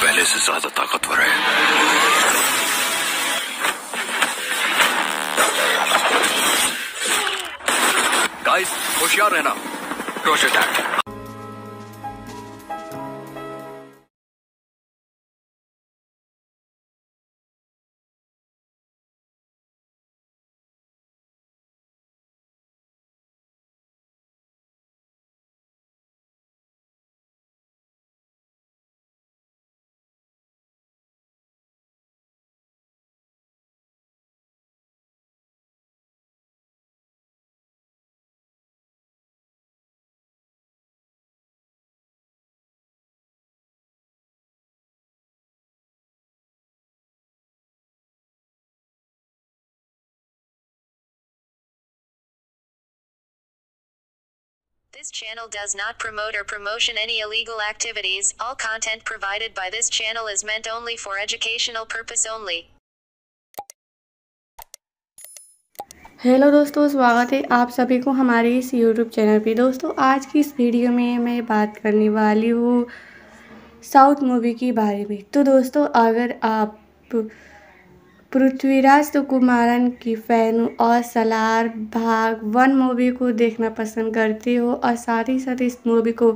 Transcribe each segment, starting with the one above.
पहले से ज्यादा ताकतवर है गाइस होशियार रहना क्रोश attack This channel does not promote or promotion any illegal activities. All content provided by this channel is meant only for educational purpose only. Hello दोस्तों स्वागत है आप सभी को हमारे इस यूट्यूब चैनल पे दोस्तों आज की इस वीडियो में मैं बात करने वाली हूँ साउथ मूवी के बारे में तो दोस्तों अगर आप पृथ्वीराज तो कुमारन की फ़ैन हूँ और सलार भाग वन मूवी को देखना पसंद करती हूँ और साथ ही साथ इस मूवी को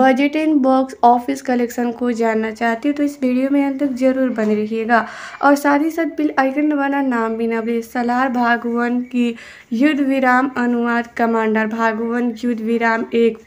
बजट इन बॉक्स ऑफिस कलेक्शन को जानना चाहती हूँ तो इस वीडियो में अंत तक ज़रूर बने रहिएगा और साथ ही साथ बिल आइकन वाला नाम भी ना भूलिए सलार भाग वन की युद्ध विराम अनुवाद कमांडर भाग वन युद्ध विराम एक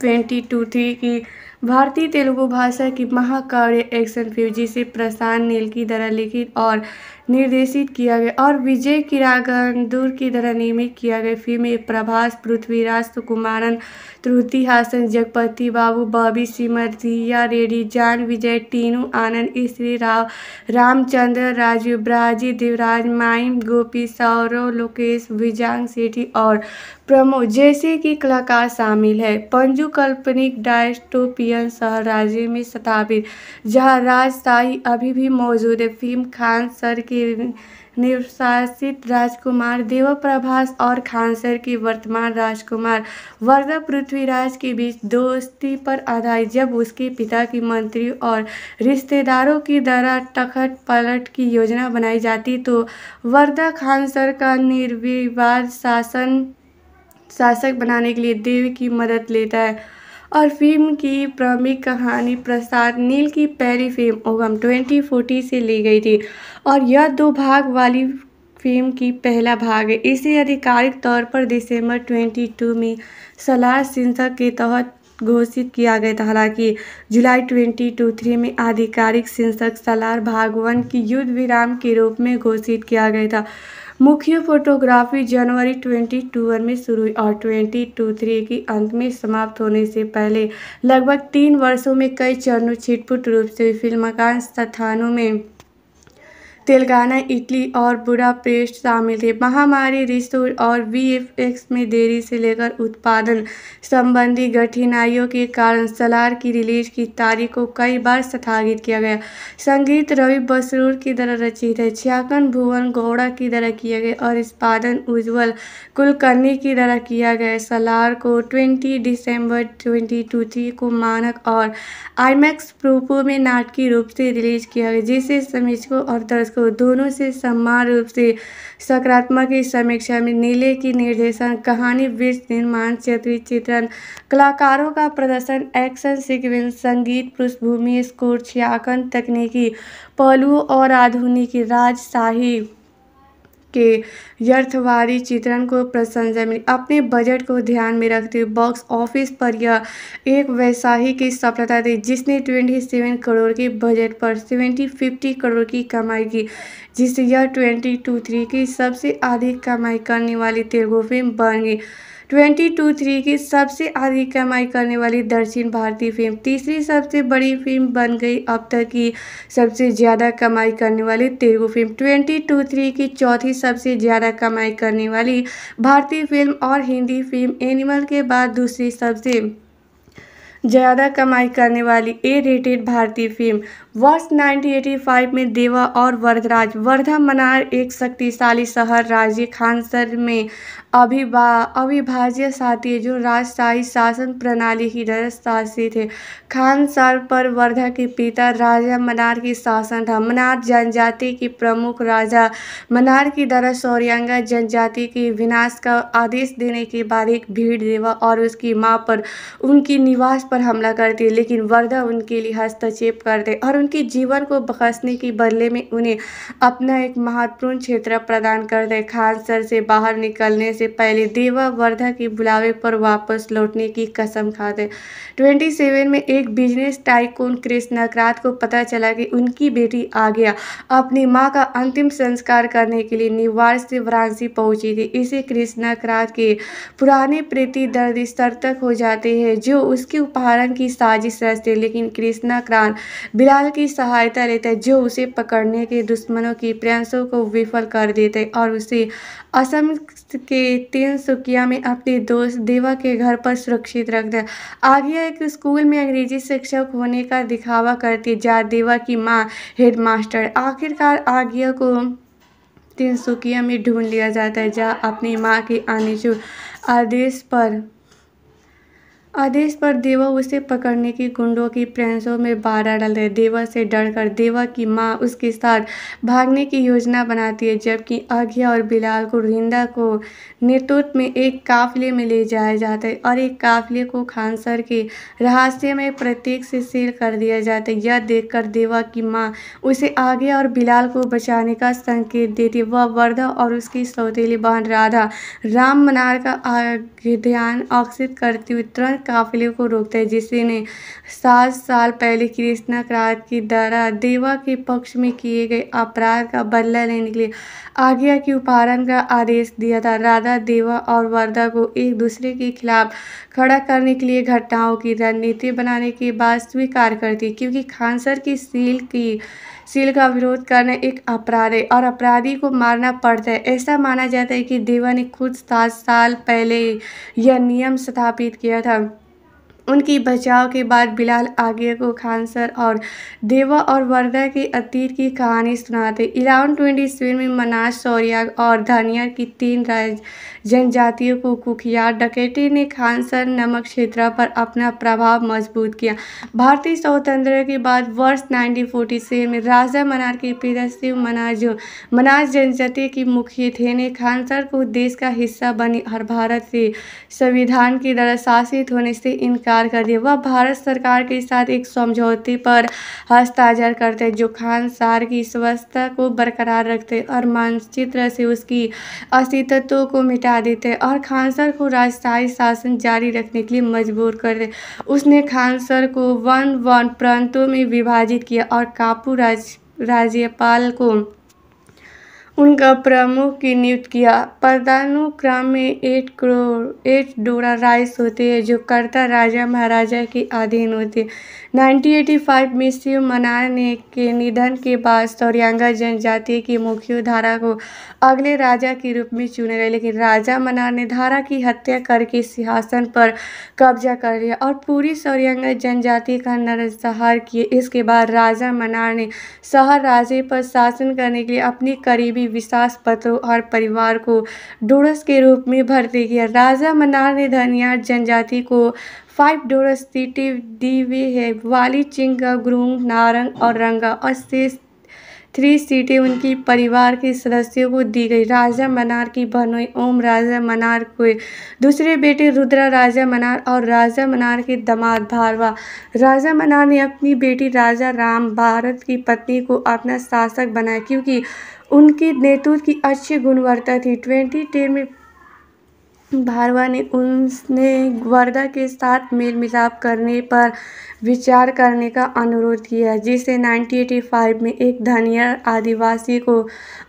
ट्वेंटी टू थ्री की भारतीय तेलुगु भाषा की महाकाव्य एक्शन फ्यूजी से प्रशांत नील की द्वारा लिखित और निर्देशित किया गया और विजय किरागन दूर की तरह निर्मित किया गया फिल्म प्रभास पृथ्वीराज सुकुमारन त्रुति हासन जगपति बाबू बॉबी सिमर रिया रेड्डी जान विजय टीनू आनंद स्त्री राव रामचंद्र राजू ब्राजी देवराज माइम गोपी सौरव लोकेश विजांग सेठी और प्रमो जैसे कि कलाकार शामिल है पंजू काल्पनिक डायस्टोपियन शहर राज्य में स्थापित जहाँ राजशाही अभी भी मौजूद है फिल्म खान सर की की निर्वासित राजकुमार देवप्रभास और खानसर की वर्तमान राजकुमार वर्धा पृथ्वीराज के बीच दोस्ती पर आधारित जब उसके पिता की मंत्री और रिश्तेदारों की द्वारा टखट पलट की योजना बनाई जाती तो वर्धा खानसर का निर्विवाद शासन शासक बनाने के लिए देव की मदद लेता है और फिल्म की प्रमुख कहानी प्रसाद नील की पहली फिल्म ओगम 2040 से ली गई थी और यह दो भाग वाली फिल्म की पहला भाग है इसे आधिकारिक तौर पर दिसंबर 22 में सलार शीर्षक के तहत घोषित किया गया था हालांकि जुलाई ट्वेंटी टू थ्री में आधिकारिक शीर्षक सलार भाग वन की युद्ध विराम के रूप में घोषित किया गया था मुख्य फोटोग्राफी जनवरी 2021 में शुरू हुई और 2023 के अंत में समाप्त होने से पहले लगभग तीन वर्षों में कई चरणों छिटपुट रूप से फिल्माकांश स्थानों में तेलंगाना इटली और बुडापेस्ट शामिल थे महामारी रिसोर्स और वीएफएक्स में देरी से लेकर उत्पादन संबंधी कठिनाइयों के कारण सलार की रिलीज की तारीख को कई बार स्थगित किया गया संगीत रवि बसरूर की तरह रचित है छियाकन भुवन गौड़ा की तरह किया गया और इस्पादन उज्ज्वल कुलकर्णी की तरह किया गया सलार को ट्वेंटी दिसंबर ट्वेंटी को मानक और आईमैक्स प्रूपो में नाटकीय रूप से रिलीज किया गया जिसे समीक्षकों और दर्शकों को तो दोनों से समान रूप से सकारात्मक की समीक्षा में नीले की निर्देशन कहानी वृक्ष निर्माण क्षेत्रीय चित्रण कलाकारों का प्रदर्शन एक्शन सिक्वेंस संगीत पृष्ठभूमि स्कोर छियाकन तकनीकी पहलुओं और आधुनिक राजशाही के यर्थवारी चित्रण को प्रशंसा मिली अपने बजट को ध्यान में रखते हुए बॉक्स ऑफिस पर यह एक वैसाही की सफलता दी जिसने ट्वेंटी सेवन करोड़ के बजट पर सेवेंटी फिफ्टी करोड़ की कमाई की जिससे यह ट्वेंटी टू थ्री की सबसे अधिक कमाई करने वाली तेलुगु फिल्म बन गई ट्वेंटी टू थ्री की सबसे अधिक कमाई करने वाली दक्षिण भारतीय फिल्म तीसरी सबसे बड़ी फिल्म बन गई अब तक की सबसे ज़्यादा कमाई करने वाली Telugu film twenty two three की चौथी सबसे ज़्यादा कमाई करने वाली भारतीय फिल्म और हिंदी फिल्म एनिमल के बाद दूसरी सबसे ज़्यादा कमाई करने वाली ए रेटेड भारतीय फिल्म वर्ष 1985 में देवा और वर्धराज मनार एक शक्तिशाली शहर राज्य खानसर में अभिभा अविभाज्य साथी जो राजशाही शासन प्रणाली ही शासी थे खानसर पर वर्धा के पिता राजा मनार की शासन था मनार जनजाति की प्रमुख राजा मनार की दर सौरियांगा जनजाति के विनाश का आदेश देने के बाद एक भीड़ देवा और उसकी माँ पर उनकी निवास पर हमला करती लेकिन वर्धा उनके लिए हस्तक्षेप करते और उनके जीवन को बखसने के बदले में उन्हें अपना एक महत्वपूर्ण क्षेत्र प्रदान कर दे खानसर से बाहर निकलने से पहले देवा वर्धा के बुलावे पर वापस लौटने की कसम खा दे ट्वेंटी सेवन में एक बिजनेस टाइकोन कृष्ण नकरात को पता चला कि उनकी बेटी आ गया अपनी माँ का अंतिम संस्कार करने के लिए निवार से वाराणसी पहुंची थी इसे कृष्णा क्रात के पुराने प्रीति दर्द स्तर तक हो जाते हैं जो उसके उपहारण की साजिश रचते लेकिन कृष्णा क्रांत बिलाल की सहायता लेता है जो उसे पकड़ने के दुश्मनों की प्रयासों को विफल कर देते हैं और उसे असम के तीन सुकिया में अपने दोस्त देवा के घर पर सुरक्षित रखता है आगे एक स्कूल में अंग्रेजी शिक्षक होने का दिखावा करती जा देवा की माँ हेडमास्टर आखिरकार आगे को तीन तिनसुकिया में ढूंढ लिया जाता है जहाँ अपनी माँ के आने आदेश पर आदेश पर देवा उसे पकड़ने की गुंडों की प्रेंसों में बाधा डाले देवा से डरकर देवा की मां उसके साथ भागने की योजना बनाती है जबकि आज्ञा और बिलाल को रिंदा को नेतृत्व में एक काफिले में ले जाया जाता है और एक काफिले को खानसर के रहस्य में प्रत्येक से सील कर दिया जाता है यह देखकर देवा की माँ उसे आज्ञा और बिलाल को बचाने का संकेत देती है वह वर्धा और उसकी सौतेली बहन राधा राम मनार का ध्यान आकर्षित करती हुई तुरंत काफिले को रोकता है ने सात साल पहले कृष्णाकार की द्वारा देवा के पक्ष में किए गए अपराध का बदला लेने के लिए आज्ञा के उपहारण का आदेश दिया था राधा देवा और वर्धा को एक दूसरे के खिलाफ खड़ा करने के लिए घटनाओं की रणनीति बनाने के बाद स्वीकार करती क्योंकि खानसर की सील की सील का विरोध करना एक अपराध है और अपराधी को मारना पड़ता है ऐसा माना जाता है कि देवा ने खुद सात साल पहले यह नियम स्थापित किया था उनकी बचाव के बाद बिलाल आगे को खानसर और देवा और वर्दा के अतीत की कहानी सुनाते इलेवन ट्वेंटी में मनाज सौरिया और धानिया की तीन राज जनजातियों को कुखिया डकैती ने खानसर नमक क्षेत्र पर अपना प्रभाव मजबूत किया भारतीय स्वतंत्रता के बाद वर्ष 1947 में राजा मनार के पिता शिव मनाजो मनाज जनजाति के मुखिया थे ने खानसर को देश का हिस्सा बनी और भारत से संविधान की द्वारा शासित होने से इनकार कर दिया वह भारत सरकार के साथ एक समझौते पर हस्ताक्षर करते जो खानसार की स्वस्थता को बरकरार रखते और मानचित्र से उसकी अस्तित्व को मिटा देते हैं और खान सर को राजशाही शासन जारी रखने के लिए मजबूर कर दे उसने खान सर को वन वन प्रांतों में विभाजित किया और कापू राज राज्यपाल को उनका प्रमुख की नियुक्त किया पदानुक्रम में एट करोड़ एट डोरा राइस होते हैं जो कर्ता राजा महाराजा के अधीन होते 1985 में शिव मनाने के निधन के बाद सौरियांगा जनजाति की मुख्य धारा को अगले राजा के रूप में चुने गए लेकिन राजा मनार ने धारा की हत्या करके सिंहासन पर कब्जा कर लिया और पूरी सौरियांगा जनजाति का नरसंहार किए इसके बाद राजा मनार ने शहर राजे पर शासन करने के लिए अपने करीबी विश्वास पत्रों और परिवार को डोरस के रूप में भर्ती किया राजा मनार ने धनिया जनजाति को फाइव डोर सिटी दी हुई है वाली ग्रूंग नारंग और रंगा और शेष थ्री सीटें उनकी परिवार के सदस्यों को दी गई राजा मनार की बहनोई ओम राजा मनार को दूसरे बेटे रुद्रा राजा मनार और राजा मनार के दामाद भारवा राजा मनार ने अपनी बेटी राजा राम भारत की पत्नी को अपना शासक बनाया क्योंकि उनके नेतृत्व की अच्छी गुणवत्ता थी ट्वेंटी टेन में भारवा ने उनने वर्दा के साथ मेल मिलाप करने पर विचार करने का अनुरोध किया जिसे 1985 में एक धनिया आदिवासी को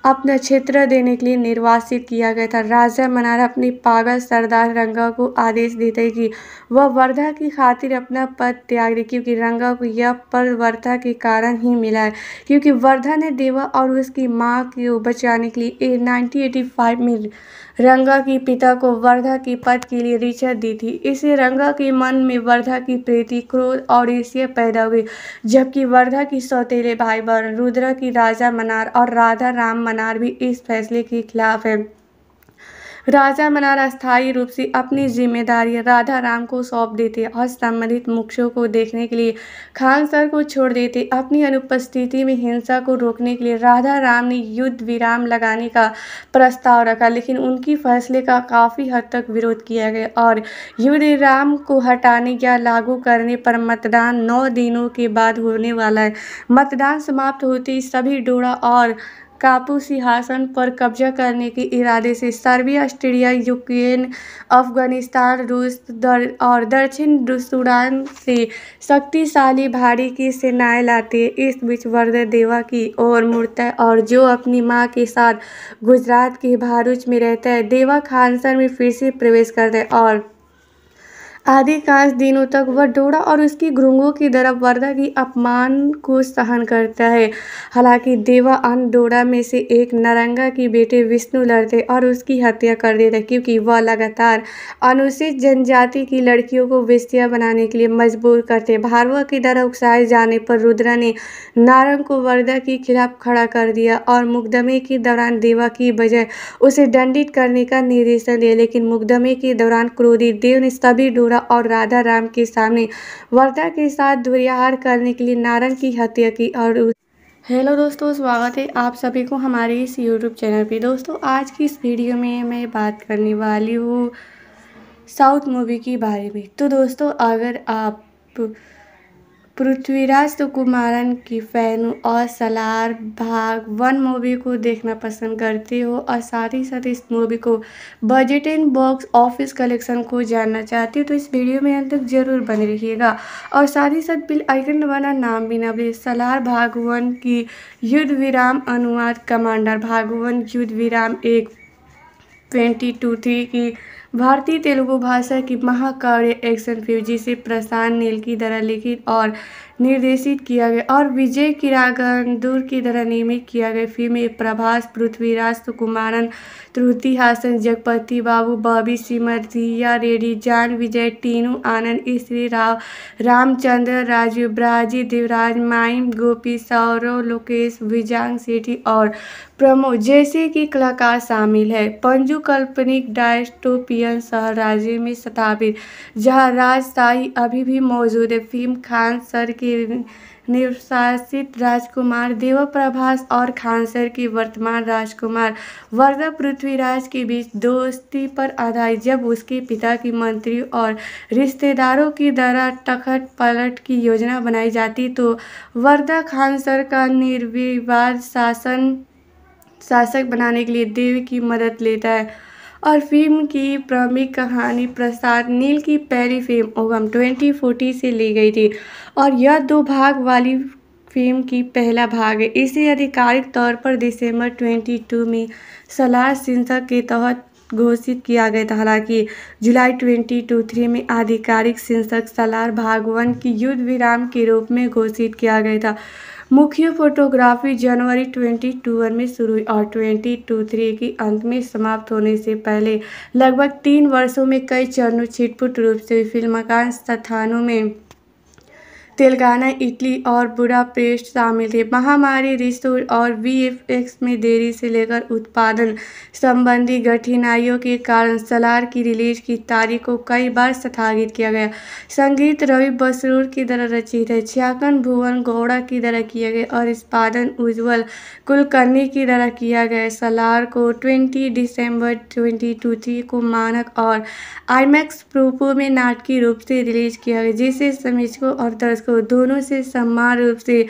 अपना क्षेत्र देने के लिए निर्वासित किया गया था राजा मनारा अपने पागल सरदार रंगा को आदेश देते कि वह वर्धा की खातिर अपना पद त्याग दे क्योंकि रंगा को यह पद वर्धा के कारण ही मिला है क्योंकि वर्धा ने देवा और उसकी माँ को बचाने के लिए नाइनटीन में रंगा के पिता को वर्धा के पद के लिए ऋचा दी थी इसे रंगा के मन में वर्धा की प्रीति क्रोध और ईर्ष्य पैदा हुई जबकि वर्धा की सौतेले भाई बहन रुद्रा की राजा मनार और राधा राम मनार भी इस फैसले के खिलाफ है राजा मनारा अस्थायी रूप से अपनी जिम्मेदारी राधा राम को सौंप देते और संबंधित मुख्यों को देखने के लिए खान सर को छोड़ देते अपनी अनुपस्थिति में हिंसा को रोकने के लिए राधा राम ने युद्ध विराम लगाने का प्रस्ताव रखा लेकिन उनकी फैसले का काफ़ी हद तक विरोध किया गया और युद्ध विराम को हटाने या लागू करने पर मतदान नौ दिनों के बाद होने वाला है मतदान समाप्त होते सभी डोड़ा और कापू सिंहासन पर कब्जा करने के इरादे से सर्बिया ऑस्ट्रेलिया यूक्रेन अफगानिस्तान रूस दर, और दक्षिण सूडान से शक्तिशाली भारी की सेनाएं लाते इस बीच देवा की ओर मूर्त और जो अपनी माँ के साथ गुजरात के भारूच में रहता है देवा खानसर में फिर से प्रवेश करते हैं और अधिकांश दिनों तक वह डोड़ा और उसकी घुंघों की तरफ वर्दा की अपमान को सहन करता है हालांकि देवा अन डोड़ा में से एक नारंगा की बेटे विष्णु लड़ते और उसकी हत्या कर देता क्योंकि वह लगातार अनुसूचित जनजाति की लड़कियों को विस्तिया बनाने के लिए मजबूर करते भारवा की दर उकसाए जाने पर रुद्रा ने नारंग को वर्दा के खिलाफ खड़ा कर दिया और मुकदमे के दौरान देवा की बजाय उसे दंडित करने का निर्देशन दिया लेकिन मुकदमे के दौरान क्रोधी देव ने सभी डोरा राधा और राधा राम के सामने वर्धा के साथ दुर्याहार करने के लिए नारंग की हत्या की और हेलो दोस्तों स्वागत है आप सभी को हमारे इस यूट्यूब चैनल पे दोस्तों आज की इस वीडियो में मैं बात करने वाली हूँ साउथ मूवी के बारे में तो दोस्तों अगर आप पृथ्वीराज तो कुमारन की फ़ैन हूँ और सलार भाग वन मूवी को देखना पसंद करती हो और साथ ही साथ इस मूवी को बजट इन बॉक्स ऑफिस कलेक्शन को जानना चाहती हूँ तो इस वीडियो में अंत तक ज़रूर बने रहिएगा और साथ ही साथ बिल आइकन वाला नाम भी ना भूलिए सलार भाग वन की युद्ध विराम अनुवाद कमांडर भाग वन युद्ध विराम एक ट्वेंटी टू थ्री की भारतीय तेलुगु भाषा की महाकाव्य एक्शन फ्यूजी से प्रशांत नील की द्वारा लिखित और निर्देशित किया गया और विजय किरागन दूर की तरह निर्मित किया गया फिल्म प्रभास पृथ्वीराज सुकुमारन त्रुति हासन जगपति बाबू बॉबी सिमर रिया रेड्डी जान विजय टीनू आनंद स्त्री राव रामचंद्र राजू ब्राजी देवराज माइम गोपी सौरव लोकेश विजांग सेठी और प्रमो जैसे कि कलाकार शामिल है पंजू काल्पनिक डायस्टोपियन शहर राज्य में स्थापित जहाँ राजशाही अभी भी मौजूद है फिल्म खान सर की की निर्वासित राजकुमार देव देवप्रभास और खानसर की वर्तमान राजकुमार वर्धा पृथ्वीराज के बीच दोस्ती पर आधारित जब उसके पिता की मंत्री और रिश्तेदारों की द्वारा टखट पलट की योजना बनाई जाती तो वर्धा खानसर का निर्विवाद शासन शासक बनाने के लिए देव की मदद लेता है और फिल्म की प्रमुख कहानी प्रसाद नील की पहली फिल्म ओगम 2040 से ली गई थी और यह दो भाग वाली फिल्म की पहला भाग है इसे आधिकारिक तौर पर दिसंबर 22 में सलार शीर्षक के तहत घोषित किया गया था हालांकि जुलाई ट्वेंटी टू थ्री में आधिकारिक शीर्षक सलार भाग वन की युद्ध विराम के रूप में घोषित किया गया था मुख्य फोटोग्राफी जनवरी 2021 में शुरू हुई और 2023 के अंत में समाप्त होने से पहले लगभग तीन वर्षों में कई चरणों छिटपुट रूप से फिल्माकांश स्थानों में तेलंगाना इटली और बुडापेस्ट शामिल थे महामारी रिसोर्स और वीएफएक्स में देरी से लेकर उत्पादन संबंधी कठिनाइयों के कारण सलार की रिलीज की तारीख को कई बार स्थगित किया गया संगीत रवि बसरूर की तरह रचित है छियाकन भुवन गौड़ा की तरह किया गया और इस्पादन उज्ज्वल कुलकर्णी की तरह किया गया सलार को ट्वेंटी दिसंबर ट्वेंटी को मानक और आईमैक्स प्रूपो में नाटकीय रूप से रिलीज किया गया जिसे समीक्षकों और दर्शकों को दोनों से समान रूप से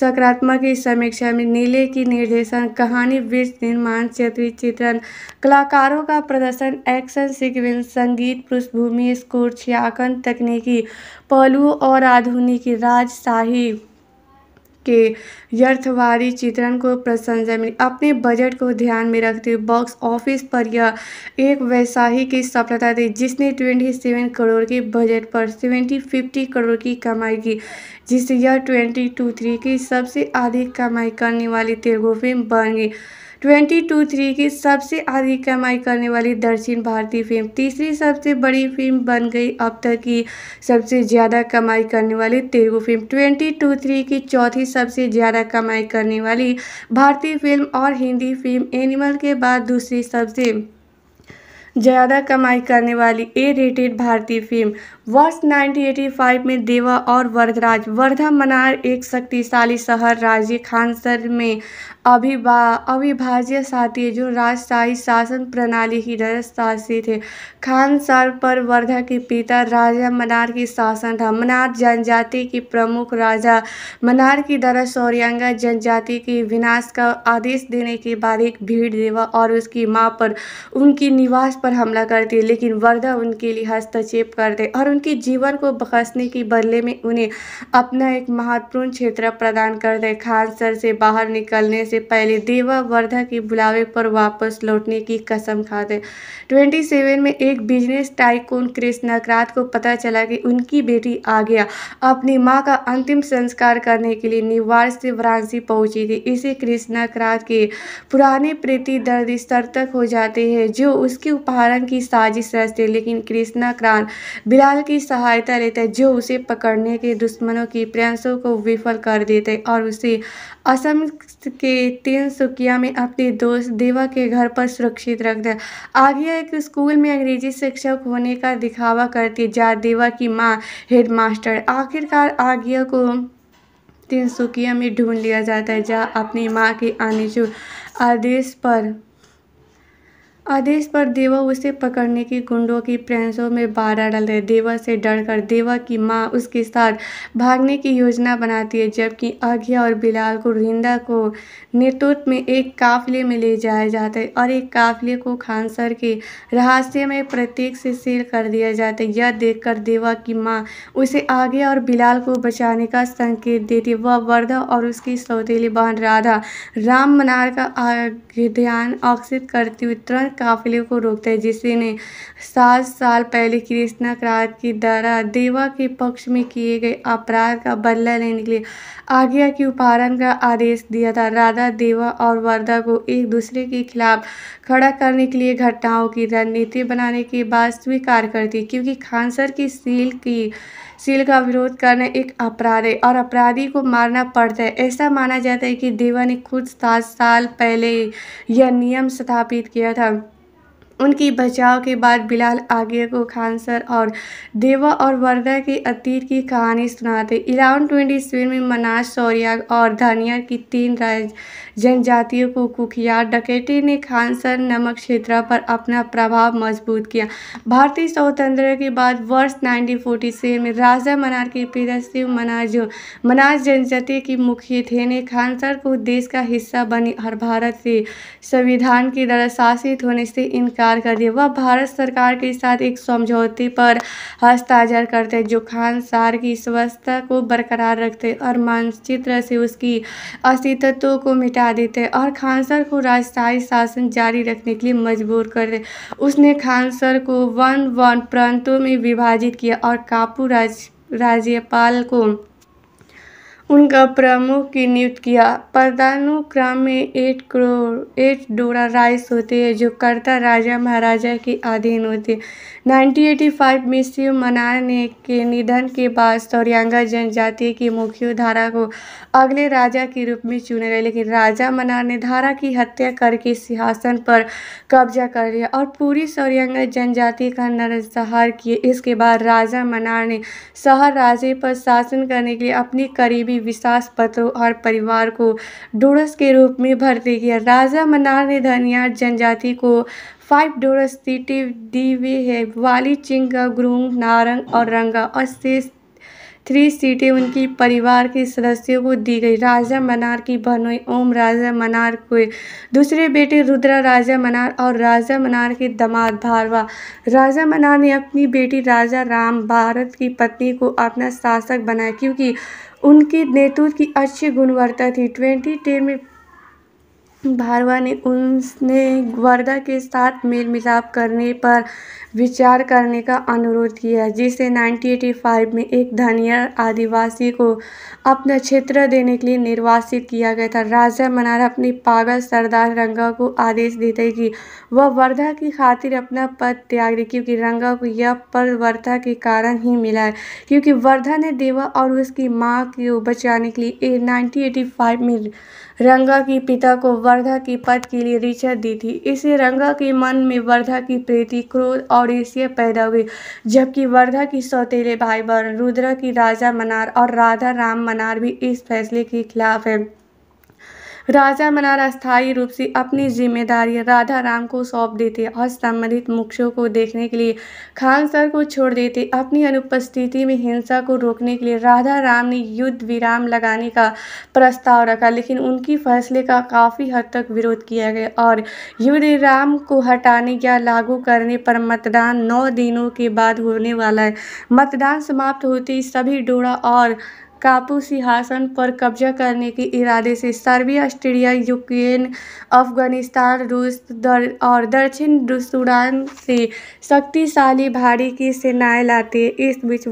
सकारात्मक की समीक्षा में नीले की निर्देशन कहानी वृक्ष निर्माण क्षेत्रीय चित्रण कलाकारों का प्रदर्शन एक्शन सिक्वेंस संगीत पृष्ठभूमि स्कोर छियाकन तकनीकी पहलुओं और आधुनिक राजशाही के यर्थवारी चित्रण को प्रशंसा मिली अपने बजट को ध्यान में रखते हुए बॉक्स ऑफिस पर यह एक वैसाही की सफलता थी जिसने ट्वेंटी सेवन करोड़ के बजट पर सेवेंटी फिफ्टी करोड़ की कमाई की जिससे यह ट्वेंटी टू थ्री की सबसे अधिक कमाई करने वाली तेलुगु फिल्म बन गई ट्वेंटी टू थ्री की सबसे अधिक कमाई करने वाली दक्षिण भारतीय फिल्म तीसरी सबसे बड़ी फिल्म बन गई अब तक की सबसे ज़्यादा कमाई करने वाली Telugu film twenty two three की चौथी सबसे ज़्यादा कमाई करने वाली भारतीय फिल्म और हिंदी फिल्म एनिमल के बाद दूसरी सबसे ज़्यादा कमाई करने वाली ए रेटेड भारतीय फिल्म वर्ष 1985 में देवा और वर्धा मनार एक शक्तिशाली शहर राज्य खानसर में अभिभा अविभाज्य साथी जो राजशाही शासन प्रणाली ही शासी थे खानसर पर वर्धा के पिता राजा मनार की शासन था मनार जनजाति की प्रमुख राजा मनार की दर सौरियांगा जनजाति के विनाश का आदेश देने के बाद एक भीड़ देवा और उसकी माँ पर उनकी निवास पर हमला करती लेकिन वर्धा उनके लिए हस्तक्षेप करते और उनके जीवन को बखसने के बदले में उन्हें अपना एक महत्वपूर्ण क्षेत्र प्रदान कर दे खान सर से बाहर निकलने से पहले देवावर्धा के बुलावे पर वापस लौटने की कसम खा दे ट्वेंटी सेवन में एक बिजनेस टाइकोन क्रिस नकरात को पता चला कि उनकी बेटी आ गया अपनी माँ का अंतिम संस्कार करने के लिए निवार से वाराणसी पहुंची थी इसे कृष्णा क्रात के पुराने प्रीति दर्द स्तर तक हो जाते हैं जो उसके उपहारण की साजिश रचते लेकिन कृष्णा क्रांत बिलाल की सहायता लेता है जो उसे पकड़ने के दुश्मनों की प्रयासों को विफल कर देते हैं और उसे असम के तीन सुकिया में अपने दोस्त देवा के घर पर सुरक्षित रखता है आगे एक स्कूल में अंग्रेजी शिक्षक होने का दिखावा करती है जहाँ देवा की माँ हेडमास्टर आखिरकार आगे को तीन तिनसुकिया में ढूंढ लिया जाता है जहाँ अपनी माँ के आने आदेश पर आदेश पर देवा उसे पकड़ने की गुंडों की प्रेंसों में बाधा डाले देवा से डरकर देवा की मां उसके साथ भागने की योजना बनाती है जबकि आज्ञा और बिलाल को रिंदा को नेतृत्व में एक काफिले में ले जाया जाता है और एक काफिले को खानसर के रहस्य में प्रत्येक से सील कर दिया जाता है यह देखकर देवा की माँ उसे आज्ञा और बिलाल को बचाने का संकेत देती है वह वर्धा और उसकी सौतेली बहन राधा राम मनार का ध्यान आकर्षित करती हुई तुरंत काफिले को रोकता है ने सात साल पहले कृष्णा क्रांत की द्वारा देवा के पक्ष में किए गए अपराध का बदला लेने के लिए आज्ञा के उपहारण का आदेश दिया था राधा देवा और वर्धा को एक दूसरे के खिलाफ खड़ा करने के लिए घटनाओं की रणनीति बनाने के बाद स्वीकार करती क्योंकि खानसर की सील की सील का विरोध करना एक अपराध है और अपराधी को मारना पड़ता है ऐसा माना जाता है कि देवा ने खुद सात साल पहले यह नियम स्थापित किया था उनकी बचाव के बाद बिलाल आगे को खानसर और देवा और वर्दा के अतीत की कहानी सुनाते इलेवन ट्वेंटी में मनाज सौरिया और धानिया की तीन राज जनजातियों को कुखियात डकैती ने खानसर नमक क्षेत्र पर अपना प्रभाव मजबूत किया भारतीय स्वतंत्रता के बाद वर्ष 1947 में राजा मनार के पिता शिव मनाजो मनाज जनजाति के मुखिया थे ने खानसर को देश का हिस्सा बनी और भारत से संविधान की द्वारा शासित होने से इनकार कर दिया वह भारत सरकार के साथ एक समझौते पर हस्ताक्षर करते जो खानसार की स्वस्थता को बरकरार रखते और मानचित्र से उसकी अस्तित्व को मिटा देते हैं और खान सर को राजशाही शासन जारी रखने के लिए मजबूर कर दे उसने खान सर को वन वन प्रांतों में विभाजित किया और कापू राज राज्यपाल को उनका प्रमुख की नियुक्त किया पदानुक्रम में एट करोड़ एट डोरा राइस होते हैं जो कर्ता राजा महाराजा के अधीन होते 1985 में शिव मनाने के निधन के बाद सौरियांगा जनजाति की मुख्य धारा को अगले राजा के रूप में चुने गए लेकिन राजा मनार ने धारा की हत्या करके सिंहासन पर कब्जा कर लिया और पूरी सौरियांगा जनजाति का नरसंहार किए इसके बाद राजा मनार ने शहर राजे पर शासन करने के लिए अपने करीबी विश्वास पत्रों और परिवार को डोरस के रूप में भर्ती किया राजा मनार ने धनिया जनजाति को फाइव डोर सिटी दी हुई है वाली ग्रूंग नारंग और रंगा और शेष थ्री सीटें उनकी परिवार के सदस्यों को दी गई राजा मनार की बहनोई ओम राजा मनार को दूसरे बेटे रुद्रा राजा मनार और राजा मनार के दामाद भारवा राजा मनार ने अपनी बेटी राजा राम भारत की पत्नी को अपना शासक बनाया क्योंकि उनके नेतृत्व की अच्छी गुणवत्ता थी ट्वेंटी टेन में भारवा ने उनने वर्दा के साथ मेल मिलाप करने पर विचार करने का अनुरोध किया जिसे 1985 में एक धनिया आदिवासी को अपना क्षेत्र देने के लिए निर्वासित किया गया था राजा मनारा अपने पागल सरदार रंगा को आदेश देते कि वह वर्धा की खातिर अपना पद त्याग दे क्योंकि रंगा को यह पद वर्धा के कारण ही मिला है क्योंकि वर्धा ने देवा और उसकी माँ को बचाने के लिए नाइनटीन में रंगा के पिता को वर्धा के पद के लिए ऋचा दी थी इसे रंगा के मन में वर्धा की प्रीति क्रोध और ईर्ष्या पैदा हुई जबकि वर्धा की सौतेले भाई बहन रुद्रा की राजा मनार और राधा राम मनार भी इस फैसले के खिलाफ है राजा मनार अस्थायी रूप से अपनी जिम्मेदारी राधा राम को सौंप देते और संबंधित मुख्यों को देखने के लिए खान सर को छोड़ देते अपनी अनुपस्थिति में हिंसा को रोकने के लिए राधा राम ने युद्ध विराम लगाने का प्रस्ताव रखा लेकिन उनकी फैसले का काफ़ी हद तक विरोध किया गया और युद्ध विराम को हटाने या लागू करने पर मतदान नौ दिनों के बाद होने वाला है मतदान समाप्त होते ही सभी डोड़ा और कापू सिंहासन पर कब्जा करने के इरादे से सर्बिया ऑस्ट्रेलिया यूक्रेन अफगानिस्तान रूस दर, और दक्षिण सूडान से शक्तिशाली भारी की सेनाएं लाते इस बीच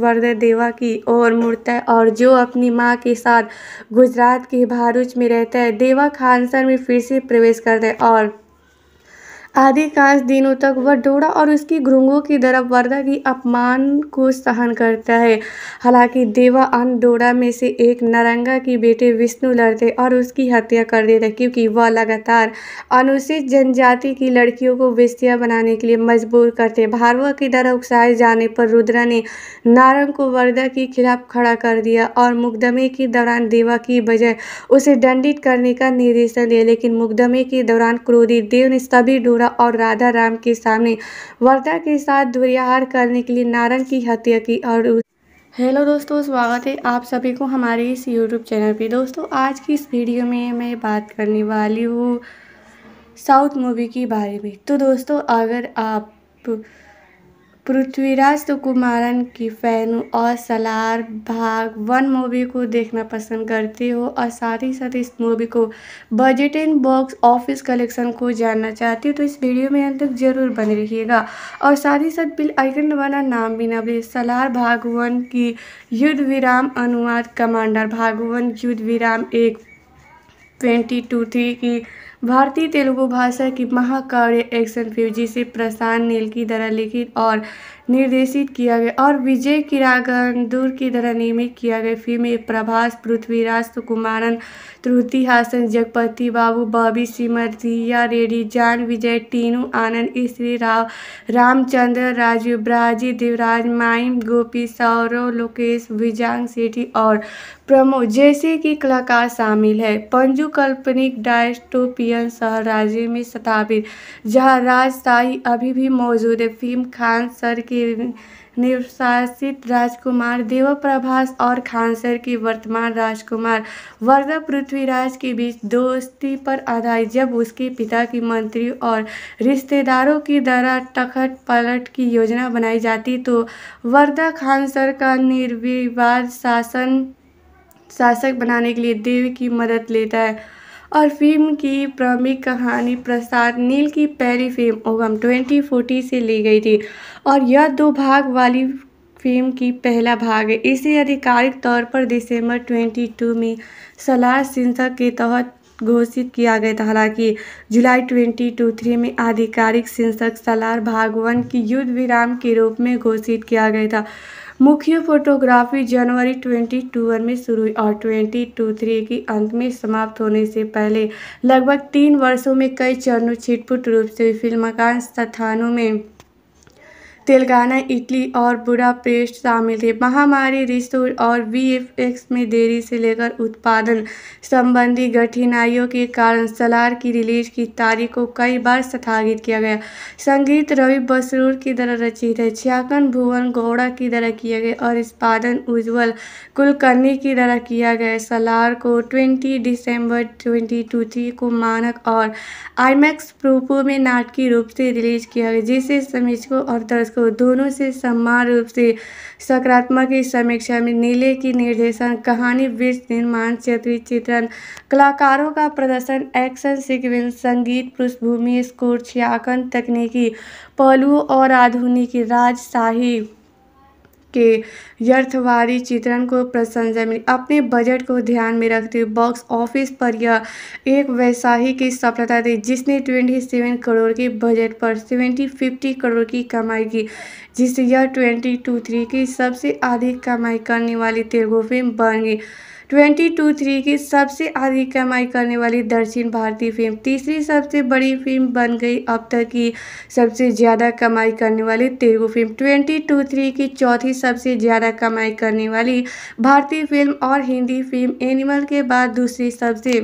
देवा की ओर मूर्त और जो अपनी माँ के साथ गुजरात के भारूच में रहता है देवा खानसर में फिर से प्रवेश करते हैं और अधिकांश दिनों तक वह डोड़ा और उसकी घुंघों की तरफ वर्दा की अपमान को सहन करता है हालांकि देवा अन डोड़ा में से एक नारंगा की बेटे विष्णु लड़ते और उसकी हत्या कर देता है क्योंकि वह लगातार अनुसूचित जनजाति की लड़कियों को विस्तिया बनाने के लिए मजबूर करते भारवा की तरह उकसाए जाने पर रुद्रा ने नारंग को वर्दा के खिलाफ खड़ा कर दिया और मुकदमे के दौरान देवा की बजाय उसे दंडित करने का निर्देशन दिया लेकिन मुकदमे के दौरान क्रोधी देव ने सभी डोरा राधा और राधा राम के सामने वर्दा के साथ दुर्याहार करने के लिए नारंग की हत्या की और हेलो दोस्तों स्वागत है आप सभी को हमारे इस यूट्यूब चैनल पे दोस्तों आज की इस वीडियो में मैं बात करने वाली हूँ साउथ मूवी के बारे में तो दोस्तों अगर आप पृथ्वीराज तो कुमारन की फ़ैन हूँ और सलार भाग वन मूवी को देखना पसंद करती हूँ और साथ ही साथ इस मूवी को बजट इन बॉक्स ऑफिस कलेक्शन को जानना चाहती हूँ तो इस वीडियो में अंत तक ज़रूर बने रहिएगा और साथ ही साथ बिल आइकन वाला नाम भी ना भूलिए सलार भाग वन की युद्ध विराम अनुवाद कमांडर भाग वन युद्ध विराम एक ट्वेंटी टू थ्री की भारतीय तेलुगु भाषा की महाकाव्य एक्शन फ्यूजी से प्रशांत नील की द्वारा लिखित और निर्देशित किया गया और विजय किरागन दूर की तरह निर्मित किया गया फिल्म प्रभास पृथ्वीराज सुकुमारन त्रुति हासन जगपति बाबू बॉबी सिमर रिया रेड्डी जान विजय टीनू आनंद स्त्री राव रामचंद्र राजू ब्राजी देवराज माइम गोपी सौरव लोकेश विजांग सेठी और प्रमो जैसे कि कलाकार शामिल है पंजू काल्पनिक डायस्टोपियन शहर राज्य में स्थापित जहाँ राजशाही अभी भी मौजूद है फिल्म खान सर की की निर्वासित राजकुमार देवप्रभास और खानसर की वर्तमान राजकुमार वर्धा पृथ्वीराज के बीच दोस्ती पर आधारित जब उसके पिता की मंत्री और रिश्तेदारों की द्वारा टखट पलट की योजना बनाई जाती तो वर्धा खानसर का निर्विवाद शासन शासक बनाने के लिए देव की मदद लेता है और फिल्म की प्रमुख कहानी प्रसाद नील की पहली फिल्म ओगम 2040 से ली गई थी और यह दो भाग वाली फिल्म की पहला भाग है इसे आधिकारिक तौर पर दिसंबर 22 में सलार शीर्षक के तहत घोषित किया गया था हालांकि जुलाई ट्वेंटी टू थ्री में आधिकारिक शीर्षक सलार भाग वन की युद्ध विराम के रूप में घोषित किया गया था मुख्य फोटोग्राफी जनवरी 2021 में शुरू हुई और 2023 के अंत में समाप्त होने से पहले लगभग तीन वर्षों में कई चरणों छिटपुट रूप से फिल्माकांश स्थानों में तेलंगाना इटली और बुडापेस्ट शामिल थे महामारी रिसोर्स और वीएफएक्स में देरी से लेकर उत्पादन संबंधी कठिनाइयों के कारण सलार की रिलीज की तारीख को कई बार स्थगित किया गया संगीत रवि बसरूर की तरह रचित है छियाकन भुवन गौड़ा की तरह किया गया और इस्पादन उज्ज्वल कुलकर्णी की तरह किया गया सलार को ट्वेंटी दिसंबर ट्वेंटी को मानक और आईमैक्स प्रूपो में नाटकीय रूप से रिलीज किया गया जिसे समीक्षकों और दर्शकों को दोनों से समान रूप से सकारात्मक की समीक्षा में नीले की निर्देशन कहानी वृक्ष निर्माण क्षेत्रीय चित्रण कलाकारों का प्रदर्शन एक्शन सिक्वेंस संगीत पृष्ठभूमि स्कोर छियाकन तकनीकी पहलुओं और आधुनिक राजशाही के यर्थवारी चित्रण को प्रशंसा मिली अपने बजट को ध्यान में रखते हुए बॉक्स ऑफिस पर यह एक वैसाही की सफलता दी जिसने ट्वेंटी सेवन करोड़ के बजट पर सेवेंटी फिफ्टी करोड़ की कमाई की जिससे यह ट्वेंटी टू थ्री की सबसे अधिक कमाई करने वाली तेलुगु फिल्म बन गई ट्वेंटी टू थ्री की सबसे अधिक कमाई करने वाली दक्षिण भारतीय फिल्म तीसरी सबसे बड़ी फिल्म बन गई अब तक की सबसे ज़्यादा कमाई करने वाली Telugu film twenty two three की चौथी सबसे ज़्यादा कमाई करने वाली भारतीय फिल्म और हिंदी फिल्म एनिमल के बाद दूसरी सबसे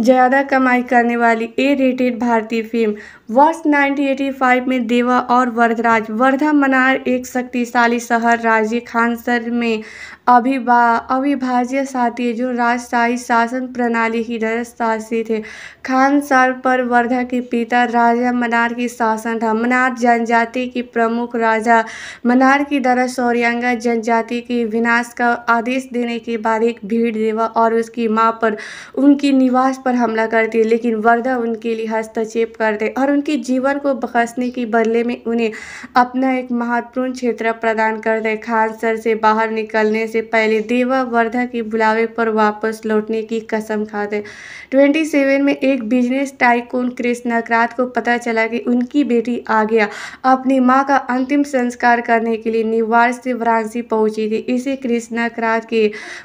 ज़्यादा कमाई करने वाली ए रेटेड भारतीय फिल्म वर्ष 1985 में देवा और वर्धराज मनार एक शक्तिशाली शहर राज्य खानसर में अभिभा अविभाज्य साथी जो राजशाही शासन प्रणाली ही शासी थे खानसर पर वर्धा के पिता राजा मनार की शासन था मनार जनजाति की प्रमुख राजा मनार की दर सौरियांगा जनजाति के विनाश का आदेश देने के बाद एक भीड़ देवा और उसकी माँ पर उनकी निवास पर हमला करती लेकिन वर्धा उनके लिए हस्तक्षेप करते और उनके जीवन को बखसने के बदले में उन्हें अपना एक महत्वपूर्ण क्षेत्र प्रदान कर दे खान सर से बाहर निकलने से पहले देवावर्धा के बुलावे पर वापस लौटने की कसम खा दे ट्वेंटी सेवन में एक बिजनेस टाइकोन क्रिस नकरात को पता चला कि उनकी बेटी आ गया अपनी माँ का अंतिम संस्कार करने के लिए निवार से वाराणसी पहुंची थी इसे कृष्णा क्रात के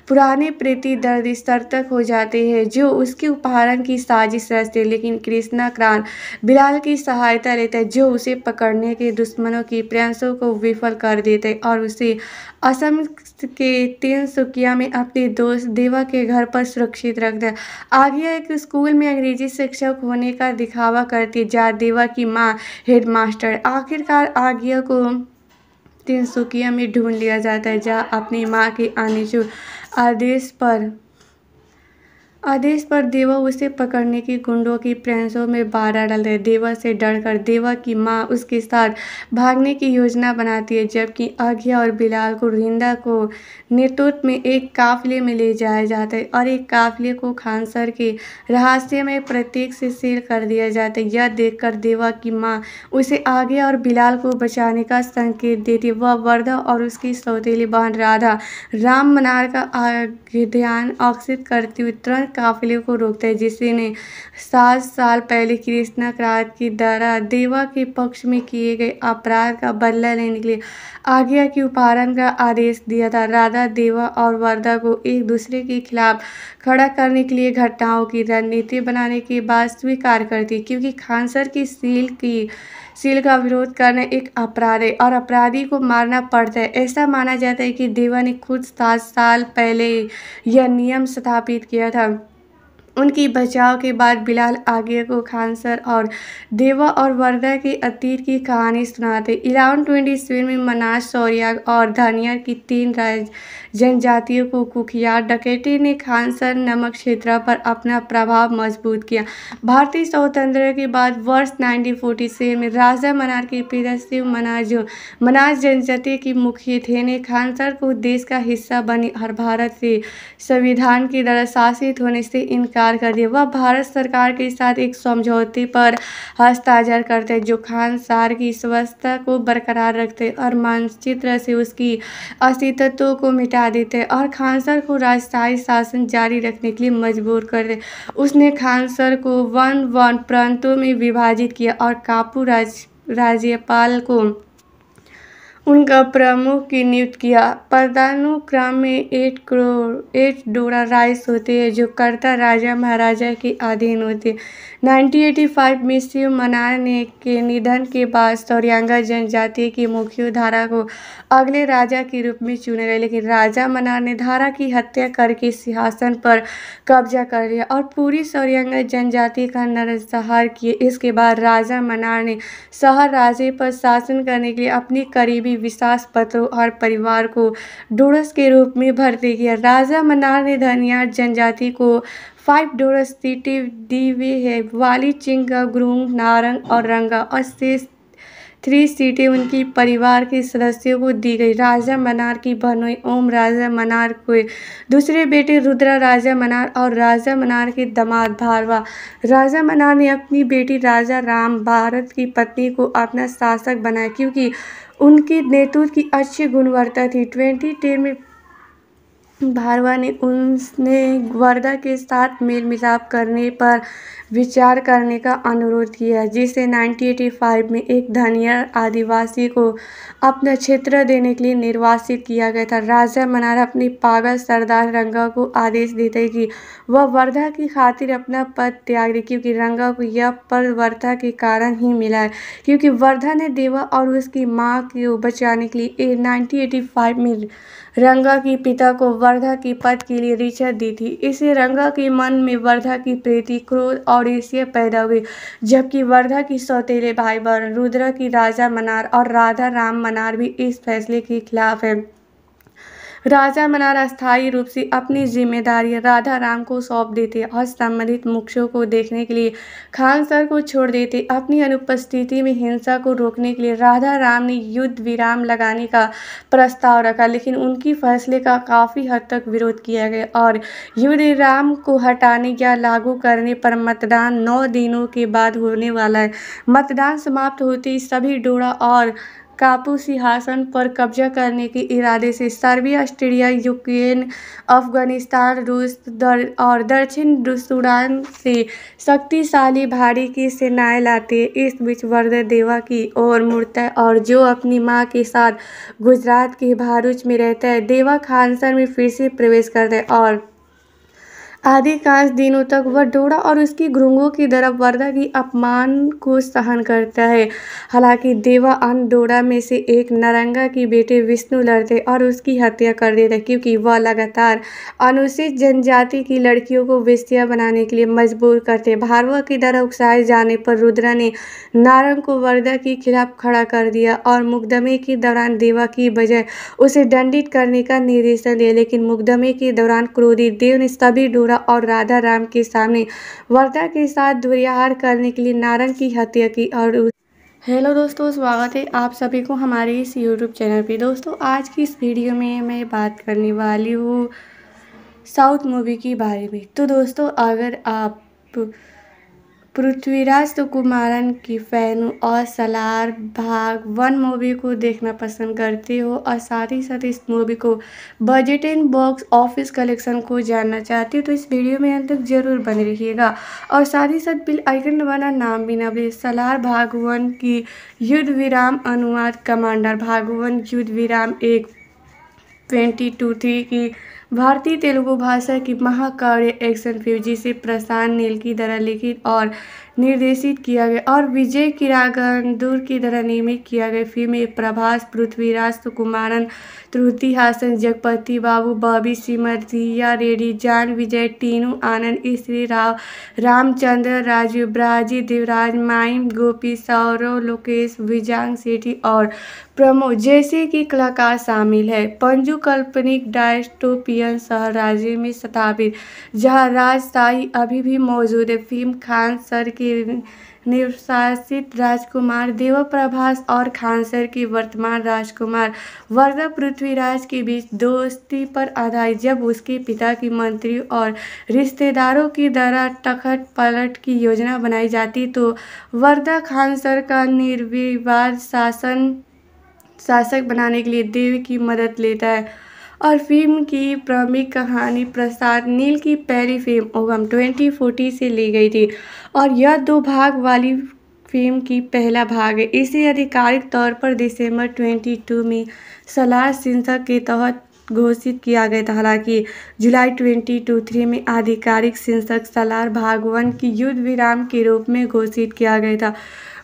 पुराने प्रीति दर्द स्तर तक हो जाते हैं जो उसके उपहारण की साजिश रचते लेकिन कृष्णा क्रांत बिलाल की सहायता लेता है जो उसे पकड़ने के दुश्मनों की प्रयासों को विफल कर देते हैं और उसे असम के तीन सुकिया में अपने दोस्त देवा के घर पर सुरक्षित रखता है आगे एक स्कूल में अंग्रेजी शिक्षक होने का दिखावा करती है जहाँ देवा की माँ हेडमास्टर आखिरकार आगे को तीन तिनसुकिया में ढूंढ लिया जाता है जहाँ अपनी माँ के आने आदेश पर आदेश पर देवा उसे पकड़ने की गुंडों की प्रेंसों में बाधा डाले देवा से डरकर देवा की मां उसके साथ भागने की योजना बनाती है जबकि आज्ञा और बिलाल को रिंदा को नेतृत्व में एक काफिले में ले जाया जाता है और एक काफिले को खानसर के रहस्य में प्रत्येक से सील कर दिया जाता है यह देखकर देवा की माँ उसे आज्ञा और बिलाल को बचाने का संकेत देती है वह वर्धा और उसकी सौतेली बहन राधा राम मनार का ध्यान आकर्षित करती हुई तुरंत काफिले को रोकता है ने सात साल पहले कृष्णा क्रांत की द्वारा देवा के पक्ष में किए गए अपराध का बदला लेने के लिए आज्ञा के उपहारण का आदेश दिया था राधा देवा और वर्धा को एक दूसरे के खिलाफ खड़ा करने के लिए घटनाओं की रणनीति बनाने के बाद स्वीकार करती क्योंकि खानसर की सील की सील का विरोध करना एक अपराध है और अपराधी को मारना पड़ता है ऐसा माना जाता है कि देवा ने खुद सात साल पहले यह नियम स्थापित किया था उनकी बचाव के बाद बिलाल आगे को खानसर और देवा और वर्दा के अतीत की कहानी सुनाते इलेवन ट्वेंटी में मनाज सौरिया और धानिया की तीन राज जनजातियों को कुखिया डकैती ने खानसर नमक क्षेत्र पर अपना प्रभाव मजबूत किया भारतीय स्वतंत्रता के बाद वर्ष 1947 में राजा मनार के पिता शिव मनाजो मनाज जनजाति के मुखिया थे ने खानसर को देश का हिस्सा बनी और भारत से संविधान की द्वारा शासित होने से इनकार कर दिया वह भारत सरकार के साथ एक समझौते पर हस्ताक्षर करते जो खानसार की स्वस्थता को बरकरार रखते और मानचित्र से उसकी अस्तित्व को मिटा बाधित है और खान सर को राजशाही शासन जारी रखने के लिए मजबूर कर दे उसने खान सर को वन वन प्रांतों में विभाजित किया और कापू राज राज्यपाल को उनका प्रमुख की नियुक्त किया पदानुक्रम में एट करोड़ एट डोरा राइस होते हैं जो कर्ता राजा महाराजा के अधीन होते 1985 में शिव मनाने के निधन के बाद सौरियांगा जनजाति की मुख्य धारा को अगले राजा के रूप में चुने गए लेकिन राजा मनार ने धारा की हत्या करके सिंहासन पर कब्जा कर लिया और पूरी सौरियांगा जनजाति का नरसंहार किए इसके बाद राजा मनार ने शहर राजे पर शासन करने के लिए अपने करीबी विश्वास पत्रों और परिवार को डोरस के रूप में भर्ती किया राजा मनार ने धनिया जनजाति को फाइव डोर सिटी दी हुई है वाली ग्रूंग नारंग और रंगा और शेष थ्री सीटें उनकी परिवार के सदस्यों को दी गई राजा मनार की बहनोई ओम राजा मनार को दूसरे बेटे रुद्रा राजा मनार और राजा मनार के दामाद भारवा राजा मनार ने अपनी बेटी राजा राम भारत की पत्नी को अपना शासक बनाया क्योंकि उनके नेतृत्व की अच्छी गुणवत्ता थी ट्वेंटी टेन में भारवा ने उनने वर्दा के साथ मेल मिलाप करने पर विचार करने का अनुरोध किया जिसे 1985 में एक धनिया आदिवासी को अपना क्षेत्र देने के लिए निर्वासित किया गया था राजा मनारा अपने पागल सरदार रंगा को आदेश देते कि वह वर्धा की खातिर अपना पद त्याग दे क्योंकि रंगा को यह पद वर्धा के कारण ही मिला है क्योंकि वर्धा ने देवा और उसकी माँ को बचाने के लिए नाइनटीन में रंगा के पिता को वर्धा के पद के लिए ऋचा दी थी इसे रंगा के मन में वर्धा की प्रीति क्रोध और ईर्ष्य पैदा हुई जबकि वर्धा की सौतेले भाई बहन रुद्रा की राजा मनार और राधा राम मनार भी इस फैसले के खिलाफ है राजा मनारा अस्थायी रूप से अपनी जिम्मेदारी राधा राम को सौंप देते और संबंधित मुख्यों को देखने के लिए खान सर को छोड़ देते अपनी अनुपस्थिति में हिंसा को रोकने के लिए राधा राम ने युद्ध विराम लगाने का प्रस्ताव रखा लेकिन उनकी फैसले का काफ़ी हद तक विरोध किया गया और युद्ध विराम को हटाने या लागू करने पर मतदान नौ दिनों के बाद होने वाला है मतदान समाप्त होते ही सभी डोड़ा और कापू सिंहासन पर कब्जा करने के इरादे से सर्बिया ऑस्ट्रेलिया यूक्रेन अफगानिस्तान रूस दर, और दक्षिण सूडान से शक्तिशाली भारी की सेनाएं लाते इस बीच देवा की ओर मूर्त है और जो अपनी माँ के साथ गुजरात के भारूच में रहता है देवा खानसर में फिर से प्रवेश करते हैं और अधिकांश दिनों तक वह डोड़ा और उसकी घुंघों की तरफ वर्दा की अपमान को सहन करता है हालांकि देवा अन डोड़ा में से एक नारंगा की बेटे लड़ते और उसकी हत्या कर देता है क्योंकि वह लगातार अनुसूचित जनजाति की लड़कियों को विस्तिया बनाने के लिए मजबूर करते भारवा की तरह उकसाए जाने पर रुद्रा ने नारंग को वर्दा के खिलाफ खड़ा कर दिया और मुकदमे के दौरान देवा की बजाय उसे दंडित करने का निर्देशन दिया लेकिन मुकदमे के दौरान क्रोधी देव ने सभी डोरा यशोदा और राधा राम के सामने वर्दा के साथ दुर्याहार करने के लिए नारंग की हत्या की और हेलो दोस्तों स्वागत है आप सभी को हमारे इस यूट्यूब चैनल पे दोस्तों आज की इस वीडियो में मैं बात करने वाली हूँ साउथ मूवी के बारे में तो दोस्तों अगर आप पृथ्वीराज तो कुमारन की फ़ैन हूँ और सलार भाग वन मूवी को देखना पसंद करती हूँ और साथ ही साथ इस मूवी को बजट इन बॉक्स ऑफिस कलेक्शन को जानना चाहती हूँ तो इस वीडियो में अंत तक ज़रूर बने रहिएगा और साथ ही साथ बिल आइकन वाला नाम भी ना भूलिए सलार भाग वन की युद्ध विराम अनुवाद कमांडर भाग वन युद्ध विराम एक ट्वेंटी टू थ्री की भारतीय तेलुगु भाषा की महाकाव्य एक्शन फ्यूजी से प्रशांत नील की तरह लिखित और निर्देशित किया गया और विजय किरागन दूर की तरह निर्मित किया गया फिल्म प्रभास पृथ्वीराज सुकुमारन त्रुति हासन जगपति बाबू बॉबी सिमर रिया रेड्डी जान विजय टीनू आनंद श्री राव रामचंद्र राजू ब्राजी देवराज माइम गोपी सौरव लोकेश विजांग सेठी और प्रमो जैसे कि कलाकार शामिल है पंजू काल्पनिक डायस्टोपियन शहर राज्य में स्थापित जहाँ राजशाही अभी भी मौजूद है फिल्म खान सर के निर्वासित राजकुमार देवप्रभास और खानसर की वर्तमान राजकुमार वर्धा पृथ्वीराज के बीच दोस्ती पर आधारित जब उसके पिता की मंत्री और रिश्तेदारों की द्वारा टखट पलट की योजना बनाई जाती तो वर्धा खानसर का निर्विवाद शासन शासक बनाने के लिए देव की मदद लेता है और फिल्म की प्रारंभिक कहानी प्रसाद नील की पहली फिल्म ओगम 2040 से ली गई थी और यह दो भाग वाली फिल्म की पहला भाग है इसे आधिकारिक तौर पर दिसंबर 22 में सलार शीर्षक के तहत घोषित किया गया था हालांकि जुलाई ट्वेंटी टू थ्री में आधिकारिक शीर्षक सलार भाग वन की युद्ध विराम के रूप में घोषित किया गया था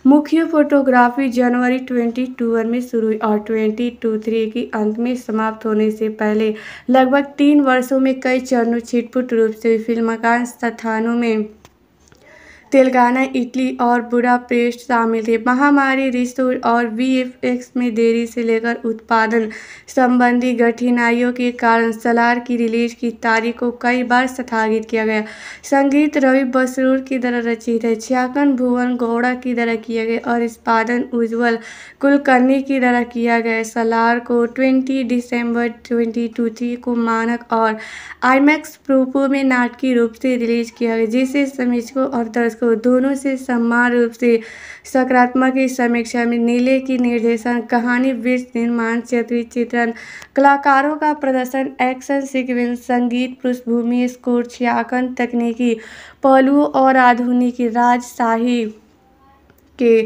मुख्य फोटोग्राफी जनवरी 2021 में शुरू हुई और 2023 के अंत में समाप्त होने से पहले लगभग तीन वर्षों में कई चरणों छिटपुट रूप से फिल्माकांश स्थानों में तेलंगाना इटली और बुडापेस्ट शामिल थे महामारी रिसोर्स और वीएफएक्स में देरी से लेकर उत्पादन संबंधी कठिनाइयों के कारण सलार की रिलीज की तारीख को कई बार स्थगित किया गया संगीत रवि बसरूर की तरह रचित है छियाकन भुवन गौड़ा की तरह किया गया और इस्पादन उज्ज्वल कुलकर्णी की तरह किया गया सलार को ट्वेंटी दिसंबर ट्वेंटी को मानक और आईमैक्स प्रूपो में नाटकीय रूप से रिलीज किया गया जिसे समीक्षकों और दर्शकों को दोनों से समान रूप से सकारात्मक की समीक्षा में नीले की निर्देशन कहानी वृक्ष निर्माण क्षेत्रीय चित्रण कलाकारों का प्रदर्शन एक्शन सिक्वेंस संगीत पृष्ठभूमि स्कोर छियाकन तकनीकी पहलुओं और आधुनिक राजशाही के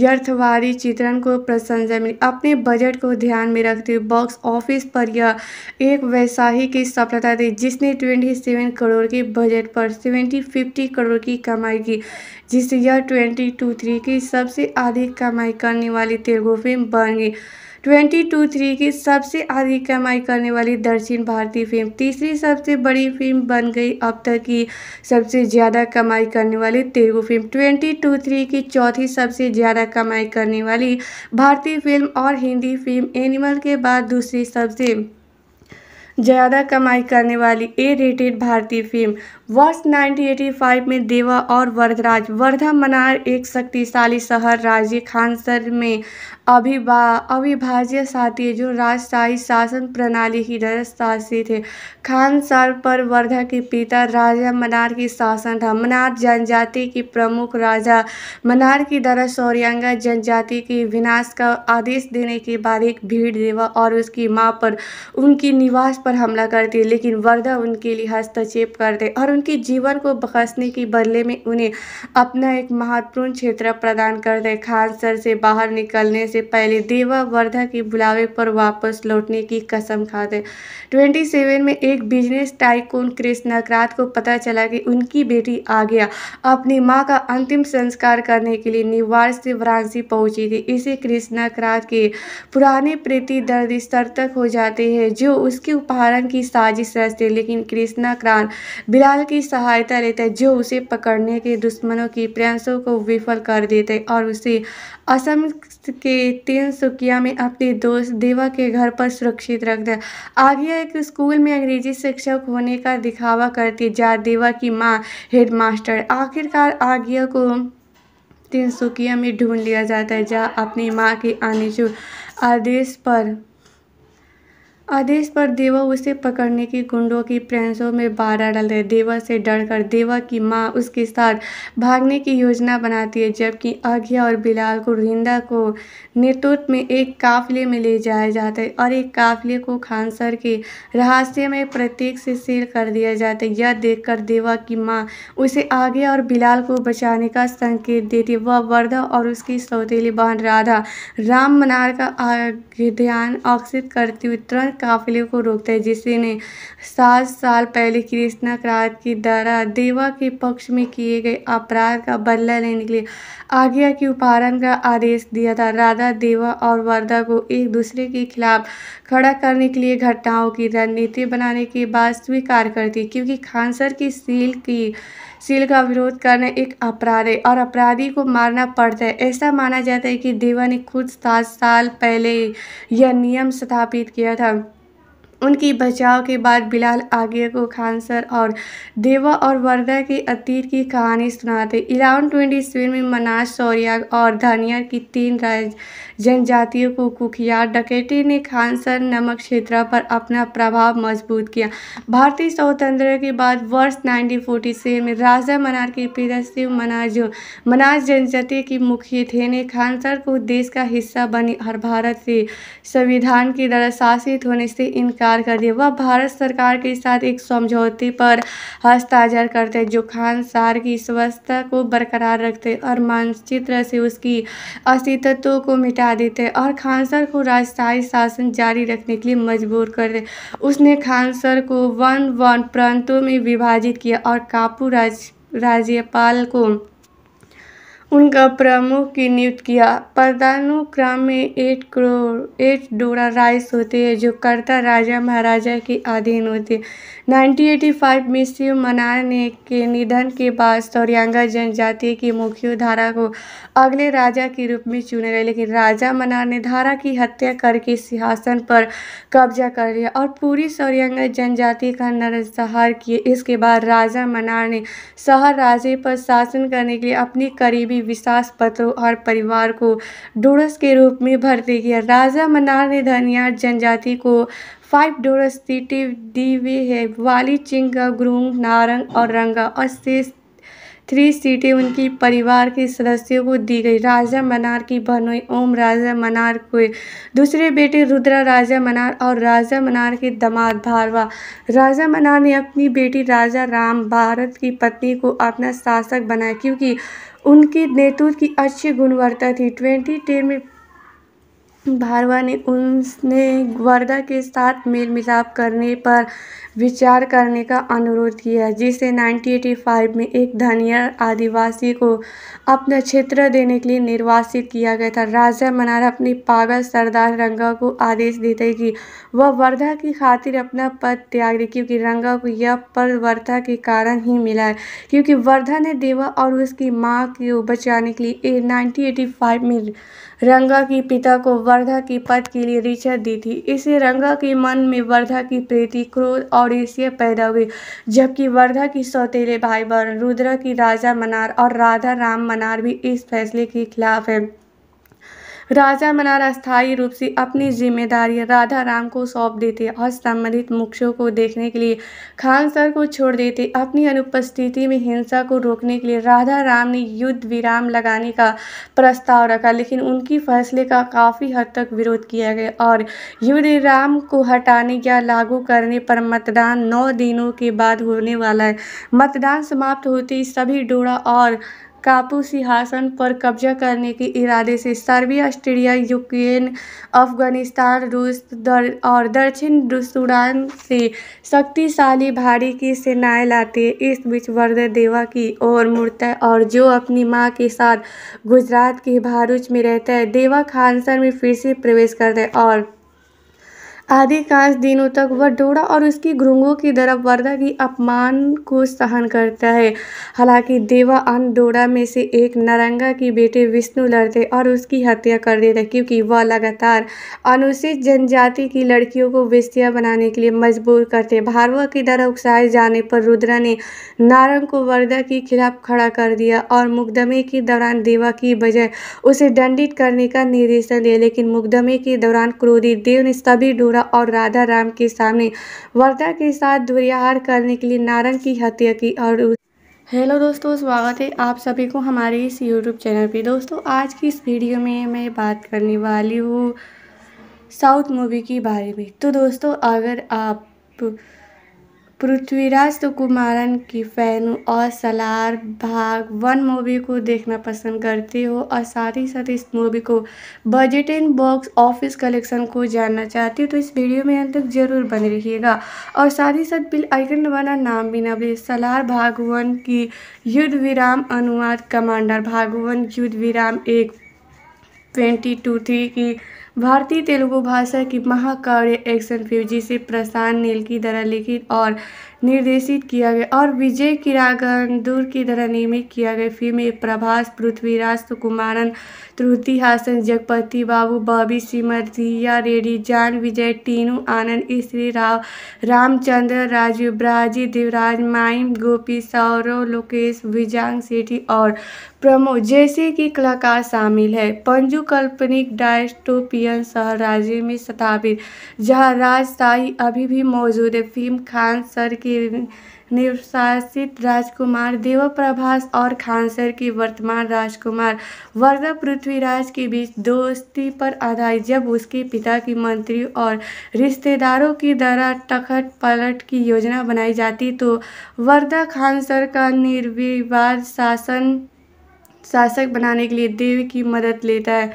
यर्थवारी चित्रण को प्रशंसा मिली अपने बजट को ध्यान में रखते हुए बॉक्स ऑफिस पर यह एक वैसाही की सफलता थी जिसने 27 करोड़ के बजट पर सेवेंटी फिफ्टी करोड़ की कमाई की जिससे यह ट्वेंटी टू थ्री की सबसे अधिक कमाई करने वाली तेलुगु फिल्म बन गई ट्वेंटी टू थ्री की सबसे अधिक कमाई करने वाली दक्षिण भारतीय फिल्म तीसरी सबसे बड़ी फिल्म बन गई अब तक की सबसे ज़्यादा कमाई करने वाली Telugu film twenty two three की चौथी सबसे ज़्यादा कमाई करने वाली भारतीय फिल्म और हिंदी फिल्म एनिमल के बाद दूसरी सबसे ज़्यादा कमाई करने वाली ए रेटेड भारतीय फिल्म वर्ष 1985 में देवा और वर्धराज मनार एक शक्तिशाली शहर राज्य खानसर में अभिभा अविभाज्य साथी जो राजशाही शासन प्रणाली ही शासी थे खानसर पर वर्धा के पिता राजा मनार की शासन था मनार जनजाति की प्रमुख राजा मनार की दर सौरियांगा जनजाति के विनाश का आदेश देने के बाद एक भीड़ देवा और उसकी माँ पर उनकी निवास पर हमला करती लेकिन वर्धा उनके लिए हस्तक्षेप करते और उनके जीवन को बखसने के बदले में उन्हें अपना एक महत्वपूर्ण क्षेत्र प्रदान कर दे खान सर से बाहर निकलने से पहले देवा वर्धा के बुलावे पर वापस लौटने की कसम खा दे ट्वेंटी सेवन में एक बिजनेस टाइकोन क्रिस नकरात को पता चला कि उनकी बेटी आ गया अपनी माँ का अंतिम संस्कार करने के लिए निवार से वाराणसी पहुंची थी इसे कृष्णा क्रात के पुराने प्रीति दर्द स्तर तक हो जाते हैं जो उसके उपहारण की साजिश रचते लेकिन कृष्णा क्रांत बिलाल की सहायता लेता है जो उसे पकड़ने के दुश्मनों की प्रयासों को विफल कर देते हैं और उसे असम के तीन सुकिया में अपने दोस्त देवा के घर पर सुरक्षित रखता है आगे एक स्कूल में अंग्रेजी शिक्षक होने का दिखावा करती है जहाँ देवा की माँ हेडमास्टर आखिरकार आगे को तीन तिनसुकिया में ढूंढ लिया जाता है जहाँ अपनी माँ के आने आदेश पर आदेश पर देवा उसे पकड़ने की गुंडों की प्रेंसों में बाधा डाले देवा से डरकर देवा की मां उसके साथ भागने की योजना बनाती है जबकि आज्ञा और बिलाल को रिंदा को नेतृत्व में एक काफिले में ले जाया जाता है और एक काफिले को खानसर के रहस्य में प्रत्येक से सील कर दिया जाता है यह देखकर देवा की माँ उसे आज्ञा और बिलाल को बचाने का संकेत देती है वह वर्धा और उसकी सौतेली बहन राधा राम मनार का ध्यान आकर्षित करती हुई तुरंत काफिले को रोकता है ने सात साल पहले कृष्णा क्रांत की द्वारा देवा के पक्ष में किए गए अपराध का बदला लेने के लिए आज्ञा के उपहारण का आदेश दिया था राधा देवा और वर्धा को एक दूसरे के खिलाफ खड़ा करने के लिए घटनाओं की रणनीति बनाने के बाद स्वीकार करती क्योंकि खानसर की सील की सील का विरोध करना एक अपराध है और अपराधी को मारना पड़ता है ऐसा माना जाता है कि देवा ने खुद सात साल पहले यह नियम स्थापित किया था उनकी बचाव के बाद बिलाल आगे को खानसर और देवा और वर्दा के अतीत की कहानी सुनाते इलेवन ट्वेंटी में मनाज सौरिया और धानिया की तीन राज जनजातियों को कुख्यात डकैती ने खानसर नमक क्षेत्र पर अपना प्रभाव मजबूत किया भारतीय स्वतंत्रता के बाद वर्ष 1947 में राजा मनार के पिता शिव मनाज मनाज जनजाति के मुखिया थे ने खानसर को देश का हिस्सा बनी और भारत से संविधान की द्वारा शासित होने से इनकार कर दिया वह भारत सरकार के साथ एक समझौते पर हस्ताक्षर करते जो खानसार की स्वस्थता को बरकरार रखते और मानचित्र से उसकी अस्तित्व को मिटा हैं और खान सर को राजशाही शासन जारी रखने के लिए मजबूर कर दे उसने खान सर को वन वन प्रांतों में विभाजित किया और कापू राज राज्यपाल को उनका प्रमुख की नियुक्त किया पदानुक्रम में एट करोड़ एट डोरा राइस होते हैं जो कर्ता राजा महाराजा के अधीन होते 1985 में शिव मनाने के निधन के बाद सौरियांगा जनजाति की मुख्य धारा को अगले राजा के रूप में चुने गए लेकिन राजा मनार ने धारा की हत्या करके सिंहासन पर कब्जा कर लिया और पूरी सौरियांगा जनजाति का नरसंहार किए इसके बाद राजा मनार ने शहर राजे पर शासन करने के लिए अपने करीबी विश्वास पत्रों और परिवार को डोरस के रूप में भर्ती किया राजा मनार ने धनिया जनजाति को फाइव डोर सिटी दी हुई है वाली ग्रूंग नारंग और रंगा और शेष थ्री सीटें उनकी परिवार के सदस्यों को दी गई राजा मनार की बहनोई ओम राजा मनार को दूसरे बेटे रुद्रा राजा मनार और राजा मनार के दामाद भारवा राजा मनार ने अपनी बेटी राजा राम भारत की पत्नी को अपना शासक बनाया क्योंकि उनके नेतृत्व की अच्छी गुणवत्ता थी ट्वेंटी टेन में भारवा ने उनने वर्दा के साथ मेल मिलाप करने पर विचार करने का अनुरोध किया जिसे 1985 में एक धनिया आदिवासी को अपना क्षेत्र देने के लिए निर्वासित किया गया था राजा मनारा अपने पागल सरदार रंगा को आदेश देते कि वह वर्धा की खातिर अपना पद त्याग दे क्योंकि रंगा को यह पद वर्धा के कारण ही मिला है क्योंकि वर्धा ने देवा और उसकी माँ को बचाने के लिए नाइनटीन में रंगा के पिता को वर्धा के पद के लिए ऋचा दी थी इसे रंगा के मन में वर्धा की प्रीति क्रोध और ईर्ष्या पैदा हुई जबकि वर्धा की सौतेले भाई बहन रुद्रा की राजा मनार और राधा राम मनार भी इस फैसले के खिलाफ है राजा मनार अस्थायी रूप से अपनी जिम्मेदारी राधा राम को सौंप देते और संबंधित मुख्यों को देखने के लिए खान सर को छोड़ देते अपनी अनुपस्थिति में हिंसा को रोकने के लिए राधा राम ने युद्ध विराम लगाने का प्रस्ताव रखा लेकिन उनकी फैसले का काफ़ी हद तक विरोध किया गया और युद्ध विराम को हटाने या लागू करने पर मतदान नौ दिनों के बाद होने वाला है मतदान समाप्त होते ही सभी डोड़ा और कापू सिंहासन पर कब्जा करने के इरादे से सर्बिया ऑस्ट्रेलिया यूक्रेन अफगानिस्तान रूस दर, और दक्षिण सूडान से शक्तिशाली भारी की सेनाएं लाते इस बीच देवा की ओर मूर्त और जो अपनी माँ के साथ गुजरात के भारूच में रहता है देवा खानसर में फिर से प्रवेश करते हैं और अधिकांश दिनों तक वह डोड़ा और उसकी घुंघों की तरफ वर्दा की अपमान को सहन करता है हालांकि देवा अन डोड़ा में से एक नारंगा की बेटे विष्णु लड़ते और उसकी हत्या कर देता है क्योंकि वह लगातार अनुसूचित जनजाति की लड़कियों को विस्तिया बनाने के लिए मजबूर करते भारवा की तरह उकसाए जाने पर रुद्रा ने नारंग को वर्दा के खिलाफ खड़ा कर दिया और मुकदमे के दौरान देवा की बजाय उसे दंडित करने का निर्देशन दिया लेकिन मुकदमे के दौरान क्रोधित देव ने सभी डोरा राधा और राधा राम के सामने वर्दा के साथ दुर्यहार करने के लिए नारंग की हत्या की और हेलो दोस्तों स्वागत है आप सभी को हमारे इस यूट्यूब चैनल पे दोस्तों आज की इस वीडियो में मैं बात करने वाली हूँ साउथ मूवी के बारे में तो दोस्तों अगर आप पृथ्वीराज तो कुमारन की फ़ैन हूँ और सलार भाग वन मूवी को देखना पसंद करती हूँ और साथ ही साथ इस मूवी को बजट इन बॉक्स ऑफिस कलेक्शन को जानना चाहती हूँ तो इस वीडियो में अंत तक ज़रूर बने रहिएगा और साथ ही साथ बिल आइकन वाला नाम भी ना भूलिए सलार भाग वन की युद्ध विराम अनुवाद कमांडर भाग वन युद्ध विराम एक ट्वेंटी टू थ्री की भारतीय तेलुगु भाषा की महाकाव्य एक्शन फ्यूजी से प्रशांत नील की द्वारा लिखित और निर्देशित किया गया और विजय किरागन दूर की तरह निर्मित किया गया फिल्म प्रभास पृथ्वीराज सुकुमारन त्रुति हासन जगपति बाबू बॉबी सिमर रिया रेड्डी जान विजय टीनू आनंद स्त्री राव रामचंद्र राजू ब्राजी देवराज माइम गोपी सौरव लोकेश विजांग सेठी और प्रमो जैसे कि कलाकार शामिल है पंजू काल्पनिक डायस्टोपियन शहर राज्य में स्थापित जहाँ राजशाही अभी भी मौजूद है फिल्म खान सर की की निर्वासित राजकुमार देव देवप्रभास और खानसर की वर्तमान राजकुमार वर्धा पृथ्वीराज के बीच दोस्ती पर आधारित जब उसके पिता की मंत्री और रिश्तेदारों की द्वारा टखट पलट की योजना बनाई जाती तो वर्धा खानसर का निर्विवाद शासन शासक बनाने के लिए देव की मदद लेता है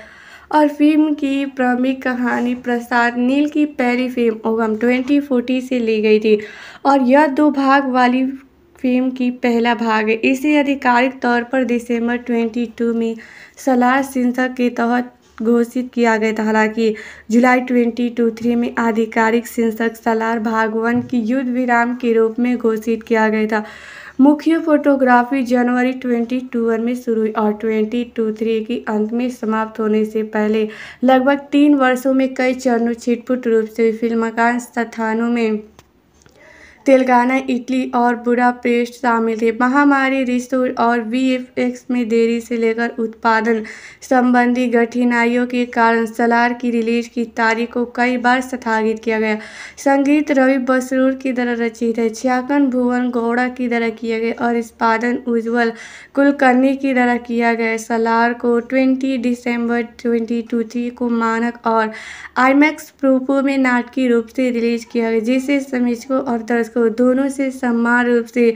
और फिल्म की प्रमुख कहानी प्रसाद नील की पहली फिल्म ओगम 2040 से ली गई थी और यह दो भाग वाली फिल्म की पहला भाग है इसे आधिकारिक तौर पर दिसंबर 22 में सलार शीर्षक के तहत घोषित किया गया था हालांकि जुलाई ट्वेंटी टू थ्री में आधिकारिक शीर्षक सलार भाग वन की युद्ध विराम के रूप में घोषित किया गया था मुख्य फोटोग्राफी जनवरी 2021 में शुरू हुई और 2023 के अंत में समाप्त होने से पहले लगभग तीन वर्षों में कई चरणों छिटपुट रूप से फिल्माकांश स्थानों में तेलंगाना इटली और बुडापेस्ट शामिल थे महामारी रिसोर्स और वीएफएक्स में देरी से लेकर उत्पादन संबंधी कठिनाइयों के कारण सलार की रिलीज की तारीख को कई बार स्थगित किया गया संगीत रवि बसरूर की तरह रचित है छियाकन भुवन गौड़ा की तरह किया गया और इस्पादन उज्ज्वल कुलकर्णी की तरह किया गया सलार को ट्वेंटी दिसंबर ट्वेंटी को मानक और आईमैक्स प्रूपो में नाटकीय रूप से रिलीज किया गया जिसे समीक्षकों और दर्शकों को दोनों से समान रूप से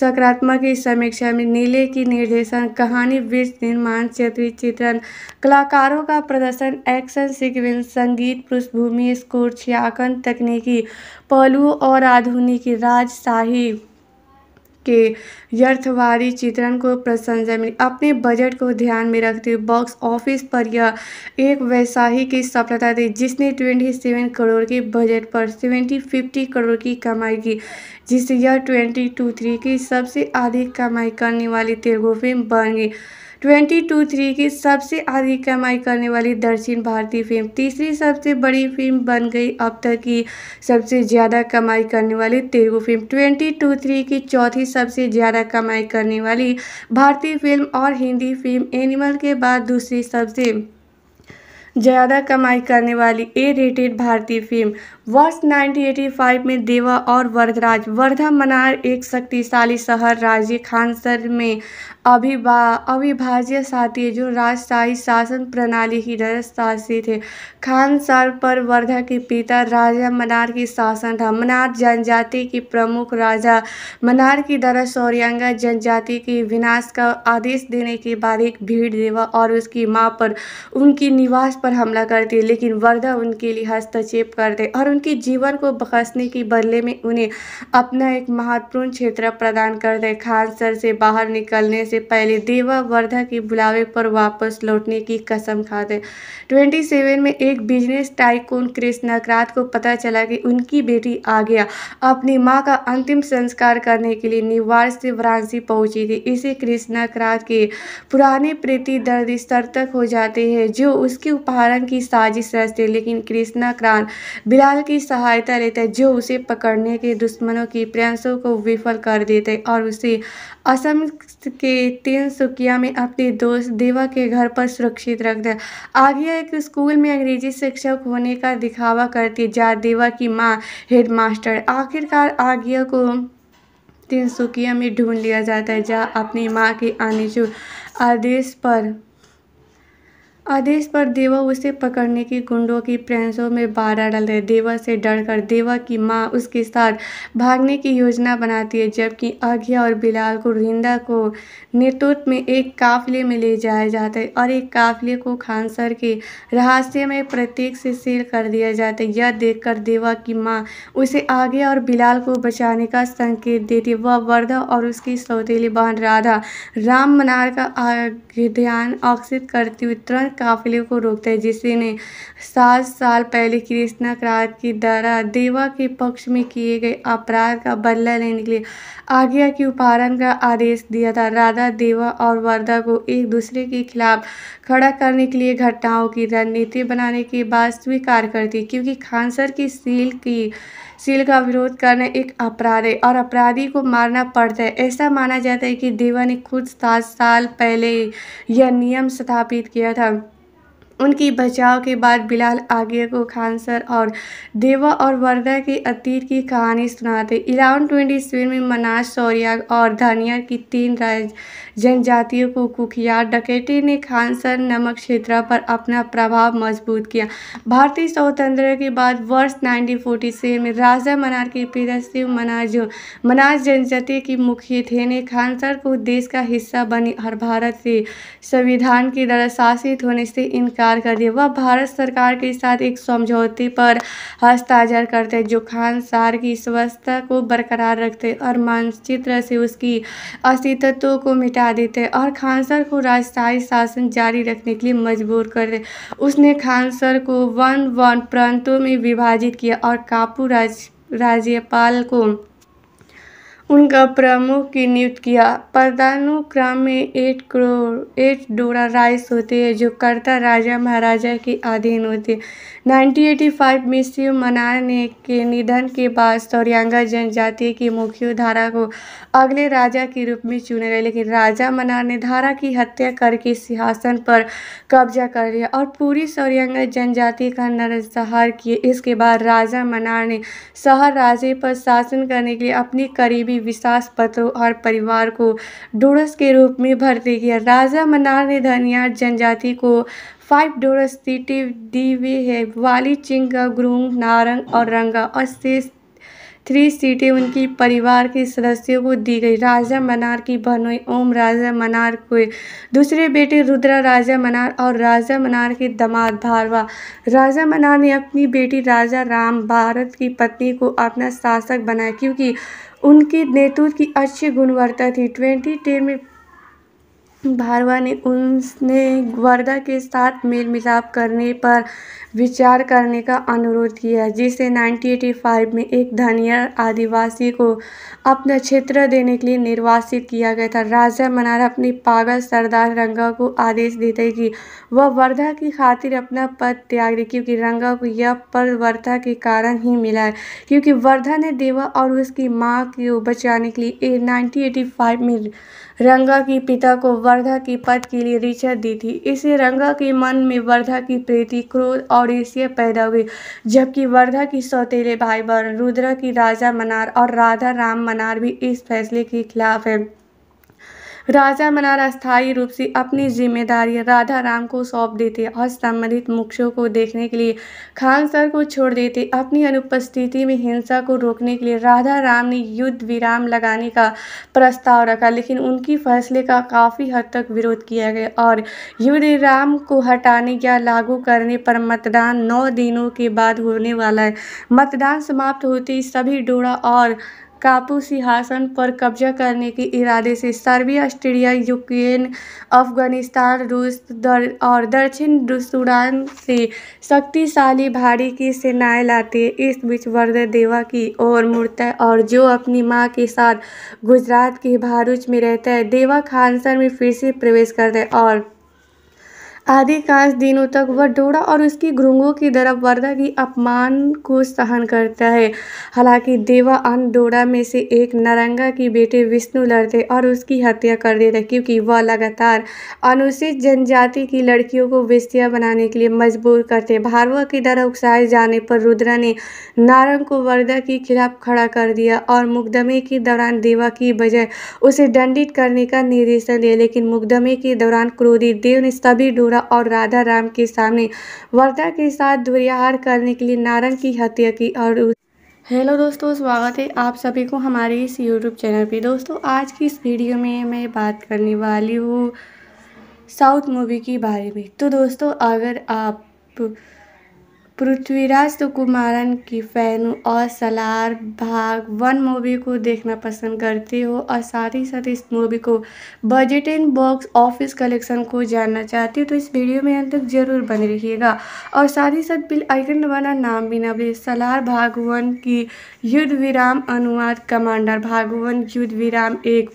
सकारात्मक की समीक्षा में नीले की निर्देशन कहानी वृक्ष निर्माण क्षेत्रीय चित्रण कलाकारों का प्रदर्शन एक्शन सिक्वेंस संगीत पृष्ठभूमि स्कोर छियाकन तकनीकी पहलुओं और आधुनिक राजशाही के यर्थवारी चित्रण को प्रशंसा मिली अपने बजट को ध्यान में रखते हुए बॉक्स ऑफिस पर यह एक वैसाही की सफलता दी जिसने ट्वेंटी सेवन करोड़ के बजट पर सेवेंटी फिफ्टी करोड़ की कमाई की जिससे यह ट्वेंटी टू थ्री की सबसे अधिक कमाई करने वाली तेलुगु फिल्म बन गई ट्वेंटी टू थ्री की सबसे अधिक कमाई करने वाली दक्षिण भारतीय फिल्म तीसरी सबसे बड़ी फिल्म बन गई अब तक की सबसे ज़्यादा कमाई करने वाली Telugu film twenty two three की चौथी सबसे ज़्यादा कमाई करने वाली भारतीय फिल्म और हिंदी फिल्म एनिमल के बाद दूसरी सबसे ज़्यादा कमाई करने वाली ए रेटेड भारतीय फिल्म वर्ष 1985 में देवा और वर्धराज वर्धा मनार एक शक्तिशाली शहर राज्य खानसर में अभिभा अविभाज्य साथी जो राजशाही शासन प्रणाली की राजशासी थे खान सर पर वर्धा के पिता राजा मनार की शासन था मनार जनजाति की प्रमुख राजा मनार की तरह सौरियांगा जनजाति के विनाश का आदेश देने के बाद एक भीड़ देवा और उसकी माँ पर उनकी निवास पर हमला करती लेकिन वर्धा उनके लिए हस्तक्षेप करते और उनके जीवन को बखसने के बदले में उन्हें अपना एक महत्वपूर्ण क्षेत्र प्रदान करते खान सर से बाहर निकलने से से पहले देवा वर्धा के बुलावे पर वापस लौटने की कसम खा गए 27 में एक बिजनेस टाइकोन क्रिस नकरात को पता चला कि उनकी बेटी आ गया अपनी माँ का अंतिम संस्कार करने के लिए निवार से वाराणसी पहुंची थी इसे क्रिस नकरात के पुराने प्रीति दर्द स्तर तक हो जाते हैं जो उसके उपहारण की साजिश रचते लेकिन कृष्णा क्रांत बिलाल की सहायता लेता है जो उसे पकड़ने के दुश्मनों की प्रयासों को विफल कर देते और उसे असम के तीन सुकिया में अपने दोस्त देवा के घर पर सुरक्षित रख दें आलिया एक स्कूल में अंग्रेजी शिक्षक होने का दिखावा करती जा देवा की माँ हेडमास्टर आखिरकार आलिया को तीन सुकिया में ढूंढ लिया जाता है जहाँ अपनी माँ के आने आदेश पर आदेश पर देवा उसे पकड़ने की गुंडों की प्रेंसों में बाधा डाले देवा से डरकर देवा की मां उसके साथ भागने की योजना बनाती है जबकि आज्ञा और बिलाल को रिंदा को नेतृत्व में एक काफिले में ले जाया जाता है और एक काफिले को खानसर के रहस्य में प्रत्येक से सील कर दिया जाता है यह देखकर देवा की माँ उसे आज्ञा और बिलाल को बचाने का संकेत देती है वह वर्धा और उसकी सौतेली बहन राधा राम मनार का ध्यान आकर्षित करती हुई तुरंत काफिले को रोकता है ने सात साल पहले कृष्णा क्रांत की द्वारा देवा के पक्ष में किए गए अपराध का बदला लेने के लिए आज्ञा के उपहारण का आदेश दिया था राधा देवा और वर्धा को एक दूसरे के खिलाफ खड़ा करने के लिए घटनाओं की रणनीति बनाने के बाद स्वीकार करती क्योंकि खानसर की सील की सील का विरोध करना एक अपराध है और अपराधी को मारना पड़ता है ऐसा माना जाता है कि देवा ने खुद सात साल पहले यह नियम स्थापित किया था उनकी बचाव के बाद बिलाल आगे को खानसर और देवा और वर्दा के अतीत की कहानी सुनाते इलेवन ट्वेंटी में मनाज सौरिया और धानिया की तीन राज जनजातियों को कुखिया डकैती ने खानसर नमक क्षेत्र पर अपना प्रभाव मजबूत किया भारतीय स्वतंत्रता के बाद वर्ष 1947 में राजा मनार के पिता शिव मनाजो मनाज जनजाति की मुखिया थे ने खानसर को देश का हिस्सा बनी और भारत से संविधान की द्वारा शासित होने से इनकार कर दिया वह भारत सरकार के साथ एक समझौते पर हस्ताक्षर करते जो खानसार की स्वस्थता को बरकरार रखते और मानचित्र से उसकी अस्तित्व को मिटा देते हैं और खान सर को राजशाही शासन जारी रखने के लिए मजबूर कर दे उसने खान सर को वन वन प्रांतों में विभाजित किया और कापू राज राज्यपाल को उनका प्रमुख की नियुक्त किया पदानुक्रम में एट करोड़ एट डोरा राइस होते हैं जो कर्ता राजा महाराजा के अधीन होते हैं 1985 में शिव मनाने के निधन के बाद सौरियांगा जनजाति की मुख्य धारा को अगले राजा के रूप में चुने गए लेकिन राजा मनार ने धारा की हत्या करके सिंहासन पर कब्जा कर लिया और पूरी सौरियांगा जनजाति का नरसंहार किए इसके बाद राजा मनार ने शहर राजे पर शासन करने के लिए अपने करीबी विश्वास पत्रों और परिवार को डोरस के रूप में भर्ती किया राजा मनार ने धनिया जनजाति को फाइव डोर सिटी दी हुई है वाली ग्रूंग नारंग और रंगा और शेष थ्री सीटें उनकी परिवार के सदस्यों को दी गई राजा मनार की बहनोई ओम राजा मनार को दूसरे बेटे रुद्रा राजा मनार और राजा मनार के दामाद भारवा राजा मनार ने अपनी बेटी राजा राम भारत की पत्नी को अपना शासक बनाया क्योंकि उनके नेतृत्व की अच्छी गुणवत्ता थी ट्वेंटी टेन में भारवा ने उनने वर्दा के साथ मेल मिलाप करने पर विचार करने का अनुरोध किया जिसे 1985 में एक धनिया आदिवासी को अपना क्षेत्र देने के लिए निर्वासित किया गया था राजा मनारा अपने पागल सरदार रंगा को आदेश देते कि वह वर्धा की खातिर अपना पद त्याग दे क्योंकि रंगा को यह पद वर्धा के कारण ही मिला है क्योंकि वर्धा ने देवा और उसकी माँ को बचाने के लिए नाइनटीन में रंगा के पिता को वर्धा के पद के लिए ऋचा दी थी इसे रंगा के मन में वर्धा की प्रीति क्रोध और ईर्ष्या पैदा हुई जबकि वर्धा की सौतेले भाई बहन रुद्रा की राजा मनार और राधा राम मनार भी इस फैसले के खिलाफ है राजा मनारा अस्थायी रूप से अपनी जिम्मेदारी राधा राम को सौंप देते और संबंधित मुख्यों को देखने के लिए खान सर को छोड़ देते अपनी अनुपस्थिति में हिंसा को रोकने के लिए राधा राम ने युद्ध विराम लगाने का प्रस्ताव रखा लेकिन उनकी फैसले का काफ़ी हद तक विरोध किया गया और युद्ध विराम को हटाने या लागू करने पर मतदान नौ दिनों के बाद होने वाला है मतदान समाप्त होते ही सभी डोड़ा और कापू सिंहासन पर कब्जा करने के इरादे से सर्बिया ऑस्ट्रेलिया यूक्रेन अफगानिस्तान रूस दर, और दक्षिण सूडान से शक्तिशाली भारी की सेनाएं लाते इस बीच देवा की ओर मूर्त है और जो अपनी माँ के साथ गुजरात के भारूच में रहता है देवा खानसर में फिर से प्रवेश करते हैं और अधिकांश दिनों तक वह डोड़ा और उसकी घुंघों की तरफ वर्दा की अपमान को सहन करता है हालांकि देवा अन डोड़ा में से एक नारंगा की बेटे लड़ते और उसकी हत्या कर देता है क्योंकि वह लगातार अनुसूचित जनजाति की लड़कियों को विस्तिया बनाने के लिए मजबूर करते भारवा की तरह उकसाए जाने पर रुद्रा ने नारंग को वर्दा के खिलाफ खड़ा कर दिया और मुकदमे के दौरान देवा की बजाय उसे दंडित करने का निर्देशन दिया लेकिन मुकदमे के दौरान क्रोधी देव ने सभी डोरा राधा और राधा राम के सामने वर्दा के साथ दुर्यहार करने के लिए नारंग की हत्या की और हेलो दोस्तों स्वागत है आप सभी को हमारे इस यूट्यूब चैनल पे दोस्तों आज की इस वीडियो में मैं बात करने वाली हूँ साउथ मूवी के बारे में तो दोस्तों अगर आप पृथ्वीराज तो कुमारन की फ़ैन हूँ और सलार भाग वन मूवी को देखना पसंद करती हूँ और साथ ही साथ इस मूवी को बजट इन बॉक्स ऑफिस कलेक्शन को जानना चाहती हूँ तो इस वीडियो में अंत तक ज़रूर बने रहिएगा और साथ ही साथ बिल आइकन वाला नाम भी ना भूलिए सलार भाग वन की युद्ध विराम अनुवाद कमांडर भाग वन युद्ध विराम एक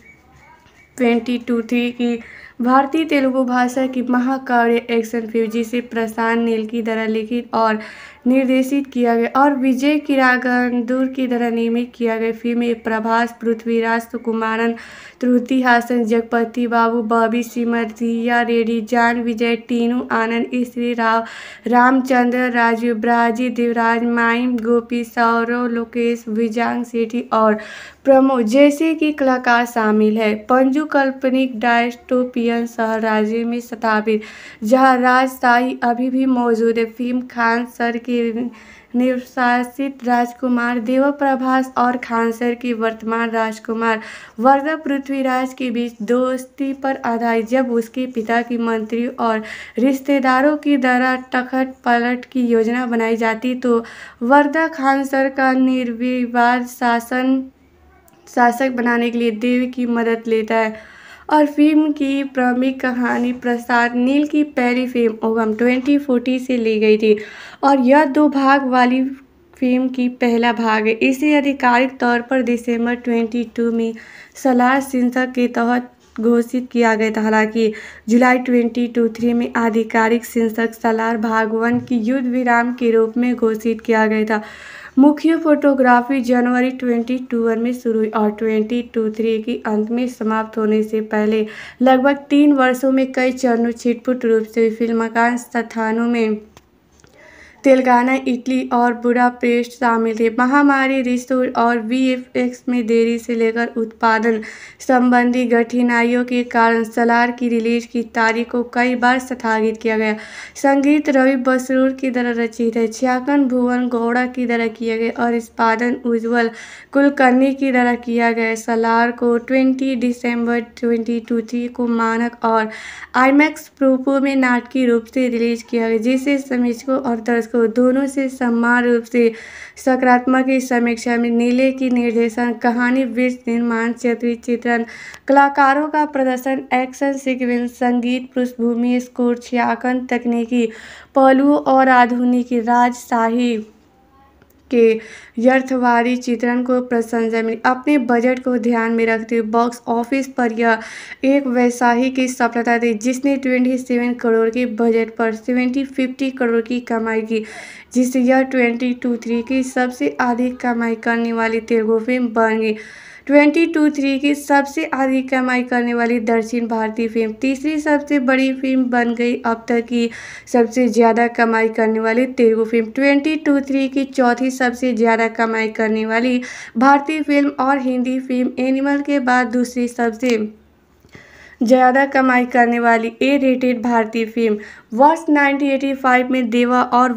ट्वेंटी टू थ्री की भारतीय तेलुगु भाषा की महाकाव्य एक्शन फ्यूजी से प्रशांत नील की द्वारा लिखित और निर्देशित किया गया और विजय किरागन दूर की तरह निर्मित किया गया फिल्म प्रभास पृथ्वीराज सुकुमारन त्रुति हासन जगपति बाबू बॉबी सिमर रिया रेड्डी जान विजय टीनू आनंद स्त्री राव रामचंद्र राजू ब्राजी देवराज माइम गोपी सौरव लोकेश विजांग सेठी और प्रमो जैसे कि कलाकार शामिल है पंजू काल्पनिक डायस्टोपियन शहर राज्य में स्थापित जहाँ राजशाही अभी भी मौजूद है फिल्म खान सर की की निर्वासित राजकुमार देव देवप्रभास और खानसर की वर्तमान राजकुमार वर्धा पृथ्वीराज के बीच दोस्ती पर आधारित जब उसके पिता की मंत्री और रिश्तेदारों की द्वारा टखट पलट की योजना बनाई जाती तो वर्धा खानसर का निर्विवाद शासन शासक बनाने के लिए देव की मदद लेता है और फिल्म की प्रमुख कहानी प्रसाद नील की पहली फिल्म ओगम 2040 से ली गई थी और यह दो भाग वाली फिल्म की पहला भाग है इसे आधिकारिक तौर पर दिसंबर 22 में सलार शीर्षक के तहत घोषित किया गया था हालांकि जुलाई ट्वेंटी टू थ्री में आधिकारिक शीर्षक सलार भाग वन की युद्ध विराम के रूप में घोषित किया गया था मुख्य फोटोग्राफी जनवरी 2021 में शुरू हुई और 2023 के अंत में समाप्त होने से पहले लगभग तीन वर्षों में कई चरणों छिटपुट रूप से फिल्माकांश स्थानों में तेलंगाना इटली और बुडापेस्ट शामिल थे महामारी रिसोर्स और वीएफएक्स में देरी से लेकर उत्पादन संबंधी कठिनाइयों के कारण सलार की रिलीज की तारीख को कई बार स्थगित किया गया संगीत रवि बसरूर की तरह रचित है छियाकन भुवन गौड़ा की तरह किया गया और इस्पादन उज्ज्वल कुलकर्णी की तरह किया गया सलार को ट्वेंटी दिसंबर ट्वेंटी को मानक और आईमैक्स प्रोपो में नाटकीय रूप से रिलीज किया गया जिसे समीक्षकों और दर्शकों को तो दोनों से समान रूप से सकारात्मक की समीक्षा में नीले की निर्देशन कहानी वृक्ष निर्माण क्षेत्र चित्रण कलाकारों का प्रदर्शन एक्शन सिक्वेंस संगीत पृष्ठभूमि स्कोर छियाकन तकनीकी पहलुओं और आधुनिक राजशाही के यर्थवारी चित्रण को प्रशंसा मिली अपने बजट को ध्यान में रखते हुए बॉक्स ऑफिस पर यह एक वैसाही की सफलता थी जिसने ट्वेंटी सेवन करोड़ के बजट पर सेवेंटी फिफ्टी करोड़ की कमाई की जिससे यह ट्वेंटी टू थ्री की सबसे अधिक कमाई करने वाली तेलुगु फिल्म बन गई ट्वेंटी टू थ्री की सबसे अधिक कमाई करने वाली दक्षिण भारतीय फिल्म तीसरी सबसे बड़ी फिल्म बन गई अब तक की सबसे ज़्यादा कमाई करने वाली Telugu film twenty two three की चौथी सबसे ज़्यादा कमाई करने वाली भारतीय फिल्म और हिंदी फिल्म एनिमल के बाद दूसरी सबसे ज़्यादा कमाई करने वाली ए रेटेड भारतीय फिल्म वर्ष 1985 में देवा और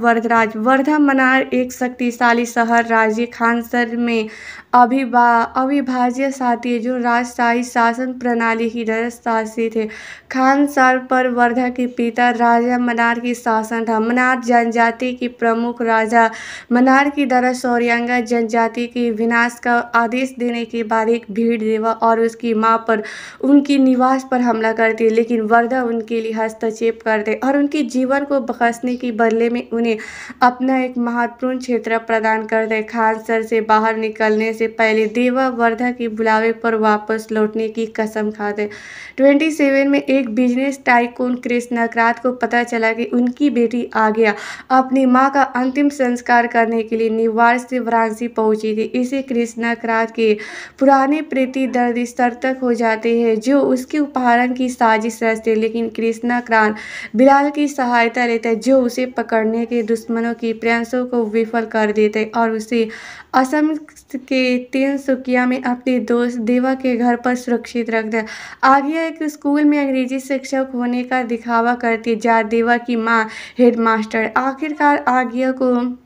वर्धा मनार एक शक्तिशाली शहर राज्य खानसर में अभिभा अविभाज्य साथी जो राजशाही शासन प्रणाली ही राजस्था थे खानसर पर वर्धा के पिता राजा मनार की शासन था मनार जनजाति की प्रमुख राजा मनार की दरा सौरियांगा जनजाति के विनाश का आदेश देने के बाद एक भीड़ देवा और उसकी माँ पर उनकी निवास पर हमला करती लेकिन वर्धा उनके लिए हस्तक्षेप करते और उनके जीवन को बखसने के बदले में उन्हें अपना एक महत्वपूर्ण क्षेत्र प्रदान कर दे खानसर से बाहर निकलने से पहले देवा वर्धा के बुलावे पर वापस लौटने की कसम खा दे ट्वेंटी सेवन में एक बिजनेस टाइकोन क्रिस नकरात को पता चला कि उनकी बेटी आ गया अपनी माँ का अंतिम संस्कार करने के लिए निवार से वाराणसी पहुंची थी इसे कृष्णा क्रात के पुराने प्रीति दर्द स्तर तक हो जाते हैं जो उसके उपहारण की साजिश रचते लेकिन कृष्णा क्रांत बिलाल की सहायता लेता है जो उसे पकड़ने के दुश्मनों की प्रयासों को विफल कर देते हैं और उसे असम के तीन सुकिया में अपने दोस्त देवा के घर पर सुरक्षित रखता है आगे एक स्कूल में अंग्रेजी शिक्षक होने का दिखावा करती है जहाँ देवा की माँ हेडमास्टर आखिरकार आगे को तीन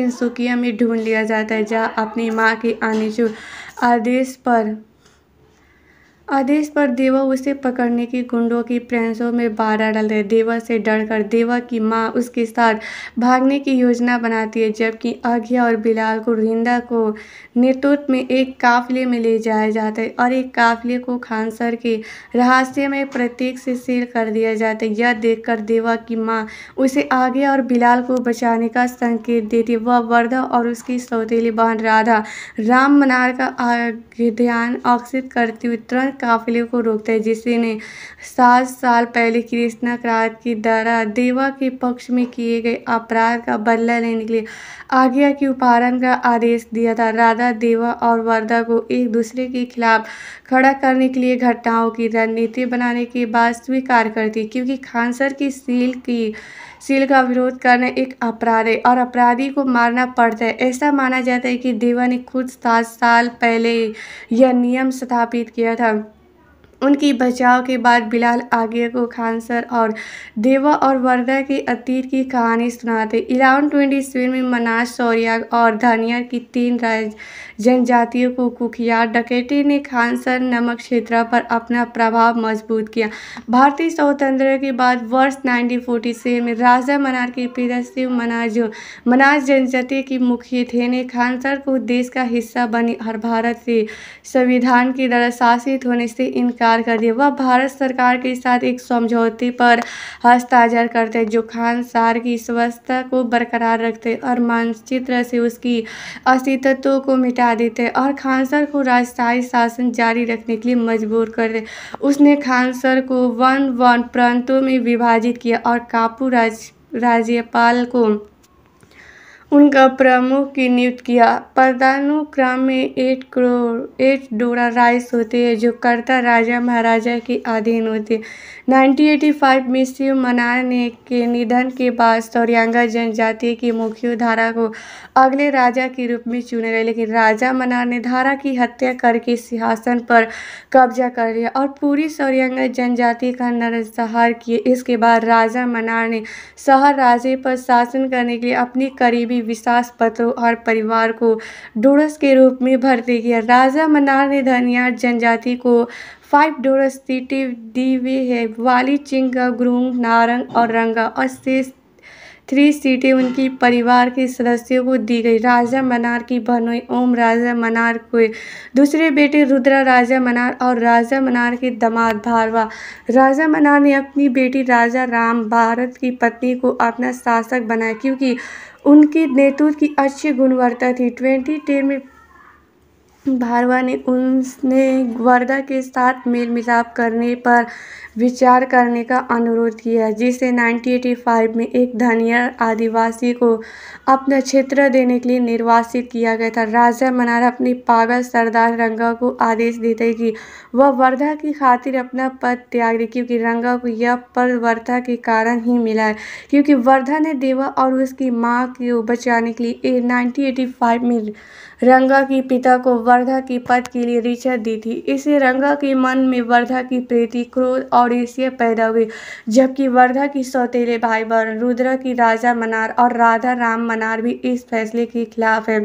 तिनसुकिया में ढूंढ लिया जाता है जहाँ अपनी माँ के आने आदेश पर आदेश पर देवा उसे पकड़ने की गुंडों की प्रेंसों में बाधा डाले देवा से डरकर देवा की मां उसके साथ भागने की योजना बनाती है जबकि आज्ञा और बिलाल को रिंदा को नेतृत्व में एक काफिले में ले जाया जाता है और एक काफिले को खानसर के रहस्य में प्रत्येक से सील कर दिया जाता है यह देखकर देवा की माँ उसे आज्ञा और बिलाल को बचाने का संकेत देती है वह वर्धा और उसकी सौतेली बहन राधा राम मनार का ध्यान आकर्षित करती हुई तुरंत काफिले को रोकता है ने सात साल पहले क्रांत की द्वारा देवा के पक्ष में किए गए अपराध का बदला लेने के लिए आज्ञा के उपारण का आदेश दिया था राधा देवा और वर्धा को एक दूसरे के खिलाफ खड़ा करने के लिए घटनाओं की रणनीति बनाने की बात स्वीकार करती क्योंकि खानसर की सील की सील का विरोध करना एक अपराध है और अपराधी को मारना पड़ता है ऐसा माना जाता है कि देवा ने खुद सात साल पहले यह नियम स्थापित किया था उनकी बचाव के बाद बिलाल आगे को खान सर और देवा और वर्दा के अतीत की कहानी सुनाते इलेवन ट्वेंटी में मनाज सौरिया और धानिया की तीन राज जनजातियों को कुखिया डकैती ने खानसर नमक क्षेत्र पर अपना प्रभाव मजबूत किया भारतीय स्वतंत्रता के बाद वर्ष 1947 में राजा मनार के पिता शिव मनाजो मनाज जनजाति के मुखिया थे ने खानसर को देश का हिस्सा बनी और भारत से संविधान की द्वारा शासित होने से इनकार कर दिया वह भारत सरकार के साथ एक समझौते पर हस्ताक्षर करते जो खानसार की स्वस्थता को बरकरार रखते और मानचित्र से उसकी अस्तित्व को मिटा बाधित है और खान सर को राजशाही शासन जारी रखने के लिए मजबूर कर दे उसने खान सर को वन वन प्रांतों में विभाजित किया और कापू राज राज्यपाल को उनका प्रमुख की नियुक्त किया पदानुक्रम में एट करोड़ एट डोरा राइस होते हैं जो कर्ता राजा महाराजा के अधीन होते 1985 में शिव मनाने के निधन के बाद सौरियांगा जनजाति की मुख्य धारा को अगले राजा के रूप में चुने गए लेकिन राजा मनार ने धारा की हत्या करके सिंहासन पर कब्जा कर लिया और पूरी सौरियांगा जनजाति का नरसंहार किए इसके बाद राजा मनार ने शहर राजे पर शासन करने के लिए अपने करीबी विश्वास पत्रों और परिवार को डोरस के रूप में भर्ती किया राजा मनार ने धनिया जनजाति को फाइव डोर सिटी दी हुई है वाली ग्रूंग नारंग और रंगा और शेष थ्री सीटें उनकी परिवार के सदस्यों को दी गई राजा मनार की बहनोई ओम राजा मनार को दूसरे बेटे रुद्रा राजा मनार और राजा मनार के दामाद भारवा राजा मनार ने अपनी बेटी राजा राम भारत की पत्नी को अपना शासक बनाया क्योंकि उनके नेतृत्व की अच्छी गुणवत्ता थी ट्वेंटी टेन में भारवा ने उनने वर्दा के साथ मेल मिलाप करने पर विचार करने का अनुरोध किया जिसे 1985 में एक धनिया आदिवासी को अपना क्षेत्र देने के लिए निर्वासित किया गया था राजा मनारा अपने पागल सरदार रंगा को आदेश देते कि वह वर्धा की खातिर अपना पद त्याग दे क्योंकि रंगा को यह पद वर्धा के कारण ही मिला है क्योंकि वर्धा ने देवा और उसकी माँ को बचाने के लिए नाइनटीन में रंगा के पिता को वर्धा के पद के लिए ऋचा दी थी इसे रंगा के मन में वर्धा की प्रीति क्रोध और ईर्ष्या पैदा हुई जबकि वर्धा की सौतेले भाई बहन रुद्रा की राजा मनार और राधा राम मनार भी इस फैसले के खिलाफ है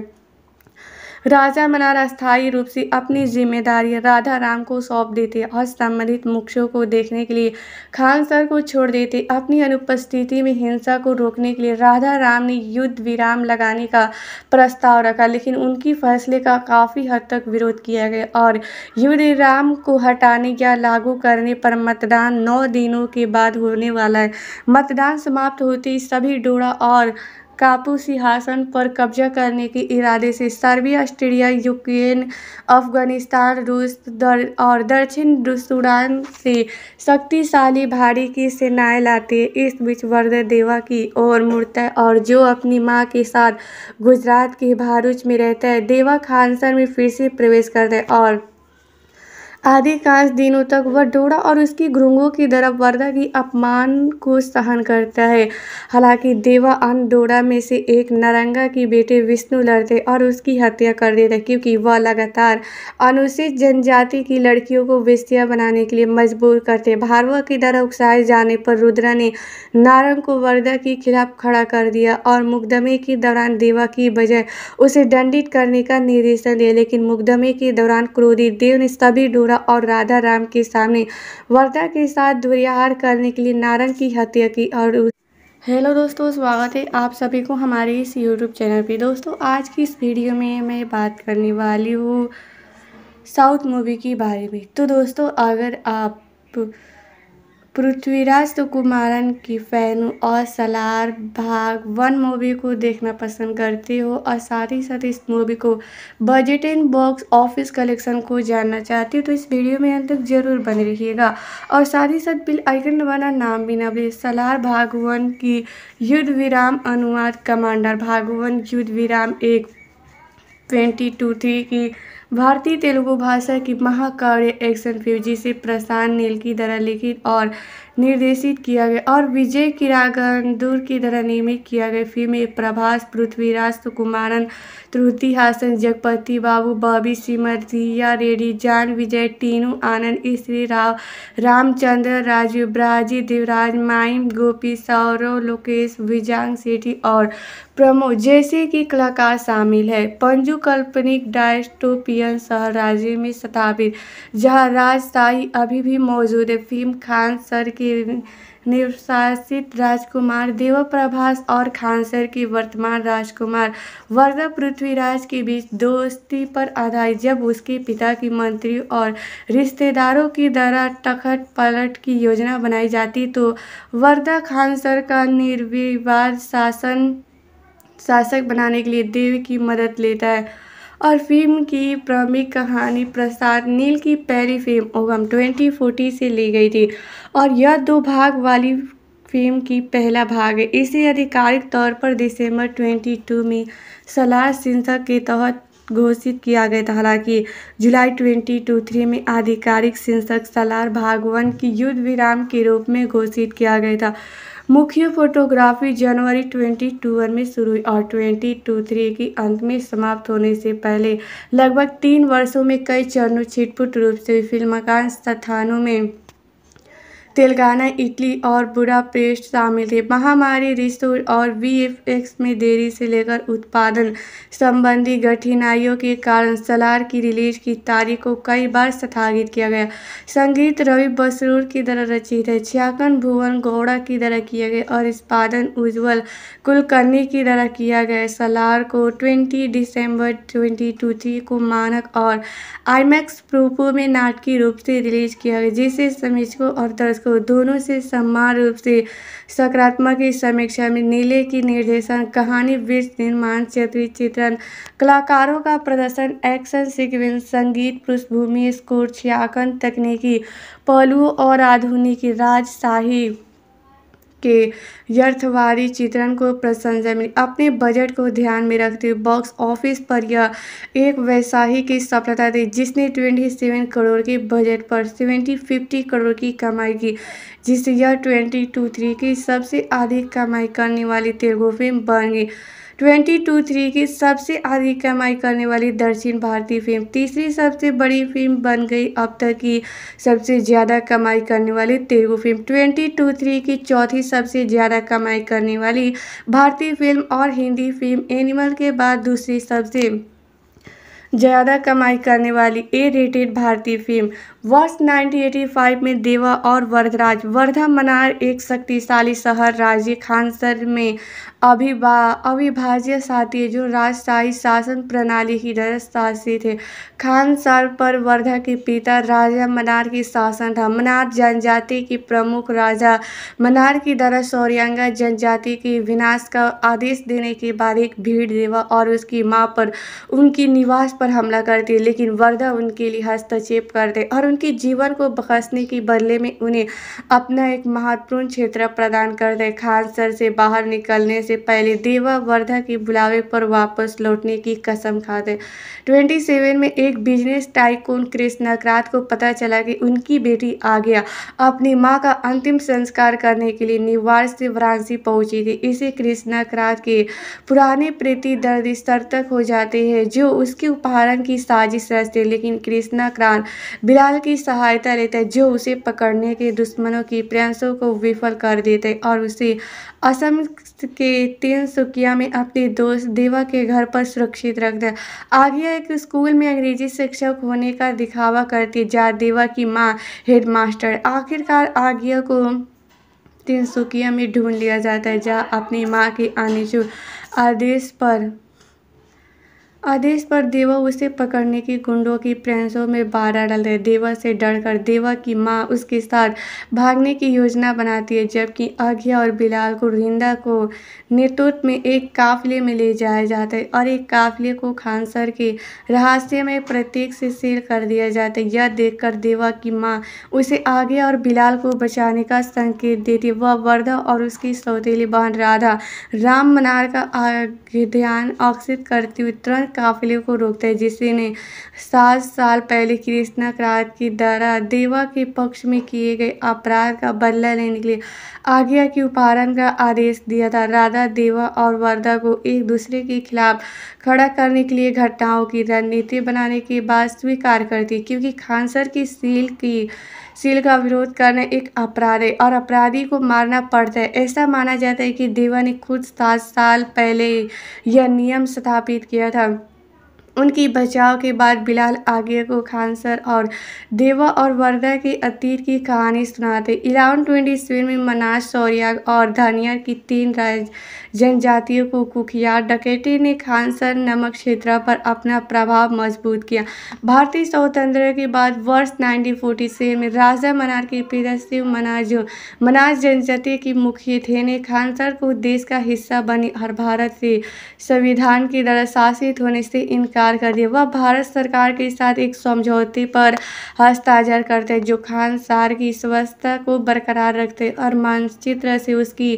राजा मनारा अस्थायी रूप से अपनी जिम्मेदारी राधा राम को सौंप देते और संबंधित मुख्यों को देखने के लिए खान सर को छोड़ देते अपनी अनुपस्थिति में हिंसा को रोकने के लिए राधा राम ने युद्ध विराम लगाने का प्रस्ताव रखा लेकिन उनकी फैसले का काफ़ी हद तक विरोध किया गया और युद्ध विराम को हटाने या लागू करने पर मतदान नौ दिनों के बाद होने वाला है मतदान समाप्त होते ही सभी डोड़ा और कापू सिंहासन पर कब्जा करने के इरादे से सर्बिया ऑस्ट्रेलिया यूक्रेन अफगानिस्तान रूस दर, और दक्षिण सूडान से शक्तिशाली भारी की सेनाएं लाते इस बीच देवा की ओर मूर्त और जो अपनी माँ के साथ गुजरात के भारूच में रहता है देवा खानसर में फिर से प्रवेश करते हैं और अधिकांश दिनों तक वह डोड़ा और उसकी घुंघों की तरफ वर्दा की अपमान को सहन करता है हालांकि देवा अन डोड़ा में से एक नारंगा की बेटे विष्णु लड़ते और उसकी हत्या कर देता है क्योंकि वह लगातार अनुसूचित जनजाति की लड़कियों को विस्तिया बनाने के लिए मजबूर करते भारवा की तरह उकसाए जाने पर रुद्रा ने नारंग को वर्दा के खिलाफ खड़ा कर दिया और मुकदमे के दौरान देवा की बजाय उसे दंडित करने का निर्देशन दिया लेकिन मुकदमे के दौरान क्रोधित देव ने सभी डोरा राधा और राधा राम के सामने वर्दा के साथ दुर्यहार करने के लिए नारंग की हत्या की और हेलो दोस्तों स्वागत है आप सभी को हमारे इस यूट्यूब चैनल पे दोस्तों आज की इस वीडियो में मैं बात करने वाली हूँ साउथ मूवी के बारे में तो दोस्तों अगर आप पृथ्वीराज तो कुमारन की फ़ैन हूँ और सलार भाग वन मूवी को देखना पसंद करती हूँ और साथ ही साथ इस मूवी को बजट इन बॉक्स ऑफिस कलेक्शन को जानना चाहती हूँ तो इस वीडियो में अंत तक ज़रूर बने रहिएगा और साथ ही साथ बिल आइकन वाला नाम भी ना भूलिए सलार भाग वन की युद्ध विराम अनुवाद कमांडर भाग वन युद्ध विराम एक ट्वेंटी टू थ्री की भारतीय तेलुगु भाषा की महाकाव्य एक्शन फ्यूजी से प्रशांत नील की द्वारा लिखित और निर्देशित किया गया और विजय किरागन दूर की तरह निर्मित किया गया फिल्म प्रभास पृथ्वीराज सुकुमारन त्रुति हासन जगपति बाबू बॉबी सिमर रिया रेड्डी जान विजय टीनू आनंद स्त्री राव रामचंद्र राजू ब्राजी देवराज माइम गोपी सौरव लोकेश विजांग सेठी और प्रमो जैसे कि कलाकार शामिल है पंजू काल्पनिक डायस्टोपियन शहर राज्य में स्थापित जहाँ राजशाही अभी भी मौजूद है फिल्म खान सर की की निर्वासित राजकुमार देव देवप्रभास और खानसर की वर्तमान राजकुमार वर्धा पृथ्वीराज के बीच दोस्ती पर आधारित जब उसके पिता की मंत्री और रिश्तेदारों की द्वारा टखट पलट की योजना बनाई जाती तो वर्धा खानसर का निर्विवाद शासन शासक बनाने के लिए देव की मदद लेता है और फिल्म की प्रमुख कहानी प्रसाद नील की पहली फिल्म ओगम 2040 से ली गई थी और यह दो भाग वाली फिल्म की पहला भाग है इसे आधिकारिक तौर पर दिसंबर 22 में सलार शीर्षक के तहत घोषित किया गया था हालांकि जुलाई ट्वेंटी टू थ्री में आधिकारिक शीर्षक सलार भाग वन की युद्ध विराम के रूप में घोषित किया गया था मुख्य फोटोग्राफी जनवरी 2021 में शुरू हुई और 2023 के अंत में समाप्त होने से पहले लगभग तीन वर्षों में कई चरणों छिटपुट रूप से फिल्माकांश स्थानों में तेलंगाना इटली और बुडापेस्ट शामिल थे महामारी रिसोर्स और वीएफएक्स में देरी से लेकर उत्पादन संबंधी कठिनाइयों के कारण सलार की रिलीज की तारीख को कई बार स्थगित किया गया संगीत रवि बसरूर की तरह रचित है छियाकन भुवन गौड़ा की तरह किया गया और इस्पादन उज्ज्वल कुलकर्णी की तरह किया गया सलार को ट्वेंटी दिसंबर ट्वेंटी को मानक और आईमैक्स प्रूपो में नाटकीय रूप से रिलीज किया गया जिसे समीक्षकों और दर्शकों को तो दोनों से समान रूप से सकारात्मक की समीक्षा में नीले की निर्देशन कहानी वृक्ष निर्माण क्षेत्रीय चित्रण कलाकारों का प्रदर्शन एक्शन सिक्वेंस संगीत पृष्ठभूमि स्कोर छियाकन तकनीकी पहलुओं और आधुनिक राजशाही के यर्थवारी चित्रण को प्रशंसा मिली अपने बजट को ध्यान में रखते हुए बॉक्स ऑफिस पर यह एक वैसाही की सफलता थी जिसने ट्वेंटी सेवन करोड़ के बजट पर सेवेंटी फिफ्टी करोड़ की कमाई की जिससे यह ट्वेंटी टू थ्री की सबसे अधिक कमाई करने वाली तेलुगु फिल्म बन गई ट्वेंटी टू थ्री की सबसे अधिक कमाई करने वाली दक्षिण भारतीय फिल्म तीसरी सबसे बड़ी फिल्म बन गई अब तक की सबसे ज़्यादा कमाई करने वाली Telugu film twenty two three की चौथी सबसे ज़्यादा कमाई करने वाली भारतीय फिल्म और हिंदी फिल्म एनिमल के बाद दूसरी सबसे ज़्यादा कमाई करने वाली ए रेटेड भारतीय फिल्म वर्ष 1985 में देवा और वर्धराज मनार एक शक्तिशाली शहर राज्य खानसर में अभिभा अविभाज्य साथी जो राजशाही शासन प्रणाली ही राजस्था थे खानसर पर वर्धा के पिता राजा मनार की शासन था मनार जनजाति की प्रमुख राजा मनार की दरा सौरियांगा जनजाति के विनाश का आदेश देने के बाद एक भीड़ देवा और उसकी माँ पर उनकी निवास पर हमला करती लेकिन वर्धा उनके लिए हस्तक्षेप करते और उनके जीवन को बखसने के बदले में उन्हें अपना एक महत्वपूर्ण क्षेत्र प्रदान कर दे खान सर से बाहर निकलने से पहले देवा वर्धा के बुलावे पर वापस लौटने की कसम खा दे ट्वेंटी सेवन में एक बिजनेस टाइकोन क्रिस नकरात को पता चला कि उनकी बेटी आ गया अपनी माँ का अंतिम संस्कार करने के लिए निवार से वाराणसी पहुंची थी इसे कृष्णा क्रात के पुराने प्रीति दर्द स्तर तक हो जाते हैं जो उसके उपहारण की साजिश रचते लेकिन कृष्णा क्रांत बिलाल की सहायता लेता है जो उसे पकड़ने के दुश्मनों की प्रयासों को विफल कर देते हैं और उसे असम के तीन सुकिया में अपने दोस्त देवा के घर पर सुरक्षित रखता है आगे एक स्कूल में अंग्रेजी शिक्षक होने का दिखावा करती है जहाँ देवा की माँ हेडमास्टर आखिरकार आगे को तीन तिनसुकिया में ढूंढ लिया जाता है जहाँ अपनी माँ के आने आदेश पर आदेश पर देवा उसे पकड़ने की गुंडों की प्रेंसों में बाधा डाले देवा से डरकर देवा की मां उसके साथ भागने की योजना बनाती है जबकि आज्ञा और बिलाल को रिंदा को नेतृत्व में एक काफिले में ले जाया जाता है और एक काफिले को खानसर के रहस्य में प्रत्येक से सील कर दिया जाता है यह देखकर देवा की माँ उसे आज्ञा और बिलाल को बचाने का संकेत देती है वह वर्धा और उसकी सौतेली बहन राधा राम मनार का ध्यान आकर्षित करती हुई तुरंत काफिले को रोकता है ने सात साल पहले कृष्णा क्रांत की द्वारा देवा के पक्ष में किए गए अपराध का बदला लेने के लिए आज्ञा के उपहारण का आदेश दिया था राधा देवा और वर्धा को एक दूसरे के खिलाफ खड़ा करने के लिए घटनाओं की रणनीति बनाने के बाद स्वीकार करती क्योंकि खानसर की सील की सील का विरोध करना एक अपराध है और अपराधी को मारना पड़ता है ऐसा माना जाता है कि देवा ने खुद सात साल पहले यह नियम स्थापित किया था उनकी बचाव के बाद बिलाल आगे को खानसर और देवा और वर्दा के अतीत की कहानी सुनाते इलेवन ट्वेंटी में मनाज सौरिया और धानिया की तीन राज जनजातियों को कुखिया डकैती ने खानसर नमक क्षेत्र पर अपना प्रभाव मजबूत किया भारतीय स्वतंत्रता के बाद वर्ष 1947 में राजा मनार के पिता शिव मनाजो मनाज जनजाति के मुखिया थे ने खानसर को देश का हिस्सा बनी और भारत से संविधान की द्वारा शासित होने से इनकार कर दिया वह भारत सरकार के साथ एक समझौते पर हस्ताक्षर करते जो खानसार की स्वस्थता को बरकरार रखते और मानचित्र से उसकी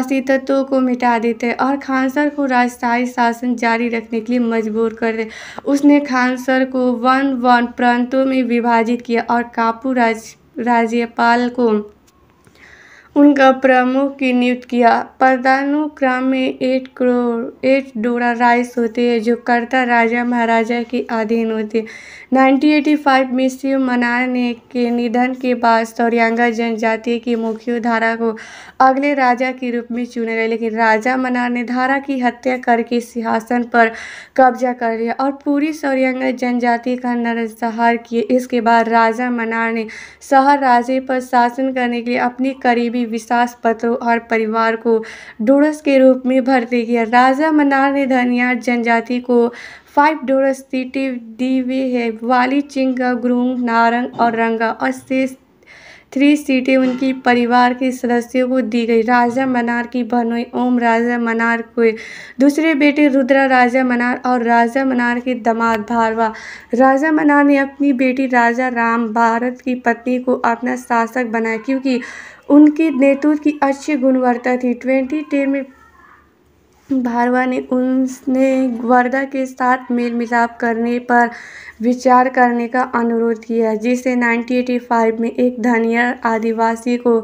अस्तित्व को मिटा देते हैं और खान सर को राजशाही शासन जारी रखने के लिए मजबूर कर दे उसने खान सर को वन वन प्रांतों में विभाजित किया और कापू राज राज्यपाल को उनका प्रमुख की नियुक्त किया पदानुक्रम में एट करोड़ एट डोरा राइस होते हैं जो कर्ता राजा महाराजा के अधीन होते हैं 1985 में शिव मनाने के निधन के बाद सौरियांगा जनजाति की मुख्य धारा को अगले राजा के रूप में चुने गए लेकिन राजा मनार ने धारा की हत्या करके सिंहासन पर कब्जा कर लिया और पूरी सौरियांगा जनजाति का नरसंहार किए इसके बाद राजा मनार ने शहर राजे पर शासन करने के लिए अपने करीबी विश्वास पत्रों और परिवार को डोरस के रूप में भर्ती किया राजा मनार ने धनिया जनजाति को फाइव डोर सिटी दी हुई है वाली ग्रूंग नारंग और रंगा और शेष थ्री सीटें उनकी परिवार के सदस्यों को दी गई राजा मनार की बहनोई ओम राजा मनार को दूसरे बेटे रुद्रा राजा मनार और राजा मनार के दामाद भारवा राजा मनार ने अपनी बेटी राजा राम भारत की पत्नी को अपना शासक बनाया क्योंकि उनके नेतृत्व की अच्छी गुणवत्ता थी ट्वेंटी टेन में भारवा ने उनने वर्दा के साथ मेल मिलाप करने पर विचार करने का अनुरोध किया जिसे 1985 में एक धनिया आदिवासी को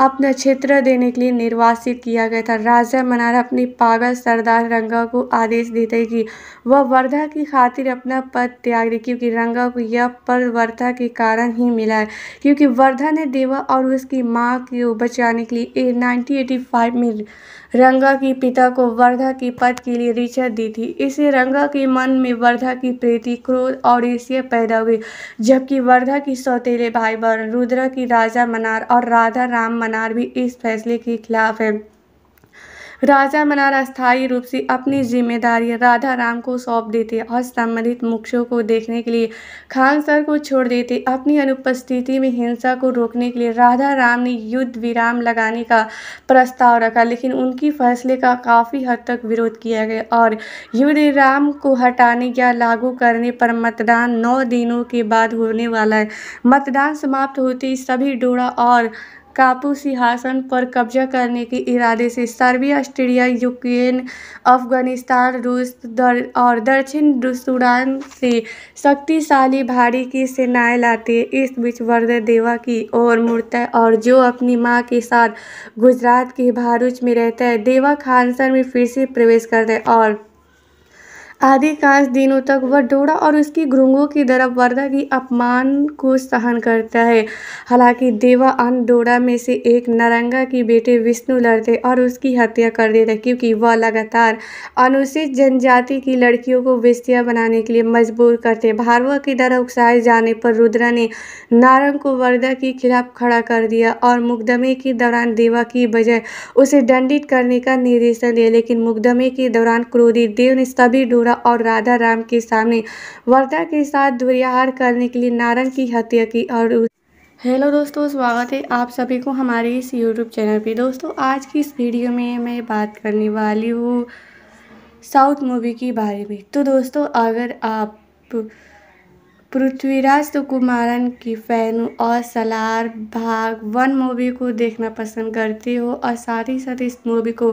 अपना क्षेत्र देने के लिए निर्वासित किया गया था राजा मनारा अपने पागल सरदार रंगा को आदेश देते कि वह वर्धा की खातिर अपना पद त्याग दे क्योंकि रंगा को यह पद वर्धा के कारण ही मिला है क्योंकि वर्धा ने देवा और उसकी माँ को बचाने के लिए नाइनटीन में रंगा के पिता को वर्धा के पद के लिए ऋचा दी थी इसे रंगा के मन में वर्धा की प्रीति क्रोध और ईर्ष्या पैदा हुई जबकि वर्धा की सौतेले भाई बहन रुद्रा की राजा मनार और राधा राम मनार भी इस फैसले के खिलाफ है राजा मनारा अस्थायी रूप से अपनी जिम्मेदारी राधा राम को सौंप देते और संबंधित मुख्यों को देखने के लिए खान सर को छोड़ देते अपनी अनुपस्थिति में हिंसा को रोकने के लिए राधा राम ने युद्ध विराम लगाने का प्रस्ताव रखा लेकिन उनकी फैसले का काफ़ी हद तक विरोध किया गया और युद्ध विराम को हटाने या लागू करने पर मतदान नौ दिनों के बाद होने वाला है मतदान समाप्त होते ही सभी डोड़ा और कापू सिंहासन पर कब्जा करने के इरादे से सर्बिया ऑस्ट्रेलिया यूक्रेन अफगानिस्तान रूस दर, और दक्षिण सूडान से शक्तिशाली भारी की सेनाएं लाते इस बीच देवा की ओर मूर्त है और जो अपनी माँ के साथ गुजरात के भारूच में रहता है देवा खानसर में फिर से प्रवेश करते हैं और अधिकांश दिनों तक वह डोड़ा और उसकी घुंघों की तरफ वर्दा की अपमान को सहन करता है हालांकि देवा अन डोड़ा में से एक नारंगा की बेटे विष्णु लड़ते और उसकी हत्या कर देता क्योंकि वह लगातार अनुसूचित जनजाति की लड़कियों को विस्तिया बनाने के लिए मजबूर करते भारवा की तरह उकसाए जाने पर रुद्रा ने नारंग को वर्दा के खिलाफ खड़ा कर दिया और मुकदमे के दौरान देवा की बजाय उसे दंडित करने का निर्देशन दिया लेकिन मुकदमे के दौरान क्रोधित देव ने सभी डोरा राधा और राधा राम के सामने वर्दा के साथ दुर्यहार करने के लिए नारंग की हत्या की और हेलो दोस्तों स्वागत है आप सभी को हमारे इस यूट्यूब चैनल पे दोस्तों आज की इस वीडियो में मैं बात करने वाली हूँ साउथ मूवी के बारे में तो दोस्तों अगर आप पृथ्वीराज तो कुमारन की फैन और सलार भाग वन मूवी को देखना पसंद करती हो और साथ ही साथ इस मूवी को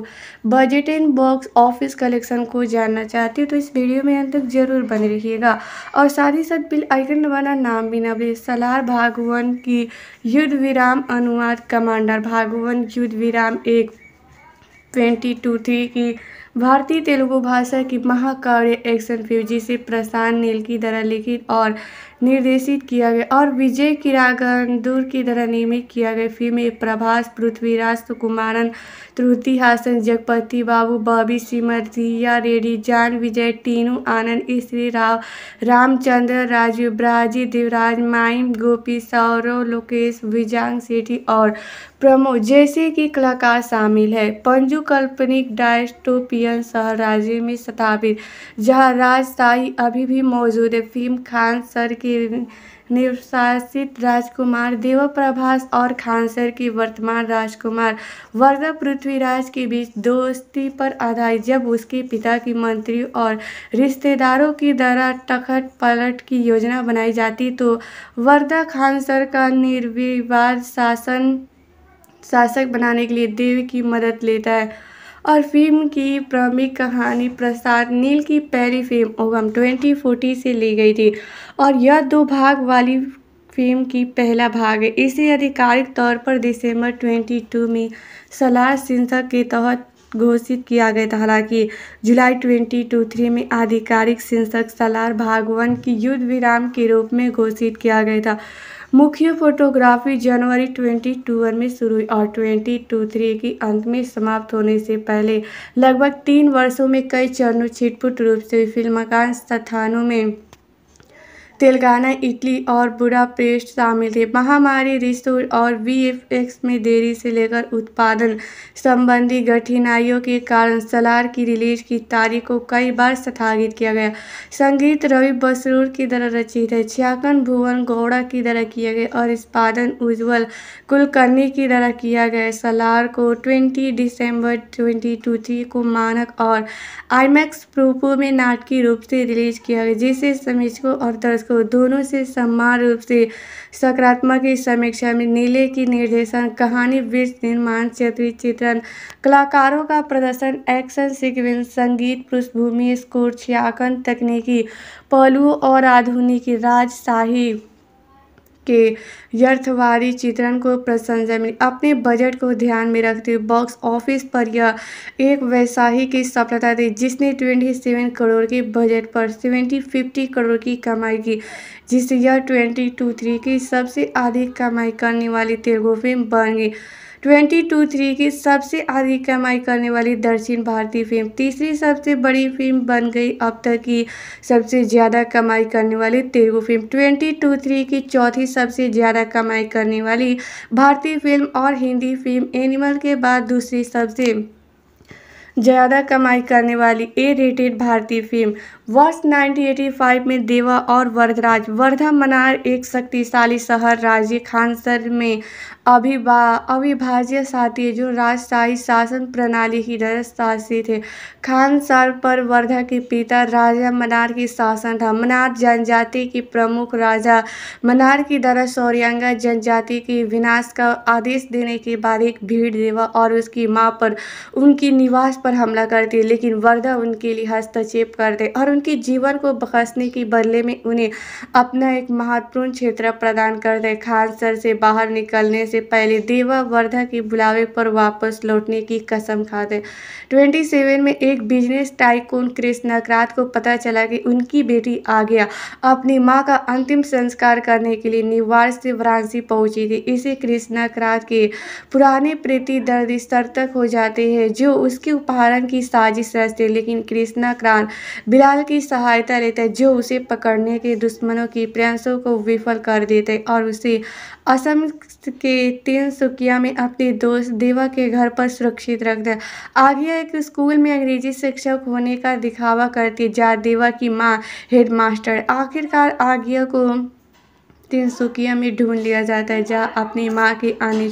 बजट इन बॉक्स ऑफिस कलेक्शन को जानना चाहती हो तो इस वीडियो में अंत तक ज़रूर बने रहिएगा और साथ ही साथ बिल आइकन वाला नाम भी ना भूलिए सलार भाग वन की युद्ध विराम अनुवाद कमांडर भाग वन युद्ध विराम एक ट्वेंटी टू थ्री की भारतीय तेलुगु भाषा की महाकाव्य एक्शन फ्यूजी से प्रशांत नील की तरह लिखित और निर्देशित किया गया और विजय किरागन दूर की तरह निर्मित किया गया फिल्म प्रभास पृथ्वीराज सुकुमारन त्रुति हासन जगपति बाबू बॉबी सिमर रिया रेड्डी जान विजय टीनू आनंद स्त्री राव रामचंद्र राजू ब्राजी देवराज माइम गोपी सौरव लोकेश विजांग सेठी और प्रमो जैसे कि कलाकार शामिल है पंजू काल्पनिक डायस्टोपियन शहर राज्य में स्थापित जहाँ राजशाही अभी भी मौजूद है फिल्म खान सर के निर्वासित राजकुमार देवप्रभास और खानसर की वर्तमान राजकुमार वर्धा पृथ्वीराज के बीच दोस्ती पर आधारित जब उसके पिता की मंत्री और रिश्तेदारों की द्वारा टखट पलट की योजना बनाई जाती तो वर्धा खानसर का निर्विवाद शासन शासक बनाने के लिए देव की मदद लेता है और फिल्म की प्रमुख कहानी प्रसाद नील की पहली फिल्म ओगम 2040 से ली गई थी और यह दो भाग वाली फिल्म की पहला भाग है इसे आधिकारिक तौर पर दिसंबर 22 में सलार शीर्षक के तहत घोषित किया गया था हालांकि जुलाई ट्वेंटी टू थ्री में आधिकारिक शीर्षक सलार भाग वन की युद्ध विराम के रूप में घोषित किया गया था मुख्य फोटोग्राफी जनवरी 2021 में शुरू हुई और 2023 के अंत में समाप्त होने से पहले लगभग तीन वर्षों में कई चरणों छिटपुट रूप से फिल्माकांश स्थानों में तेलंगाना इटली और बुडापेस्ट शामिल थे महामारी रिसोर्स और वीएफएक्स में देरी से लेकर उत्पादन संबंधी कठिनाइयों के कारण सलार की रिलीज की तारीख को कई बार स्थगित किया गया संगीत रवि बसरूर की तरह रचित है छ्याकन भुवन गौड़ा की तरह किया गया और इस्पादन उज्ज्वल कुलकर्णी की तरह किया गया सलार को ट्वेंटी दिसंबर ट्वेंटी को मानक और आईमैक्स प्रूपो में नाटकीय रूप से रिलीज किया गया जिसे समीक्षकों और दर्शकों को दोनों से समान रूप से सकारात्मक की समीक्षा में नीले की निर्देशन कहानी वृक्ष निर्माण क्षेत्रीय चित्रण कलाकारों का प्रदर्शन एक्शन सिक्वेंस संगीत पृष्ठभूमि स्कोर छियाकन तकनीकी पहलुओं और आधुनिक राजशाही के यर्थवारी चित्रण को प्रशंसा मिली अपने बजट को ध्यान में रखते हुए बॉक्स ऑफिस पर यह एक वैसाही की सफलता थी जिसने ट्वेंटी सेवन करोड़ के बजट पर सेवेंटी फिफ्टी करोड़ की कमाई की जिससे यह ट्वेंटी टू थ्री की सबसे अधिक कमाई करने वाली तेलुगु फिल्म बन गई ट्वेंटी टू थ्री की सबसे अधिक कमाई करने वाली दक्षिण भारतीय फिल्म तीसरी सबसे बड़ी फिल्म बन गई अब तक की सबसे ज़्यादा कमाई करने वाली Telugu film twenty two three की चौथी सबसे ज़्यादा कमाई करने वाली भारतीय फिल्म और हिंदी फिल्म एनिमल के बाद दूसरी सबसे ज़्यादा कमाई करने वाली ए रेटेड भारतीय फिल्म वर्ष 1985 में देवा और वर्धराज मनार एक शक्तिशाली शहर राज्य खानसर में अभिभा अविभाज्य साथी जो राजशाही शासन प्रणाली की शासी थे खानसर पर वर्धा के पिता राजा मनार की शासन था मनार जनजाति की प्रमुख राजा मनार की दर सौरियांगा जनजाति के विनाश का आदेश देने के बाद एक भीड़ देवा और उसकी माँ पर उनकी निवास पर हमला करती लेकिन वर्धा उनके लिए हस्तक्षेप करते और उनके जीवन को बखसने के बदले में उन्हें अपना एक महत्वपूर्ण क्षेत्र प्रदान कर दे खान सर से बाहर निकलने से पहले देवा वर्धा के बुलावे पर वापस लौटने की कसम खा दे ट्वेंटी सेवन में एक बिजनेस टाइकोन क्रिस नकरात को पता चला कि उनकी बेटी आ गया अपनी माँ का अंतिम संस्कार करने के लिए निवार से वाराणसी पहुंची थी इसे कृष्णा क्रात के पुराने प्रीति दर्द स्तर तक हो जाते हैं जो उसके उपहारण की साजिश रचते लेकिन कृष्णा क्रांत बिलाल की सहायता लेता है जो उसे पकड़ने के दुश्मनों की प्रयासों को विफल कर देते हैं और उसे असम के तीन सुकिया में अपने दोस्त देवा के घर पर सुरक्षित रखता है आगे एक स्कूल में अंग्रेजी शिक्षक होने का दिखावा करती है जहाँ देवा की माँ हेडमास्टर आखिरकार आगे को तीन तिनसुकिया में ढूंढ लिया जाता है जहाँ अपनी माँ के आने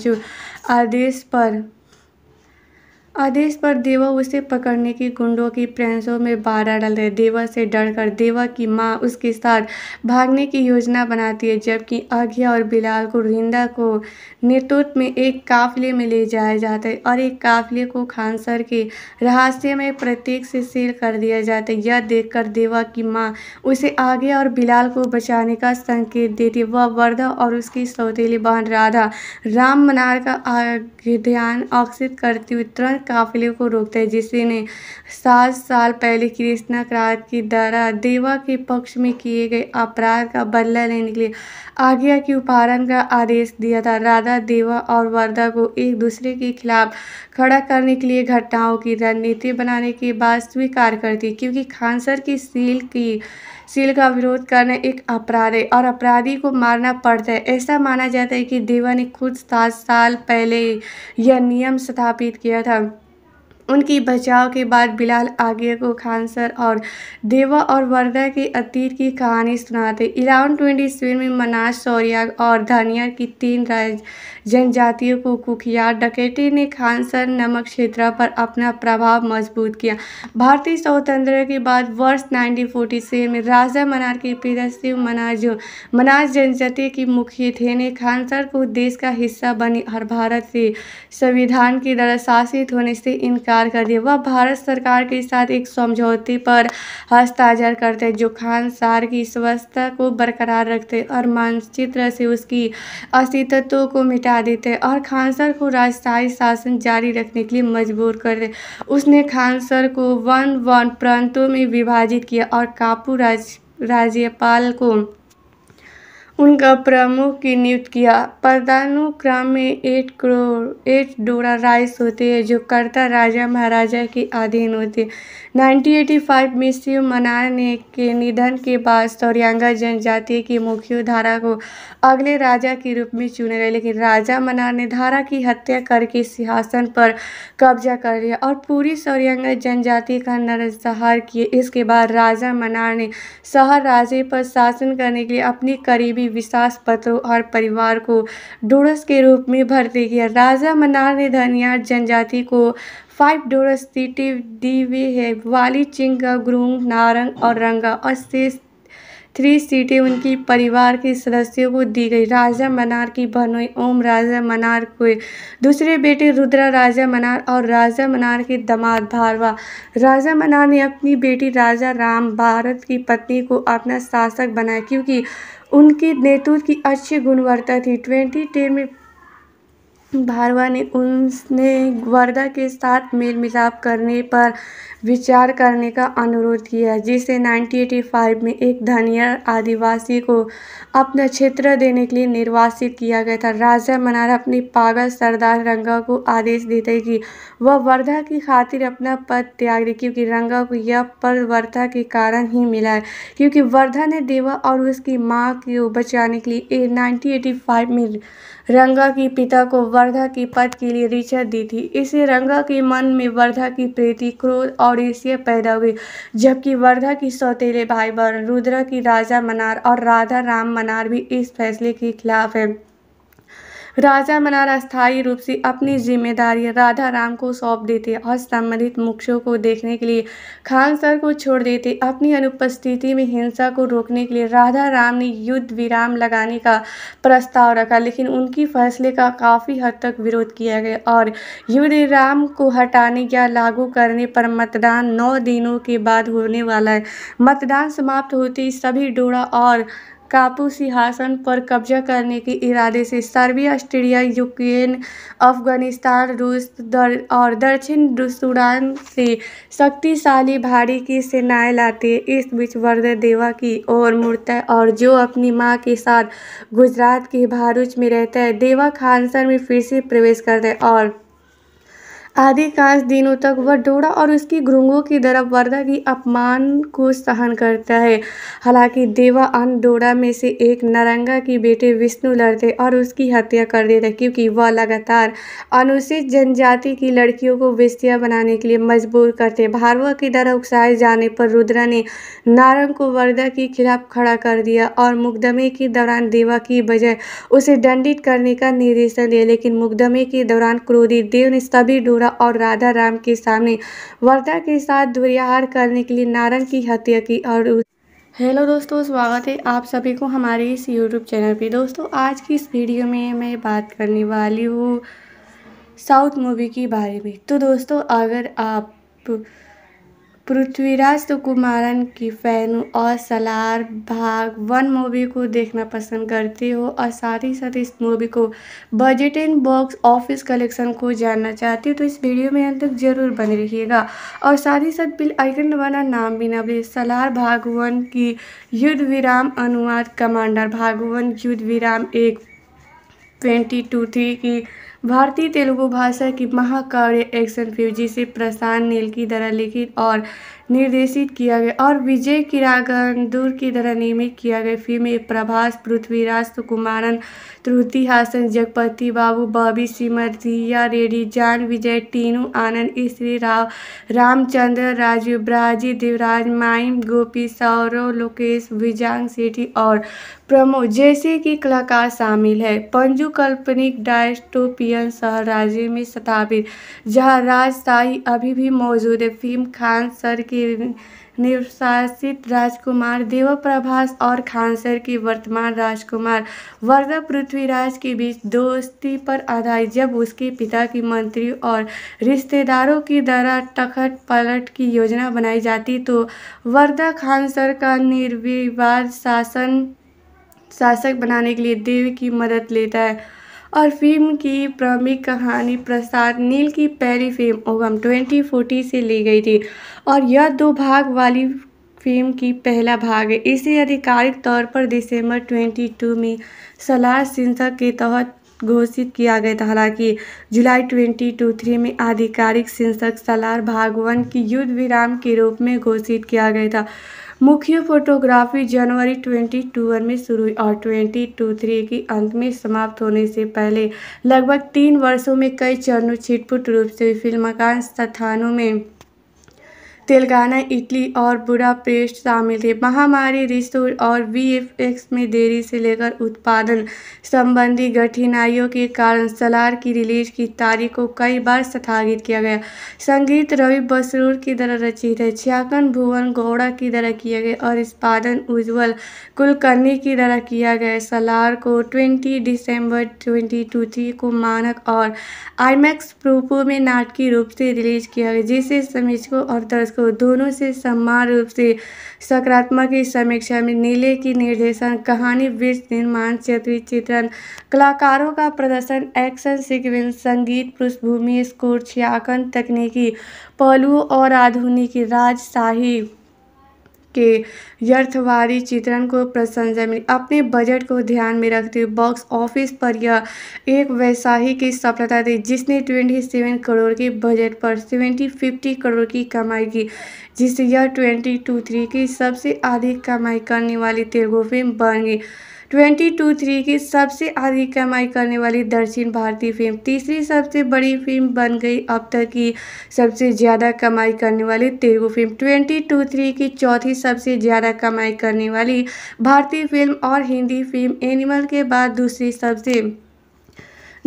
आदेश पर आदेश पर देवा उसे पकड़ने की गुंडों की प्रेंसों में बाधा डाले देवा से डरकर देवा की मां उसके साथ भागने की योजना बनाती है जबकि आज्ञा और बिलाल को रिंदा को नेतृत्व में एक काफिले में ले जाया जाता है और एक काफिले को खानसर के रहस्य में प्रत्येक से सील कर दिया जाता है यह देखकर देवा की माँ उसे आज्ञा और बिलाल को बचाने का संकेत देती है वह वर्धा और उसकी सौतेली बहन राधा राम मनार का ध्यान आकर्षित करती हुई तुरंत काफिले को रोकता है ने सात साल पहले कृष्णा क्रांत की द्वारा देवा के पक्ष में किए गए अपराध का बदला लेने के लिए आज्ञा के उपहारण का आदेश दिया था राधा देवा और वर्धा को एक दूसरे के खिलाफ खड़ा करने के लिए घटनाओं की रणनीति बनाने के बाद स्वीकार करती क्योंकि खानसर की सील की सील का विरोध करना एक अपराध है और अपराधी को मारना पड़ता है ऐसा माना जाता है कि देवा ने खुद सात साल पहले यह नियम स्थापित किया था उनकी बचाव के बाद बिलाल आगे को खानसर और देवा और वर्दा के अतीत की कहानी सुनाते इलेवन ट्वेंटी सेवन में मनाज सौरिया और धानिया की तीन राज जनजातियों को कुखिया डकेटी ने खानसर नमक क्षेत्र पर अपना प्रभाव मजबूत किया भारतीय स्वतंत्रता के बाद वर्ष नाइनटीन फोर्टी सेवन में राजा मनार के पिता शिव मनाज मनाज जनजाति के मुखिया थे ने खानसर को देश का हिस्सा बनी और भारत से संविधान की द्वारा शासित होने से इनका इनकार कर दिया वह भारत सरकार के साथ एक समझौते पर हस्ताक्षर करते जो खान सार की स्वस्थता को बरकरार रखते और मानचित्र से उसकी अस्तित्व को मिटा देते और खानसर को राजशाही शासन जारी रखने के लिए मजबूर करते दे उसने खानसर को वन वन प्रांतों में विभाजित किया और कापू राज राज्यपाल को उनका प्रमुख की नियुक्त किया पदानुक्रम में एट करोड़ एट डोरा राइस होते हैं जो कर्ता राजा महाराजा के अधीन होते 1985 में शिव मनाने के निधन के बाद सौरियांगा जनजाति की मुख्य धारा को अगले राजा के रूप में चुने गए लेकिन राजा मनार ने धारा की हत्या करके सिंहासन पर कब्जा कर लिया और पूरी सौरियांगा जनजाति का नरसंहार किए इसके बाद राजा मनार ने शहर राजे पर शासन करने के लिए अपने करीबी विश्वास पत्रों और परिवार को डोरस के रूप में भर्ती किया राजा मनार ने धनिया जनजाति को फाइव डोर सिटी दी हुई है वाली ग्रूंग नारंग और रंगा और शेष थ्री सीटें उनकी परिवार के सदस्यों को दी गई राजा मनार की बहनोई ओम राजा मनार को दूसरे बेटे रुद्रा राजा मनार और राजा मनार के दामाद भारवा राजा मनार ने अपनी बेटी राजा राम भारत की पत्नी को अपना शासक बनाया क्योंकि उनके नेतृत्व की अच्छी गुणवत्ता थी ट्वेंटी टेन में भारवा ने उनने वर्दा के साथ मेल मिलाप करने पर विचार करने का अनुरोध किया जिसे 1985 में एक धनिया आदिवासी को अपना क्षेत्र देने के लिए निर्वासित किया गया था राजा मनारा अपने पागल सरदार रंगा को आदेश देते कि वह वर्धा की खातिर अपना पद त्याग दे क्योंकि रंगा को यह पद वर्धा के कारण ही मिला है क्योंकि वर्धा ने देवा और उसकी माँ को बचाने के लिए नाइनटीन में रंगा के पिता को वर्धा के पद के लिए ऋचा दी थी इसे रंगा के मन में वर्धा की प्रीति क्रोध और ईर्ष्या पैदा हुई जबकि वर्धा की सौतेले भाई बहन रुद्रा की राजा मनार और राधा राम मनार भी इस फैसले के खिलाफ है राजा मनार अस्थायी रूप से अपनी जिम्मेदारी राधा राम को सौंप देते और संबंधित मुख्यों को देखने के लिए खान सर को छोड़ देते अपनी अनुपस्थिति में हिंसा को रोकने के लिए राधा राम ने युद्ध विराम लगाने का प्रस्ताव रखा लेकिन उनकी फैसले का काफ़ी हद तक विरोध किया गया और युद्ध विराम को हटाने या लागू करने पर मतदान नौ दिनों के बाद होने वाला है मतदान समाप्त होते ही सभी डोड़ा और कापू सिंहासन पर कब्जा करने के इरादे से सर्बिया ऑस्ट्रेलिया यूक्रेन अफगानिस्तान रूस दर, और दक्षिण सूडान से शक्तिशाली भारी की सेनाएं लाते इस बीच देवा की ओर मूर्त है और जो अपनी माँ के साथ गुजरात के भारूच में रहता है देवा खानसर में फिर से प्रवेश करते हैं और अधिकांश दिनों तक वह डोड़ा और उसकी घुंघों की तरफ वर्दा की अपमान को सहन करता है हालांकि देवा अन डोड़ा में से एक नारंगा की बेटे विष्णु लड़ते और उसकी हत्या कर देता क्योंकि वह लगातार अनुसूचित जनजाति की लड़कियों को विस्तिया बनाने के लिए मजबूर करते भारवा की दर उकसाए जाने पर रुद्रा ने नारंग को वर्दा के खिलाफ खड़ा कर दिया और मुकदमे के दौरान देवा की बजाय उसे दंडित करने का निर्देशन दिया लेकिन मुकदमे के दौरान क्रोधी देव ने सभी डोरा राधा और राधा राम के सामने वर्दा के साथ दुर्याहार करने के लिए नारंग की हत्या की और हेलो दोस्तों स्वागत है आप सभी को हमारे इस यूट्यूब चैनल पे दोस्तों आज की इस वीडियो में मैं बात करने वाली हूँ साउथ मूवी के बारे में तो दोस्तों अगर आप पृथ्वीराज तो कुमारन की फ़ैन हूँ और सलार भाग वन मूवी को देखना पसंद करती हूँ और साथ ही साथ इस मूवी को बजट इन बॉक्स ऑफिस कलेक्शन को जानना चाहती हूँ तो इस वीडियो में अंत तक ज़रूर बने रहिएगा और साथ ही साथ बिल आइकन वाला नाम भी ना भूलिए सलार भाग वन की युद्ध विराम अनुवाद कमांडर भाग वन युद्ध विराम एक ट्वेंटी टू थ्री की भारतीय तेलुगु भाषा की महाकाव्य एक्शन फ्यूजी से प्रशांत नील की द्वारा लिखित और निर्देशित किया गया और विजय किरागन दूर की तरह निर्मित किया गया फिल्म प्रभास पृथ्वीराज सुकुमारन त्रुति हासन जगपति बाबू बॉबी सिमर रिया रेड्डी जान विजय टीनू आनंद स्त्री राव रामचंद्र राजू ब्राजी देवराज माइम गोपी सौरव लोकेश विजांग सेठी और प्रमो जैसे कि कलाकार शामिल है पंजू काल्पनिक डायस्टोपियन शहर राज्य में स्थापित जहाँ राजशाही अभी भी मौजूद है फिल्म खान सर की की निर्वासित राजकुमार देवप्रभास और खानसर की वर्तमान राजकुमार वर्धा पृथ्वीराज के बीच दोस्ती पर आधारित जब उसके पिता की मंत्री और रिश्तेदारों की द्वारा टखट पलट की योजना बनाई जाती तो वर्धा खानसर का निर्विवाद शासन शासक बनाने के लिए देव की मदद लेता है और फिल्म की प्रमुख कहानी प्रसाद नील की पहली फिल्म ओगम 2040 से ली गई थी और यह दो भाग वाली फिल्म की पहला भाग है इसे आधिकारिक तौर पर दिसंबर 22 में सलार शीर्षक के तहत घोषित किया गया था हालांकि जुलाई ट्वेंटी टू थ्री में आधिकारिक शीर्षक सलार भाग वन की युद्ध विराम के रूप में घोषित किया गया था मुख्य फोटोग्राफी जनवरी 2021 में शुरू हुई और 2023 के अंत में समाप्त होने से पहले लगभग तीन वर्षों में कई चरणों छिटपुट रूप से फिल्माकांश स्थानों में तेलंगाना इटली और बुडापेस्ट शामिल थे महामारी रिसोर्स और वीएफएक्स में देरी से लेकर उत्पादन संबंधी कठिनाइयों के कारण सलार की रिलीज की तारीख को कई बार स्थगित किया गया संगीत रवि बसरूर की तरह रचित है छियाकन भुवन गौड़ा की तरह किया गया और इस्पादन उज्ज्वल कुलकर्णी की तरह किया गया सलार को ट्वेंटी दिसंबर ट्वेंटी को मानक और आईमैक्स प्रूपो में नाटकीय रूप से रिलीज किया गया जिसे समीक्षकों और दर्शकों को तो दोनों से समान रूप से सकारात्मक की समीक्षा में नीले की निर्देशन कहानी वृक्ष निर्माण क्षेत्र चित्रण कलाकारों का प्रदर्शन एक्शन सिक्वेंस संगीत पृष्ठभूमि स्कोर छियाकन तकनीकी पहलुओं और आधुनिक राजशाही के यर्थवारी चित्रण को प्रशंसा मिली अपने बजट को ध्यान में रखते हुए बॉक्स ऑफिस पर यह एक वैसाही की सफलता थी जिसने 27 करोड़ के बजट पर फिफ्टी करोड़ की कमाई की जिससे यह ट्वेंटी टू थ्री की सबसे अधिक कमाई करने वाली तेलुगु फिल्म बन गई ट्वेंटी टू थ्री की सबसे अधिक कमाई करने वाली दक्षिण भारतीय फिल्म तीसरी सबसे बड़ी फिल्म बन गई अब तक की सबसे ज़्यादा कमाई करने वाली Telugu film twenty two three की चौथी सबसे ज़्यादा कमाई करने वाली भारतीय फिल्म और हिंदी फिल्म एनिमल के बाद दूसरी सबसे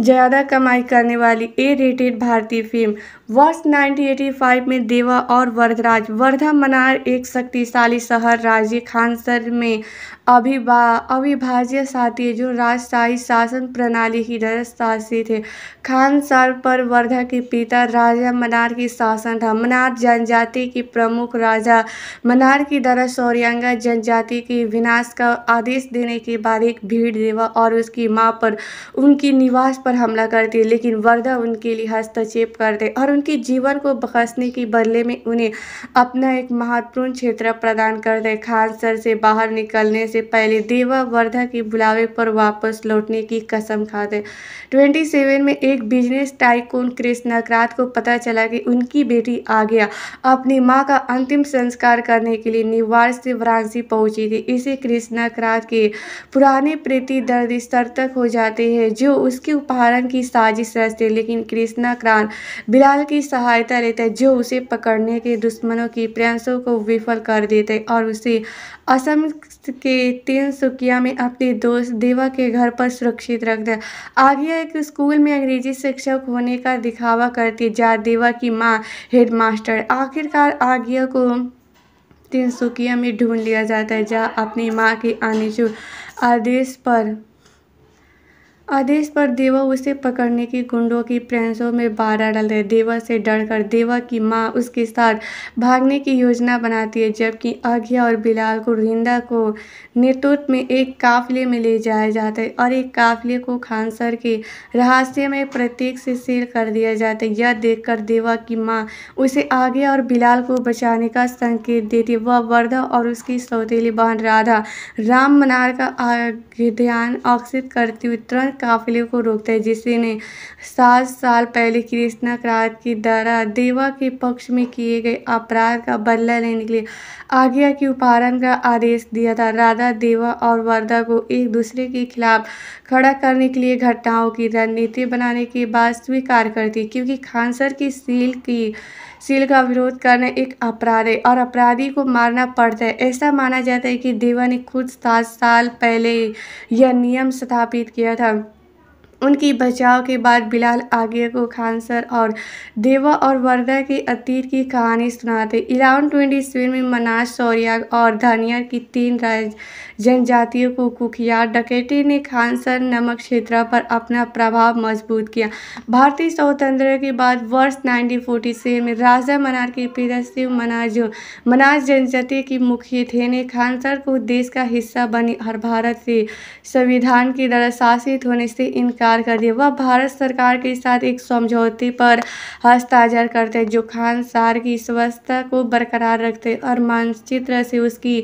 ज़्यादा कमाई करने वाली ए रेटेड भारतीय फिल्म वर्ष 1985 में देवा और वर्धराज मनार एक शक्तिशाली शहर राज्य खानसर में अभिभा अविभाज्य साथी जो राजशाही शासन प्रणाली ही शासी थे खानसर पर वर्धा के पिता राजा मनार की शासन था मनार जनजाति की प्रमुख राजा मनार की दर सौरियांगा जनजाति के विनाश का आदेश देने के बाद एक भीड़ देवा और उसकी माँ पर उनकी निवास पर हमला करती लेकिन वर्धा उनके लिए हस्तक्षेप करते और उनके जीवन को बखसने के बदले में उन्हें अपना एक महत्वपूर्ण क्षेत्र प्रदान कर दे खान सर से बाहर निकलने से पहले देवावर्धा के बुलावे पर वापस लौटने की कसम खा दे ट्वेंटी सेवन में एक बिजनेस टाइकोन क्रिस नकरात को पता चला कि उनकी बेटी आ गया अपनी माँ का अंतिम संस्कार करने के लिए निवार से वाराणसी पहुंची थी इसे कृष्णा क्रात के पुराने प्रीति दर्द स्तर तक हो जाते हैं जो उसके उपहारण की साजिश रचते लेकिन कृष्णा क्रांत बिलाल की सहायता लेता है जो उसे पकड़ने के दुश्मनों की प्रयासों को विफल कर देते हैं और उसे असम के तीन सुकिया में अपने दोस्त देवा के घर पर सुरक्षित रखता है आगे एक स्कूल में अंग्रेजी शिक्षक होने का दिखावा करती है जहाँ देवा की माँ हेडमास्टर आखिरकार आगे को तीन तिनसुकिया में ढूंढ लिया जाता है जहाँ अपनी माँ के आने आदेश पर आदेश पर देवा उसे पकड़ने की गुंडों की प्रेंसों में बाधा डाले देवा से डरकर देवा की मां उसके साथ भागने की योजना बनाती है जबकि आज्ञा और बिलाल को रिंदा को नेतृत्व में एक काफिले में ले जाया जाता है और एक काफिले को खानसर के रहस्य में प्रत्येक से सील कर दिया जाता है यह देखकर देवा की माँ उसे आज्ञा और बिलाल को बचाने का संकेत देती है वह वर्धा और उसकी सौतेली बहन राधा राम मनार का ध्यान आकर्षित करती हुई तुरंत काफिले को रोकता है ने सात साल पहले कृष्णा क्रांत की द्वारा देवा के पक्ष में किए गए अपराध का बदला लेने के लिए आज्ञा के उपहारण का आदेश दिया था राधा देवा और वर्धा को एक दूसरे के खिलाफ खड़ा करने के लिए घटनाओं की रणनीति बनाने के बाद स्वीकार करती क्योंकि खानसर की सील की सील का विरोध करना एक अपराध है और अपराधी को मारना पड़ता है ऐसा माना जाता है कि देवा ने खुद सात साल पहले यह नियम स्थापित किया था उनकी बचाव के बाद बिलाल आगे को खानसर और देवा और वर्दा के अतीत की कहानी सुनाते इलेवन ट्वेंटी में मनाज सौरिया और धानिया की तीन राज जनजातियों को कुखिया डकैती ने खानसर नमक क्षेत्र पर अपना प्रभाव मजबूत किया भारतीय स्वतंत्रता के बाद वर्ष 1947 में राजा मनार के पिता शिव मनाजो मनाज जनजाति के मुखिया थे ने खानसर को देश का हिस्सा बनी और भारत से संविधान की द्वारा शासित होने से इनकार कर दिया वह भारत सरकार के साथ एक समझौते पर हस्ताक्षर करते जो खानसार की स्वस्थता को बरकरार रखते और मानचित्र से उसकी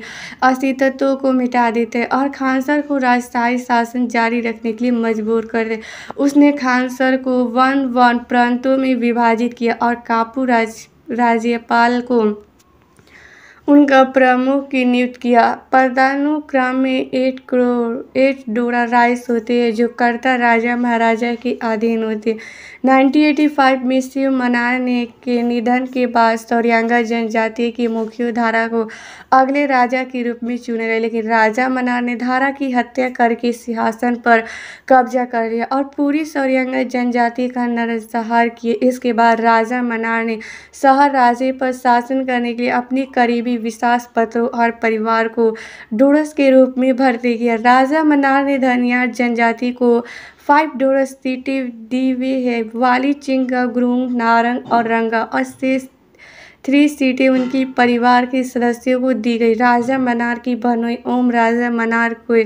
अस्तित्व को मिटा हैं और खान सर को राजशाही शासन जारी रखने के लिए मजबूर कर दे उसने खान सर को वन वन प्रांतों में विभाजित किया और कापू राज राज्यपाल को उनका प्रमुख की नियुक्त किया पदानुक्रम में एट करोड़ एट डोरा राइस होते हैं जो कर्ता राजा महाराजा के अधीन होते 1985 में शिव मनाने के निधन के बाद सौरियांगा जनजाति की मुख्य धारा को अगले राजा के रूप में चुने गए लेकिन राजा मनार ने धारा की हत्या करके सिंहासन पर कब्जा कर लिया और पूरी सौरियांगा जनजाति का नरसंहार किए इसके बाद राजा मनार ने शहर राजे पर शासन करने के लिए अपने करीबी विश्वास पत्रों और परिवार को डोरस के रूप में भर्ती किया राजा मनार ने धनिया जनजाति को फाइव डोर सिटी दी हुई है वाली ग्रूंग नारंग और रंगा और शेष थ्री सीटें उनकी परिवार के सदस्यों को दी गई राजा मनार की बहनोई ओम राजा मनार को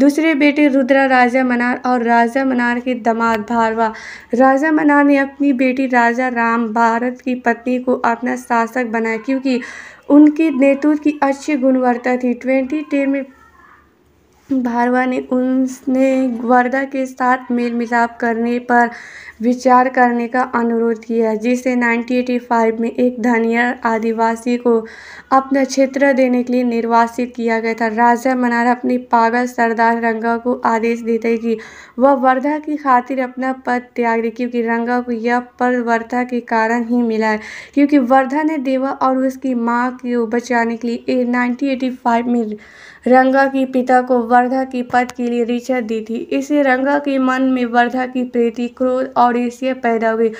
दूसरे बेटे रुद्रा राजा मनार और राजा मनार के दामाद भारवा राजा मनार ने अपनी बेटी राजा राम भारत की पत्नी को अपना शासक बनाया क्योंकि उनके नेतृत्व की अच्छी गुणवत्ता थी ट्वेंटी टेन में भारवा ने उनने ने वर्दा के साथ मेल मिलाप करने पर विचार करने का अनुरोध किया जिसे 1985 में एक धनिया आदिवासी को अपना क्षेत्र देने के लिए निर्वासित किया गया था राजा मनारा अपनी पागल सरदार रंगा को आदेश देते कि वह वर्धा की खातिर अपना पद त्याग दे क्योंकि रंगा को यह पद वर्धा के कारण ही मिला है क्योंकि वर्धा ने देवा और उसकी माँ को बचाने के लिए नाइनटीन में रंगा के पिता को वर्धा के पद के लिए रिचत दी थी इसे रंगा के मन में वर्धा की प्रीति क्रोध और और पैदा हुई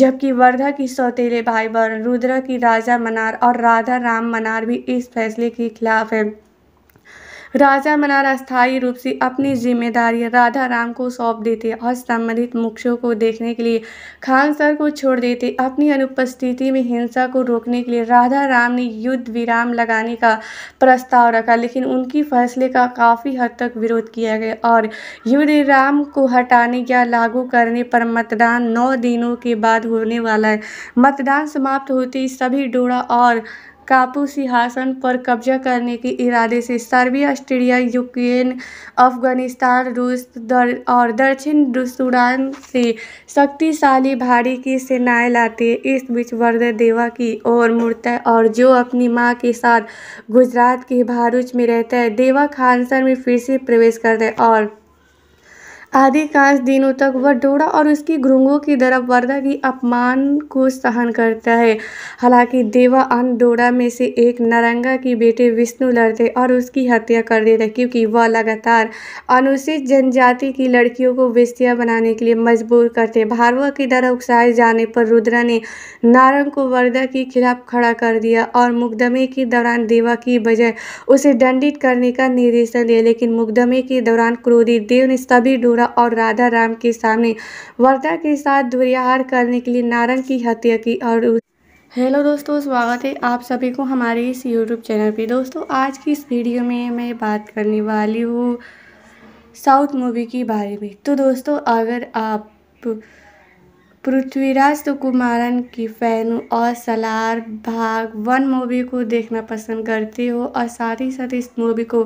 जबकि वर्धा की सौतेले भाई बहन रुद्रा की राजा मनार और राधा राम मनार भी इस फैसले के खिलाफ है राजा मनारा स्थायी रूप से अपनी जिम्मेदारी राधा राम को सौंप देते और संबंधित मुख्यों को देखने के लिए खान सर को छोड़ देते अपनी अनुपस्थिति में हिंसा को रोकने के लिए राधा राम ने युद्ध विराम लगाने का प्रस्ताव रखा लेकिन उनकी फैसले का काफ़ी हद तक विरोध किया गया और युद्ध विराम को हटाने या लागू करने पर मतदान नौ दिनों के बाद होने वाला है मतदान समाप्त होते सभी डोड़ा और कापू सिंहासन पर कब्जा करने के इरादे से सर्बिया ऑस्ट्रेलिया यूक्रेन अफगानिस्तान रूस दर, और दक्षिण सूडान से शक्तिशाली भारी की सेनाएं लाते इस बीच देवा की ओर मूर्त है और जो अपनी माँ के साथ गुजरात के भारूच में रहता है देवा खानसर में फिर से प्रवेश करते हैं और अधिकांश दिनों तक वह डोड़ा और उसकी घुंघों की तरफ वर्दा की अपमान को सहन करता है हालांकि देवा अन डोड़ा में से एक नारंगा की बेटे विष्णु लड़ते और उसकी हत्या कर देता क्योंकि वह लगातार अनुसूचित जनजाति की लड़कियों को विस्तिया बनाने के लिए मजबूर करते भारवा की तरह उकसाए जाने पर रुद्रा ने नारंग को वर्दा के खिलाफ खड़ा कर दिया और मुकदमे के दौरान देवा की बजाय उसे दंडित करने का निर्देशन दिया लेकिन मुकदमे के दौरान क्रोधी देव ने सभी डोरा राधा और राधा राम के सामने वर्दा के साथ दुर्याहार करने के लिए नारंग की हत्या की और हेलो दोस्तों स्वागत है आप सभी को हमारे इस यूट्यूब चैनल पे दोस्तों आज की इस वीडियो में मैं बात करने वाली हूँ साउथ मूवी के बारे में तो दोस्तों अगर आप पृथ्वीराज तो कुमारन की फ़ैन हूँ और सलार भाग वन मूवी को देखना पसंद करती हूँ और साथ ही साथ इस मूवी को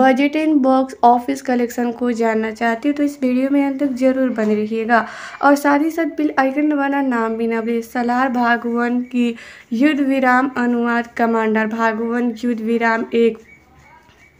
बजट इन बॉक्स ऑफिस कलेक्शन को जानना चाहती हूँ तो इस वीडियो में अंत तक ज़रूर बने रहिएगा और साथ ही साथ बिल आइकन वाला नाम भी ना भूलिए सलार भाग वन की युद्ध विराम अनुवाद कमांडर भाग वन युद्ध विराम एक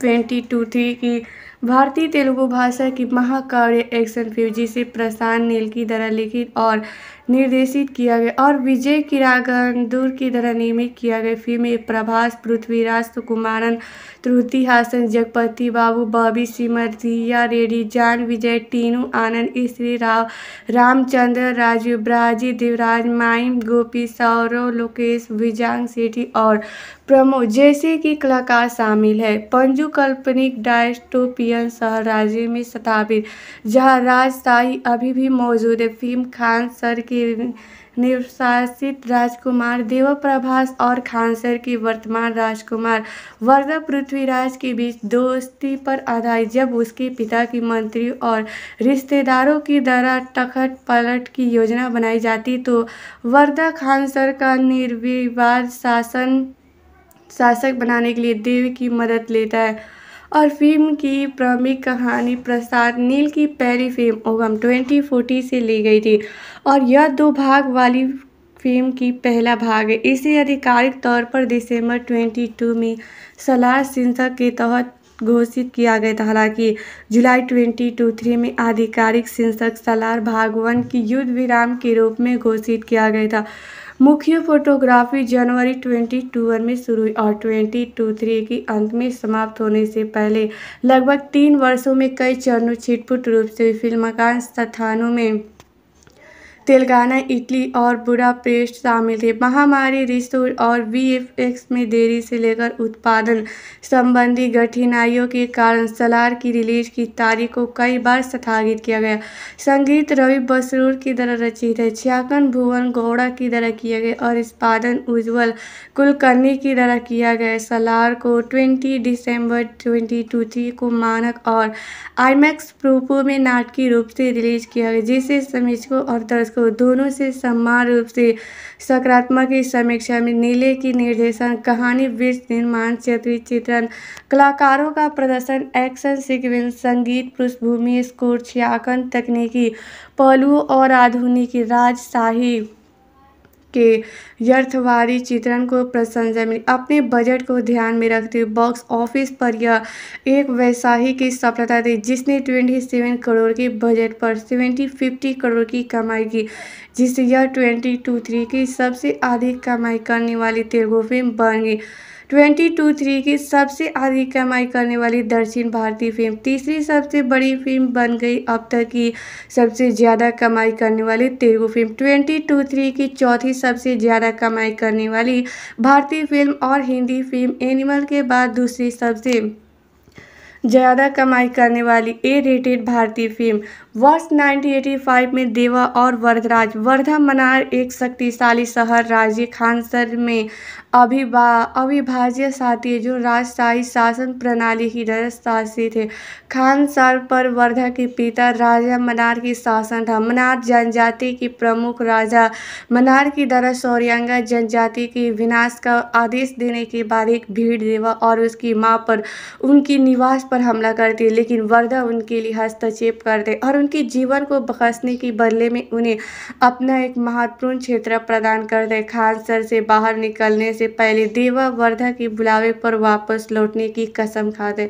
ट्वेंटी टू थ्री की भारतीय तेलुगु भाषा की महाकाव्य एक्शन फ्यूजी से प्रशांत नील की द्वारा लिखित और निर्देशित किया गया और विजय किरागन दूर की तरह निर्मित किया गया फिल्म प्रभास पृथ्वीराज सुकुमारन त्रुति हासन जगपति बाबू बॉबी सिमर रिया रेड्डी जान विजय टीनू आनंद स्त्री राव रामचंद्र राजू ब्राजी देवराज माइम गोपी सौरव लोकेश विजांग सेठी और प्रमो जैसे कि कलाकार शामिल है पंजू काल्पनिक डायस्टोपियन शहर राज्य में स्थापित जहाँ राजशाही अभी भी मौजूद है फिल्म खान सर की की निर्वासित राजकुमार देव देवप्रभास और खानसर की वर्तमान राजकुमार वर्धा पृथ्वीराज के बीच दोस्ती पर आधारित जब उसके पिता की मंत्री और रिश्तेदारों की द्वारा टखट पलट की योजना बनाई जाती तो वर्धा खानसर का निर्विवाद शासन शासक बनाने के लिए देव की मदद लेता है और फिल्म की प्रमुख कहानी प्रसाद नील की पहली फिल्म ओगम 2040 से ली गई थी और यह दो भाग वाली फिल्म की पहला भाग है इसे आधिकारिक तौर पर दिसंबर 22 में सलार शीर्षक के तहत घोषित किया गया था हालांकि जुलाई ट्वेंटी टू थ्री में आधिकारिक शीर्षक सलार भाग वन की युद्ध विराम के रूप में घोषित किया गया था मुख्य फोटोग्राफी जनवरी 2021 में शुरू हुई और 2023 के अंत में समाप्त होने से पहले लगभग तीन वर्षों में कई चरणों छिटपुट रूप से फिल्माकांश स्थानों में तेलंगाना इटली और बुडापेस्ट शामिल थे महामारी रिसोर्स और वीएफएक्स में देरी से लेकर उत्पादन संबंधी कठिनाइयों के कारण सलार की रिलीज की तारीख को कई बार स्थगित किया गया संगीत रवि बसरूर की तरह रचित है छियाकन भुवन गौड़ा की तरह किया गया और इस्पादन उज्ज्वल कुलकर्णी की तरह किया गया सलार को ट्वेंटी दिसंबर ट्वेंटी को मानक और आईमैक्स प्रूपो में नाटकीय रूप से रिलीज किया गया जिसे समीक्षकों और दर्शकों को दोनों से समान रूप से सकारात्मक की समीक्षा में नीले की निर्देशन कहानी वृक्ष निर्माण क्षेत्र चित्रण कलाकारों का प्रदर्शन एक्शन सिक्वेंस संगीत पृष्ठभूमि स्कोर छियाकन तकनीकी पहलुओं और आधुनिक राजशाही के यर्थवारी चित्रण को प्रशंसा मिली अपने बजट को ध्यान में रखते हुए बॉक्स ऑफिस पर यह एक वैसाही की सफलता थी जिसने ट्वेंटी सेवन करोड़ के बजट पर सेवेंटी फिफ्टी करोड़ की कमाई की जिससे यह ट्वेंटी टू थ्री की सबसे अधिक कमाई करने वाली तेलुगु फिल्म बन गई ट्वेंटी टू थ्री की सबसे अधिक कमाई करने वाली दक्षिण भारतीय फिल्म तीसरी सबसे बड़ी फिल्म बन गई अब तक की सबसे ज़्यादा कमाई करने वाली Telugu film twenty two three की चौथी सबसे ज़्यादा कमाई करने वाली भारतीय फिल्म और हिंदी फिल्म एनिमल के बाद दूसरी सबसे ज़्यादा कमाई करने वाली ए रेटेड भारतीय फिल्म वर्ष 1985 में देवा और वर्धराज मनार एक शक्तिशाली शहर राज्य खानसर में अभिभा अविभाज्य साथी जो राजशाही शासन प्रणाली ही शासी थे खानसर पर वर्धा के पिता राजा मनार की शासन था मनार जनजाति की प्रमुख राजा मनार की दर सौरियांगा जनजाति के विनाश का आदेश देने के बाद एक भीड़ देवा और उसकी माँ पर उनकी निवास पर हमला करती लेकिन वर्धा उनके लिए हस्तक्षेप करते और उनके जीवन को बखसने के बदले में उन्हें अपना एक महत्वपूर्ण क्षेत्र प्रदान कर दे खान सर से बाहर निकलने से पहले देवा वर्धा के बुलावे पर वापस लौटने की कसम खा दे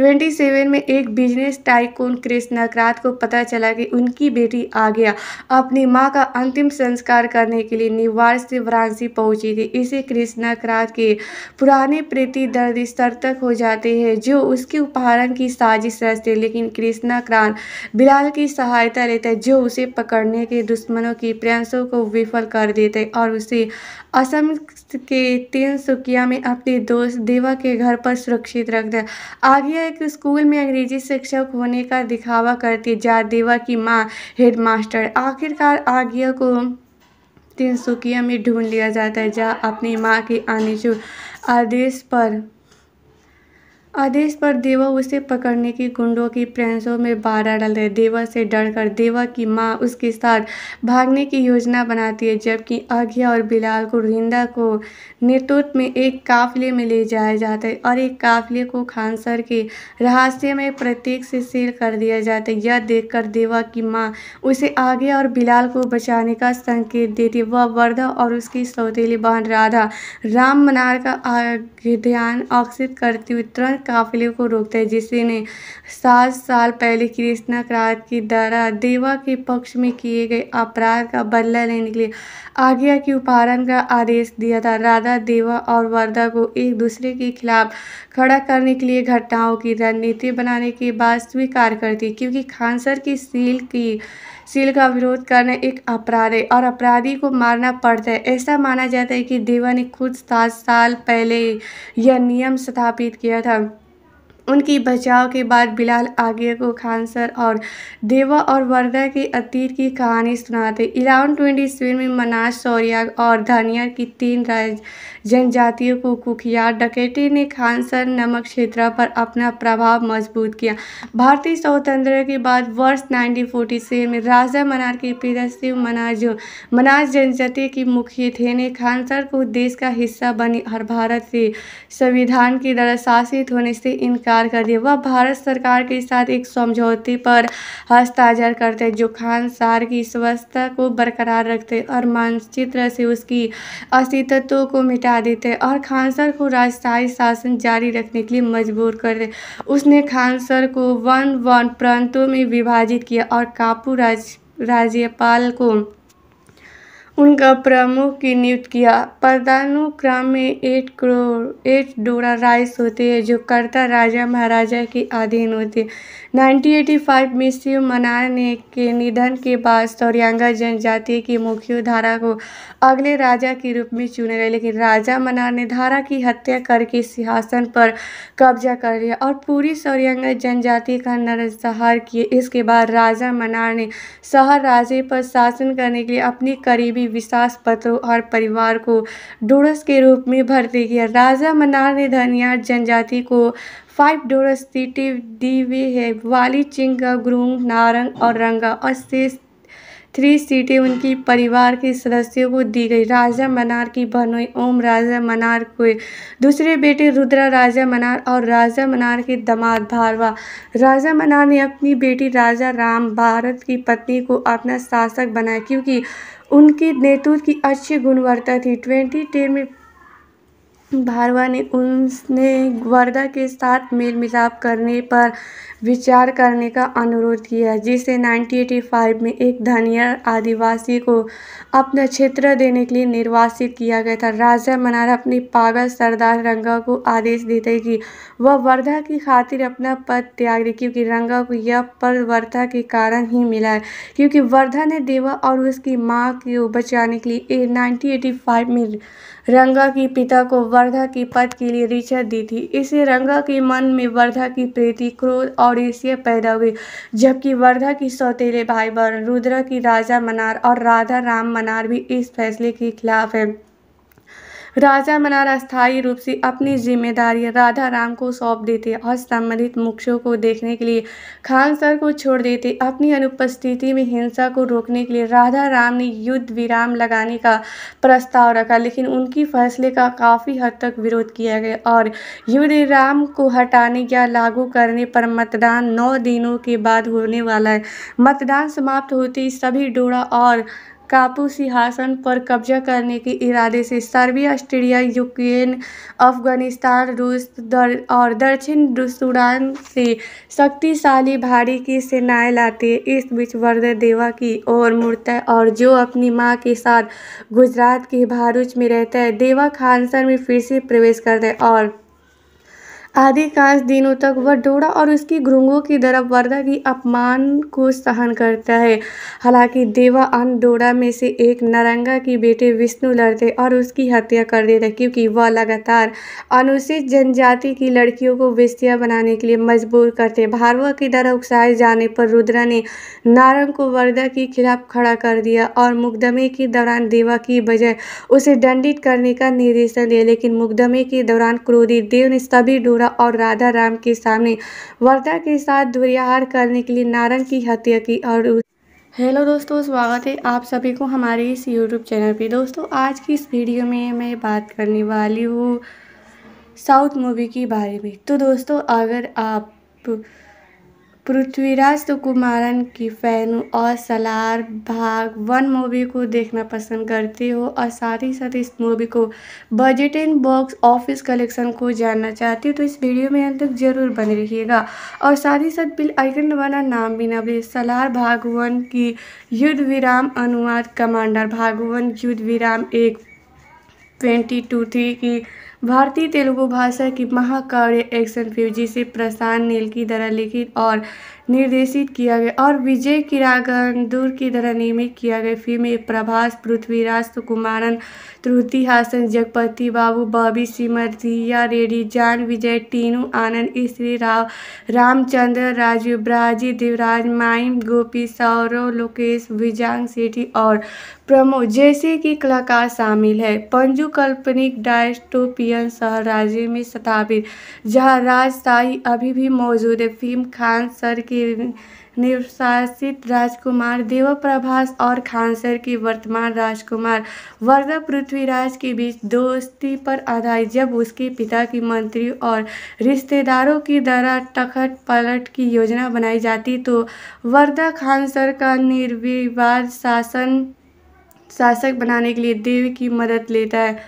27 में एक बिजनेस टाइकोन क्रिस नकरात को पता चला कि उनकी बेटी आ गया अपनी माँ का अंतिम संस्कार करने के लिए निवार से वाराणसी पहुंची थी इसे कृष्णा क्रात के पुराने प्रीति दर्द स्तर तक हो जाते हैं जो उसके उपहारण की साजिश रचते लेकिन कृष्णा क्रांत बिलाल की सहायता लेता है जो उसे पकड़ने के दुश्मनों की प्रयासों को विफल कर देते हैं और उसे असम के तीन सुकिया में अपने दोस्त देवा के घर पर सुरक्षित रखता है आगे एक स्कूल में अंग्रेजी शिक्षक होने का दिखावा करती है जहाँ देवा की माँ हेडमास्टर आखिरकार आगे को तीन तिनसुकिया में ढूंढ लिया जाता है जहाँ अपनी माँ के आने आदेश पर आदेश पर देवा उसे पकड़ने की गुंडों की प्रेंसों में बाधा डाले देवा से डरकर देवा की मां उसके साथ भागने की योजना बनाती है जबकि आज्ञा और बिलाल को रिंदा को नेतृत्व में एक काफिले में ले जाया जाता है और एक काफिले को खानसर के रहस्य में प्रत्येक से सील कर दिया जाता है यह देखकर देवा की माँ उसे आज्ञा और बिलाल को बचाने का संकेत देती है वह वर्धा और उसकी सौतेली बहन राधा राम मनार का ध्यान आकर्षित करती हुई तुरंत काफिले को रोकता है ने सात साल पहले कृष्णाकारात की द्वारा देवा के पक्ष में किए गए अपराध का बदला लेने के लिए आज्ञा के उपहारण का आदेश दिया था राधा देवा और वर्धा को एक दूसरे के खिलाफ खड़ा करने के लिए घटनाओं की रणनीति बनाने के बाद स्वीकार करती क्योंकि खानसर की सील की सील का विरोध करना एक अपराध है और अपराधी को मारना पड़ता है ऐसा माना जाता है कि देवा ने खुद सात साल पहले यह नियम स्थापित किया था उनकी बचाव के बाद बिलाल आगे को खानसर और देवा और वर्दा के अतीत की कहानी सुनाते इलेवन ट्वेंटी में मनाज सौरिया और धानिया की तीन राज जनजातियों को कुख्यात डकैती ने खानसर नमक क्षेत्र पर अपना प्रभाव मजबूत किया भारतीय स्वतंत्रता के बाद वर्ष 1947 में राजा मनार के पिता शिव मनाजो मनाज जनजाति के मुखिया थे ने खानसर को देश का हिस्सा बनी और भारत से संविधान की द्वारा शासित होने से इनकार कर दिया वह भारत सरकार के साथ एक समझौते पर हस्ताक्षर करते जो खानसार की स्वस्थता को बरकरार रखते और मानचित्र से उसकी अस्तित्व को मिटा देते हैं और खान सर को राजशाही शासन जारी रखने के लिए मजबूर कर दे उसने खान सर को वन वन प्रांतों में विभाजित किया और कापू राज राज्यपाल को उनका प्रमुख की नियुक्त किया पदानुक्रम में एट करोड़ एट डोरा राइस होते हैं जो कर्ता राजा महाराजा के अधीन होते 1985 में शिव मनाने के निधन के बाद सौरियांगा जनजाति की मुख्य धारा को अगले राजा के रूप में चुने गए लेकिन राजा मनार ने धारा की हत्या करके सिंहासन पर कब्जा कर लिया और पूरी सौरियांगा जनजाति का नरसंहार किए इसके बाद राजा मनार ने शहर राजे पर शासन करने के लिए अपने करीबी विश्वास पत्रों और परिवार को डोरस के रूप में भर्ती किया राजा मनार ने धनिया जनजाति को फाइव डोर सिटी दी हुई है वाली ग्रूंग नारंग और रंगा और शेष थ्री सीटें उनकी परिवार के सदस्यों को दी गई राजा मनार की बहनोई ओम राजा मनार को दूसरे बेटे रुद्रा राजा मनार और राजा मनार के दामाद भारवा राजा मनार ने अपनी बेटी राजा राम भारत की पत्नी को अपना शासक बनाया क्योंकि उनके नेतृत्व की अच्छी गुणवत्ता थी ट्वेंटी टेन में भारवा ने उनने वर्दा के साथ मेल मिलाप करने पर विचार करने का अनुरोध किया जिसे 1985 में एक धनिया आदिवासी को अपना क्षेत्र देने के लिए निर्वासित किया गया था राजा मनारा अपने पागल सरदार रंगा को आदेश देते कि वह वर्धा की खातिर अपना पद त्याग दे क्योंकि रंगा को यह पद वर्धा के कारण ही मिला है क्योंकि वर्धा ने देवा और उसकी माँ को बचाने के लिए नाइनटीन में रंगा के पिता को वर्धा के पद के लिए ऋचा दी थी इसे रंगा के मन में वर्धा की प्रीति क्रोध और ईर्ष्या पैदा हुई जबकि वर्धा की सौतेले भाई बहन रुद्रा की राजा मनार और राधा राम मनार भी इस फैसले के खिलाफ है राजा मनारा अस्थायी रूप से अपनी जिम्मेदारी राधा राम को सौंप देते और संबंधित मुख्यों को देखने के लिए खान सर को छोड़ देते अपनी अनुपस्थिति में हिंसा को रोकने के लिए राधा राम ने युद्ध विराम लगाने का प्रस्ताव रखा लेकिन उनकी फैसले का काफ़ी हद तक विरोध किया गया और युद्ध विराम को हटाने या लागू करने पर मतदान नौ दिनों के बाद होने वाला है मतदान समाप्त होते ही सभी डोड़ा और कापू सिंहासन पर कब्जा करने के इरादे से सर्बिया ऑस्ट्रेलिया यूक्रेन अफगानिस्तान रूस दर, और दक्षिण सूडान से शक्तिशाली भारी की सेनाएं लाते इस बीच देवा की ओर मूर्त और जो अपनी माँ के साथ गुजरात के भारूच में रहता है देवा खानसर में फिर से प्रवेश करते हैं और अधिकांश दिनों तक वह डोड़ा और उसकी घुंघों की तरह वर्दा की अपमान को सहन करता है हालांकि देवा अन डोड़ा में से एक नारंगा की बेटे विष्णु लड़ते और उसकी हत्या कर देता है क्योंकि वह लगातार अनुसूचित जनजाति की लड़कियों को विस्तिया बनाने के लिए मजबूर करते भारवा की तरह उकसाए जाने पर रुद्रा ने नारंग को वर्दा के खिलाफ खड़ा कर दिया और मुकदमे के दौरान देवा की बजाय उसे दंडित करने का निर्देशन दिया लेकिन मुकदमे के दौरान क्रोधी देव ने सभी डोरा राधा और राधा राम के सामने वर्दा के साथ दुर्याहार करने के लिए नारंग की हत्या की और हेलो दोस्तों स्वागत है आप सभी को हमारे इस यूट्यूब चैनल पे दोस्तों आज की इस वीडियो में मैं बात करने वाली हूँ साउथ मूवी के बारे में तो दोस्तों अगर आप पृथ्वीराज तो कुमारन की फ़ैन हूँ और सलार भाग वन मूवी को देखना पसंद करती हूँ और साथ ही साथ इस मूवी को बजट इन बॉक्स ऑफिस कलेक्शन को जानना चाहती हूँ तो इस वीडियो में अंत तक ज़रूर बने रहिएगा और साथ ही साथ बिल आइकन वाला नाम भी ना भूलिए सलार भाग वन की युद्ध विराम अनुवाद कमांडर भाग वन युद्ध विराम एक ट्वेंटी टू थ्री की भारतीय तेलुगु भाषा की महाकाव्य एक्शन फ्यूजी से प्रशांत नील की द्वारा लिखित और निर्देशित किया गया और विजय किरागन दूर की तरह निर्मित किया गया फिल्म प्रभास पृथ्वीराज सुकुमारन त्रुति हासन जगपति बाबू बॉबी सिमर रिया रेड्डी जान विजय टीनू आनंद स्त्री राव रामचंद्र राजू ब्राजी देवराज माइम गोपी सौरव लोकेश विजांग सेठी और प्रमो जैसे कि कलाकार शामिल है पंजू काल्पनिक डायस्टोपियन शहर राज्य में स्थापित जहाँ राजशाही अभी भी मौजूद है फिल्म खान सर की की निर्वासित राजकुमार देवप्रभास और खानसर की वर्तमान राजकुमार वर्धा पृथ्वीराज के बीच दोस्ती पर आधारित जब उसके पिता की मंत्री और रिश्तेदारों की द्वारा टखट पलट की योजना बनाई जाती तो वर्धा खानसर का निर्विवाद शासन शासक बनाने के लिए देव की मदद लेता है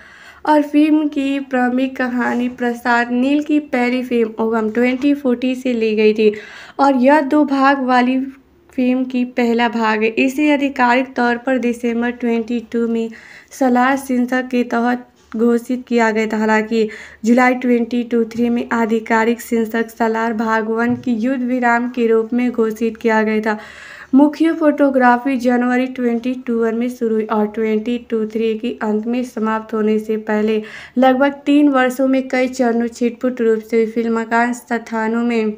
और फिल्म की प्रमुख कहानी प्रसाद नील की पहली फिल्म ओगम 2040 से ली गई थी और यह दो भाग वाली फिल्म की पहला भाग है इसे आधिकारिक तौर पर दिसंबर 22 में सलार शीर्षक के तहत घोषित किया गया था हालांकि जुलाई ट्वेंटी टू थ्री में आधिकारिक शीर्षक सलार भाग वन की युद्ध विराम के रूप में घोषित किया गया था मुख्य फोटोग्राफी जनवरी 2021 में शुरू हुई और 2023 के अंत में समाप्त होने से पहले लगभग तीन वर्षों में कई चरणों छिटपुट रूप से फिल्माकांश स्थानों में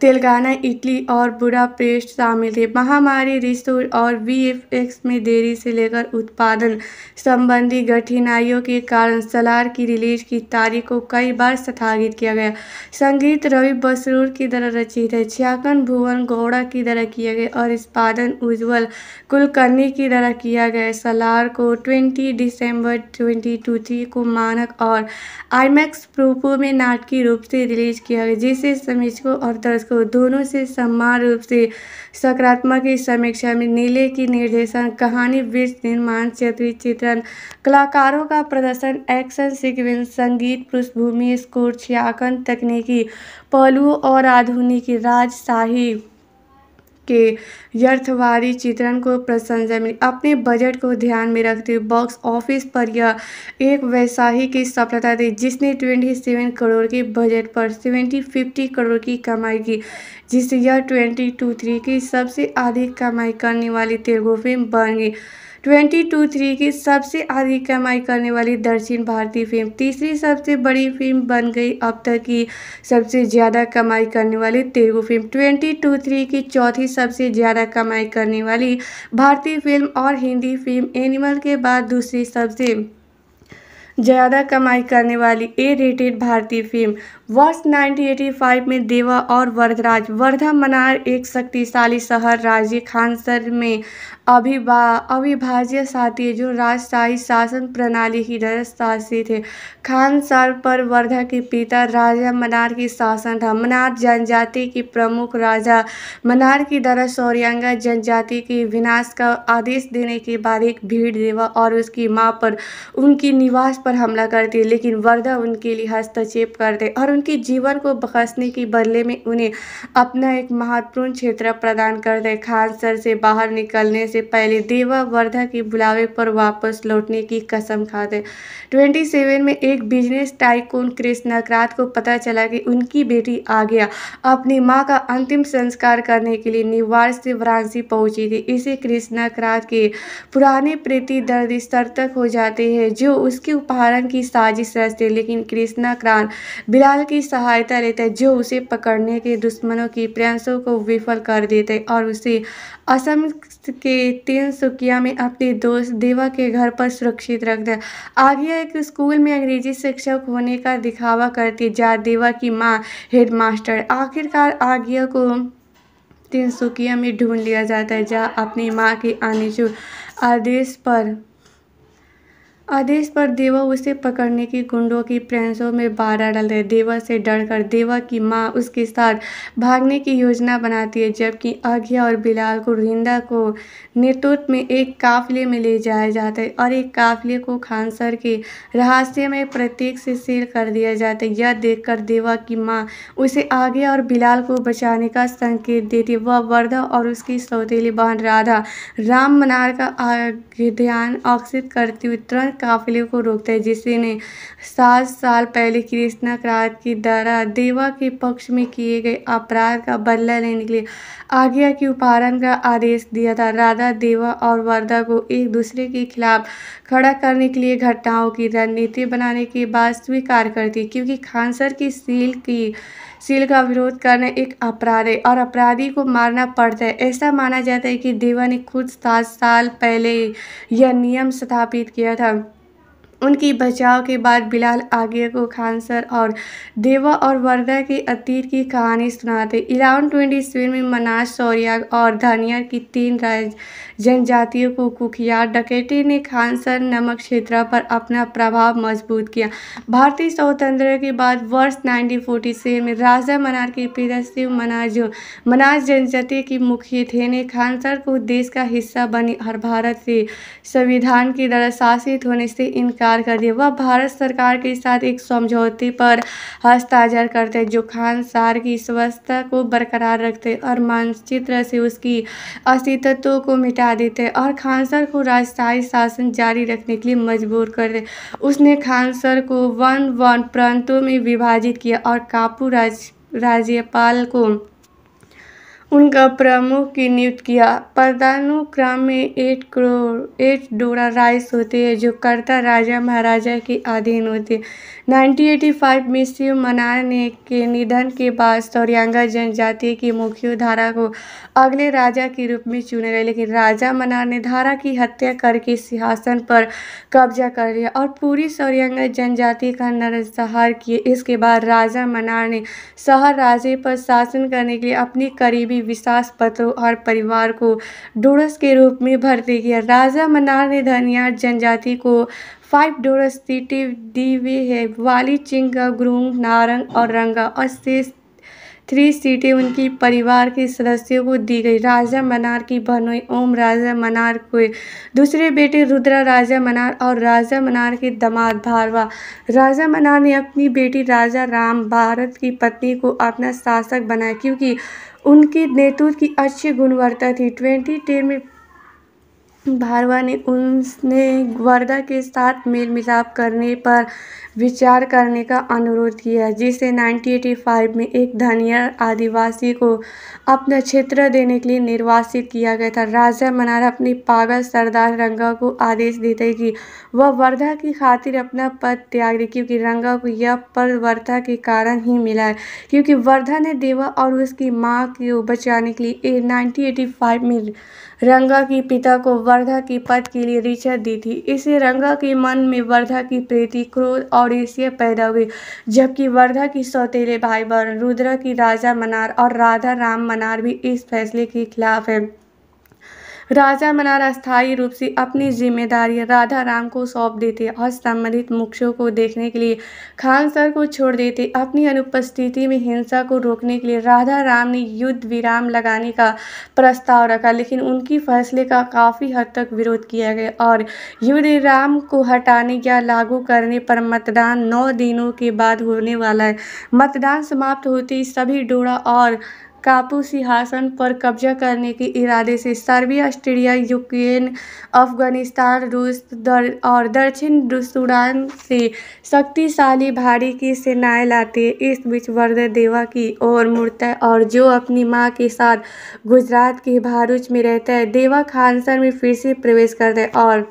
तेलंगाना इटली और बुडापेस्ट शामिल थे महामारी रिसोर्स और वीएफएक्स में देरी से लेकर उत्पादन संबंधी कठिनाइयों के कारण सलार की रिलीज की तारीख को कई बार स्थगित किया गया संगीत रवि बसरूर की तरह रचित है छियाकन भुवन गौड़ा की तरह किया गया और इस्पादन उज्ज्वल कुलकर्णी की तरह किया गया सलार को ट्वेंटी दिसंबर ट्वेंटी को मानक और आईमैक्स प्रूपो में नाटकीय रूप से रिलीज किया गया जिसे समीक्षकों और दर्शकों को दोनों से समान रूप से सकारात्मक की समीक्षा में नीले की निर्देशन कहानी वृक्ष निर्माण क्षेत्रीय चित्रण कलाकारों का प्रदर्शन एक्शन सिक्वेंस संगीत पृष्ठभूमि स्कोर छियाकन तकनीकी पहलुओं और आधुनिक राजशाही के यर्थवारी चित्रण को प्रशंसा मिली अपने बजट को ध्यान में रखते हुए बॉक्स ऑफिस पर यह एक वैसाही की सफलता थी जिसने 27 करोड़ के बजट पर फिफ्टी करोड़ की कमाई की जिससे यह ट्वेंटी टू थ्री की सबसे अधिक कमाई करने वाली तेलुगु फिल्म बन गई ट्वेंटी टू थ्री की सबसे अधिक कमाई करने वाली दक्षिण भारतीय फिल्म तीसरी सबसे बड़ी फिल्म बन गई अब तक की सबसे ज़्यादा कमाई करने वाली Telugu film twenty two three की चौथी सबसे ज़्यादा कमाई करने वाली भारतीय फिल्म और हिंदी फिल्म एनिमल के बाद दूसरी सबसे ज़्यादा कमाई करने वाली ए रेटेड भारतीय फिल्म वर्ष 1985 में देवा और वर्धराज मनार एक शक्तिशाली शहर राज्य खानसर में अभिभा अविभाज्य साथी जो राजशाही शासन प्रणाली की राजस्था थे खानसर पर वर्धा के पिता राजा मनार की शासन था मनार जनजाति की प्रमुख राजा मनार की दरा सौरियांगा जनजाति के विनाश का आदेश देने के बाद एक भीड़ देवा और उसकी माँ पर उनकी निवास पर हमला करती लेकिन वर्धा उनके लिए हस्तक्षेप करते और उनके जीवन को बखसने के बदले में उन्हें अपना एक महत्वपूर्ण क्षेत्र प्रदान कर दे खान सर से बाहर निकलने से पहले देवावर्धा के बुलावे पर वापस लौटने की कसम खा दे ट्वेंटी सेवन में एक बिजनेस टाइकोन क्रिस नकरात को पता चला कि उनकी बेटी आ गया अपनी माँ का अंतिम संस्कार करने के लिए निवार से वाराणसी पहुंची थी इसे कृष्णा क्रात के पुराने प्रीति दर्द स्तर तक हो जाते हैं जो उसके उपहारण की साजिश रचते लेकिन कृष्णा क्रांत बिलाल की सहायता लेता है जो उसे पकड़ने के दुश्मनों की प्रयासों को विफल कर देते हैं और उसे असम के तीन सुकिया में अपने दोस्त देवा के घर पर सुरक्षित रखता है आगे एक स्कूल में अंग्रेजी शिक्षक होने का दिखावा करती जा देवा की माँ हेडमास्टर आखिरकार आगे को तीन तिनसुकिया में ढूंढ लिया जाता है जहाँ अपनी माँ के आने आदेश पर आदेश पर देवा उसे पकड़ने की गुंडों की प्रेंसों में बाधा डालते देवा से डरकर देवा की मां उसके साथ भागने की योजना बनाती है जबकि आज्ञा और बिलाल को रिंदा को नेतृत्व में एक काफिले में ले जाया जाता है और एक काफिले को खानसर के रहस्य में प्रत्येक से सील कर दिया जाता है यह देखकर देवा की माँ उसे आज्ञा और बिलाल को बचाने का संकेत देती है वह वर्धा और उसकी सौतेली बहन राधा राम मनार का ध्यान आकर्षित करती हुई तुरंत काफिले को रोकता है ने सात साल पहले कृष्णा क्रांत की द्वारा देवा के पक्ष में किए गए अपराध का बदला लेने के लिए आज्ञा के उपहारण का आदेश दिया था राधा देवा और वर्धा को एक दूसरे के खिलाफ खड़ा करने के लिए घटनाओं की रणनीति बनाने के बाद स्वीकार करती क्योंकि खानसर की सील की सील का विरोध करना एक अपराध है और अपराधी को मारना पड़ता है ऐसा माना जाता है कि देवा ने खुद सात साल पहले यह नियम स्थापित किया था उनकी बचाव के बाद बिलाल आगे को खानसर और देवा और वर्दा के अतीत की कहानी सुनाते इलेवन ट्वेंटी में मनाज सौरिया और धानिया की तीन राज जनजातियों को कुखिया डकैती ने खानसर नमक क्षेत्र पर अपना प्रभाव मजबूत किया भारतीय स्वतंत्रता के बाद वर्ष 1947 में राजा मनार के पिता शिव मनाजो मनाज जनजाति के मुखिया थे ने खानसर को देश का हिस्सा बनी और भारत से संविधान की द्वारा शासित होने से इनकार कर दिया वह भारत सरकार के साथ एक समझौते पर हस्ताक्षर करते जो खानसार की स्वस्थता को बरकरार रखते और मानचित्र से उसकी अस्तित्व को मिटा देते हैं और खान सर को राजशाही शासन जारी रखने के लिए मजबूर कर दे उसने खान सर को वन वन प्रांतों में विभाजित किया और कापू राज राज्यपाल को उनका प्रमुख की नियुक्त किया पदानुक्रम में एट करोड़ एट डोरा राइस होते हैं जो कर्ता राजा महाराजा के अधीन होते हैं 1985 में शिव मनाने के निधन के बाद सौरियांगा जनजाति की मुख्य धारा को अगले राजा के रूप में चुने गए लेकिन राजा मनार ने धारा की हत्या करके सिंहासन पर कब्जा कर लिया और पूरी सौरियांगा जनजाति का नरसंहार किए इसके बाद राजा मनार ने शहर राजे पर शासन करने के लिए अपने करीबी विश्वास पत्रों और परिवार को डोरस के रूप में भर्ती किया राजा मनार ने धनिया जनजाति को फाइव डोर सिटी दी हुई है वाली ग्रूंग नारंग और रंगा और शेष थ्री सीटें उनकी परिवार के सदस्यों को दी गई राजा मनार की बहनोई ओम राजा मनार को दूसरे बेटे रुद्रा राजा मनार और राजा मनार के दामाद भारवा राजा मनार ने अपनी बेटी राजा राम भारत की पत्नी को अपना शासक बनाया क्योंकि उनके नेतृत्व की अच्छी गुणवत्ता थी ट्वेंटी टेन में भारवा ने उनने वर्धा के साथ मेल मिलाप करने पर विचार करने का अनुरोध किया जिसे 1985 में एक धनिया आदिवासी को अपना क्षेत्र देने के लिए निर्वासित किया गया था राजा मनारा अपने पागल सरदार रंगा को आदेश देते कि वह वर्धा की खातिर अपना पद त्याग दे क्योंकि रंगा को यह पद वर्धा के कारण ही मिला है क्योंकि वर्धा ने देवा और उसकी माँ को बचाने के लिए नाइनटीन में रंगा के पिता को वर्धा के पद के लिए ऋचा दी थी इसे रंगा के मन में वर्धा की प्रीति क्रोध और ईर्ष्या पैदा हुई जबकि वर्धा की सौतेले भाई बहन रुद्रा की राजा मनार और राधा राम मनार भी इस फैसले के खिलाफ है राजा मनार अस्थायी रूप से अपनी जिम्मेदारी राधा राम को सौंप देते और संबंधित मुख्यों को देखने के लिए खान सर को छोड़ देते अपनी अनुपस्थिति में हिंसा को रोकने के लिए राधा राम ने युद्ध विराम लगाने का प्रस्ताव रखा लेकिन उनकी फैसले का काफ़ी हद तक विरोध किया गया और युद्ध विराम को हटाने या लागू करने पर मतदान नौ दिनों के बाद होने वाला है मतदान समाप्त होते ही सभी डोड़ा और कापू सिंहासन पर कब्जा करने के इरादे से सर्बिया ऑस्ट्रेलिया यूक्रेन अफगानिस्तान रूस दर, और दक्षिण सूडान से शक्तिशाली भारी की सेनाएं लाते इस बीच देवा की ओर मूर्त है और जो अपनी माँ के साथ गुजरात के भारूच में रहता है देवा खानसर में फिर से प्रवेश करते हैं और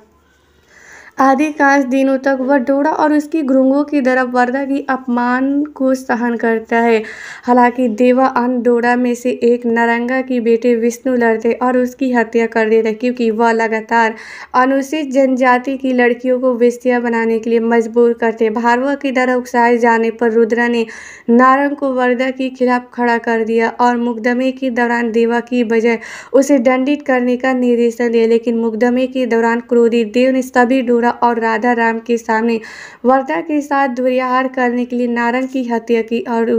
अधिकांश दिनों तक वह डोड़ा और उसकी घुंघों की तरफ वर्दा की अपमान को सहन करता है हालांकि देवा अन डोड़ा में से एक नारंगा की बेटे लड़ते और उसकी हत्या कर देता क्योंकि वह लगातार अनुसूचित जनजाति की लड़कियों को विस्तिया बनाने के लिए मजबूर करते भारवा की तरह उकसाए जाने पर रुद्रा ने नारंग को वर्दा के खिलाफ खड़ा कर दिया और मुकदमे के दौरान देवा की बजाय उसे दंडित करने का निर्देशन दिया लेकिन मुकदमे के दौरान क्रोधी देव ने सभी डोरा राधा और राधा राम के सामने वर्धा के साथ दुर्याहार करने के लिए नारंग की हत्या की और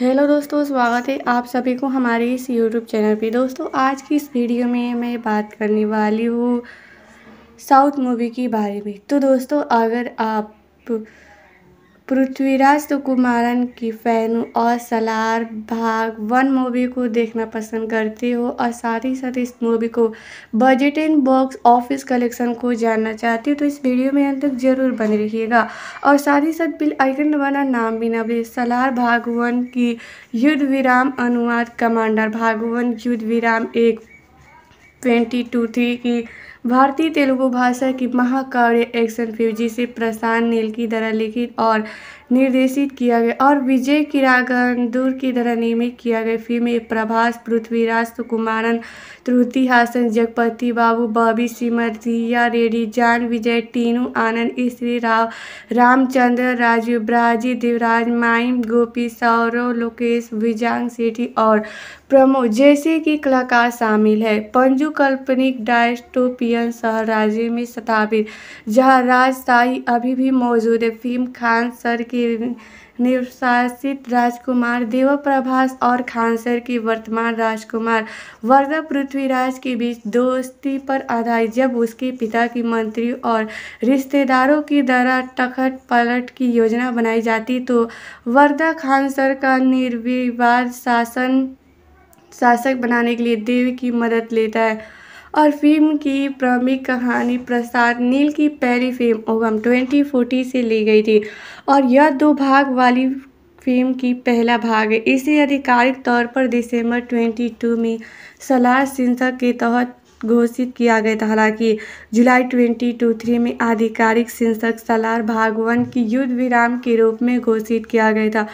हेलो दोस्तों स्वागत है आप सभी को हमारे इस यूट्यूब चैनल पे दोस्तों आज की इस वीडियो में मैं बात करने वाली हूँ साउथ मूवी के बारे में तो दोस्तों अगर आप पृथ्वीराज तो कुमारन की फ़ैन हूँ और सलार भाग वन मूवी को देखना पसंद करती हूँ और साथ ही साथ इस मूवी को बजट इन बॉक्स ऑफिस कलेक्शन को जानना चाहती हूँ तो इस वीडियो में अंत तक ज़रूर बने रहिएगा और साथ ही साथ बिल आइकन वाला नाम भी ना भूलिए सलार भाग वन की युद्ध विराम अनुवाद कमांडर भाग वन युद्ध विराम एक ट्वेंटी टू थ्री की भारतीय तेलुगु भाषा की महाकाव्य एक्शन फ्यूजी से प्रशांत नील की द्वारा लिखित और निर्देशित किया गया और विजय किरागन दूर की तरह निर्मित किया गया फिल्म प्रभास पृथ्वीराज सुकुमारन त्रुति हासन जगपति बाबू बॉबी सिमर रिया रेड्डी जान विजय टीनू आनंद स्त्री राव रामचंद्र राजू ब्राजी देवराज माइम गोपी सौरव लोकेश विजांग सेठी और प्रमो जैसे कि कलाकार शामिल है पंजू काल्पनिक डायस्टोपियन शहर राज्य में स्थापित जहाँ राजशाही अभी भी मौजूद है फिल्म खान सर की की निर्वासित राजकुमार देवप्रभास और खानसर की वर्तमान राजकुमार वर्धा पृथ्वीराज के बीच दोस्ती पर आधारित जब उसके पिता की मंत्री और रिश्तेदारों की द्वारा टखट पलट की योजना बनाई जाती तो वर्धा खानसर का निर्विवाद शासन शासक बनाने के लिए देव की मदद लेता है और फिल्म की प्रमुख कहानी प्रसाद नील की पहली फिल्म ओगम 2040 से ली गई थी और यह दो भाग वाली फिल्म की पहला भाग है इसे आधिकारिक तौर पर दिसंबर 22 में सलार शीर्षक के तहत घोषित किया गया था हालांकि जुलाई ट्वेंटी टू थ्री में आधिकारिक शीर्षक सलार भाग वन की युद्ध विराम के रूप में घोषित किया गया था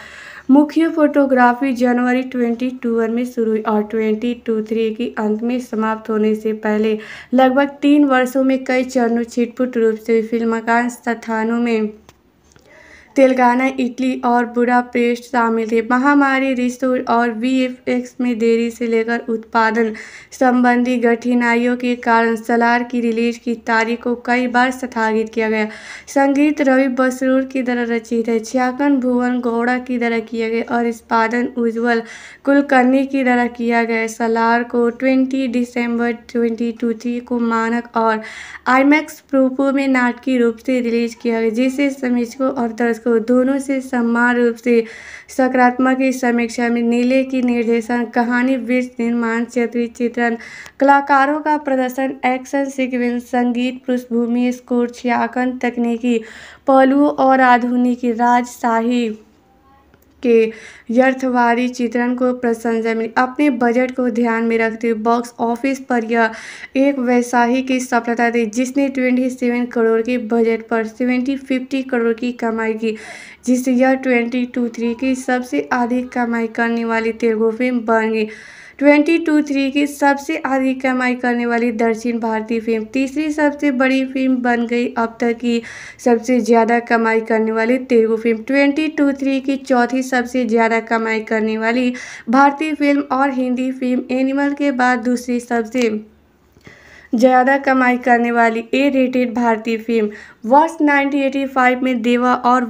मुख्य फोटोग्राफी जनवरी 2021 में शुरू हुई और 2023 के अंत में समाप्त होने से पहले लगभग तीन वर्षों में कई चरणों छिटपुट रूप से फिल्माकांश स्थानों में तेलंगाना इटली और बुडापेस्ट शामिल थे महामारी रिसोर्स और वीएफएक्स में देरी से लेकर उत्पादन संबंधी कठिनाइयों के कारण सलार की रिलीज की तारीख को कई बार स्थगित किया गया संगीत रवि बसरूर की तरह रचित है छियाकन भुवन गौड़ा की तरह किया गया और इस्पादन उज्ज्वल कुलकर्णी की तरह किया गया सलार को ट्वेंटी दिसंबर ट्वेंटी को मानक और आईमैक्स प्रूपो में नाटकीय रूप से रिलीज किया गया जिसे समीक्षकों और दर्शकों को दोनों से समान रूप से सकारात्मक की समीक्षा में नीले की निर्देशन कहानी वृक्ष निर्माण क्षेत्रीय चित्रण कलाकारों का प्रदर्शन एक्शन सिक्वेंस संगीत पृष्ठभूमि स्कोर छियाकन तकनीकी पहलुओं और आधुनिक राजशाही के यर्थवारी चित्रण को प्रशंसा मिली अपने बजट को ध्यान में रखते हुए बॉक्स ऑफिस पर यह एक वैसाही की सफलता दी जिसने ट्वेंटी सेवन करोड़ के बजट पर सेवेंटी फिफ्टी करोड़ की कमाई की जिससे यह ट्वेंटी टू थ्री की सबसे अधिक कमाई करने वाली तेलुगु फिल्म बन गई ट्वेंटी टू थ्री की सबसे अधिक कमाई करने वाली दक्षिण भारतीय फिल्म तीसरी सबसे बड़ी फिल्म बन गई अब तक की सबसे ज़्यादा कमाई करने वाली Telugu film twenty two three की चौथी सबसे ज़्यादा कमाई करने वाली भारतीय फिल्म और हिंदी फिल्म एनिमल के बाद दूसरी सबसे ज़्यादा कमाई करने वाली ए रेटेड भारतीय फिल्म वर्ष 1985 में देवा और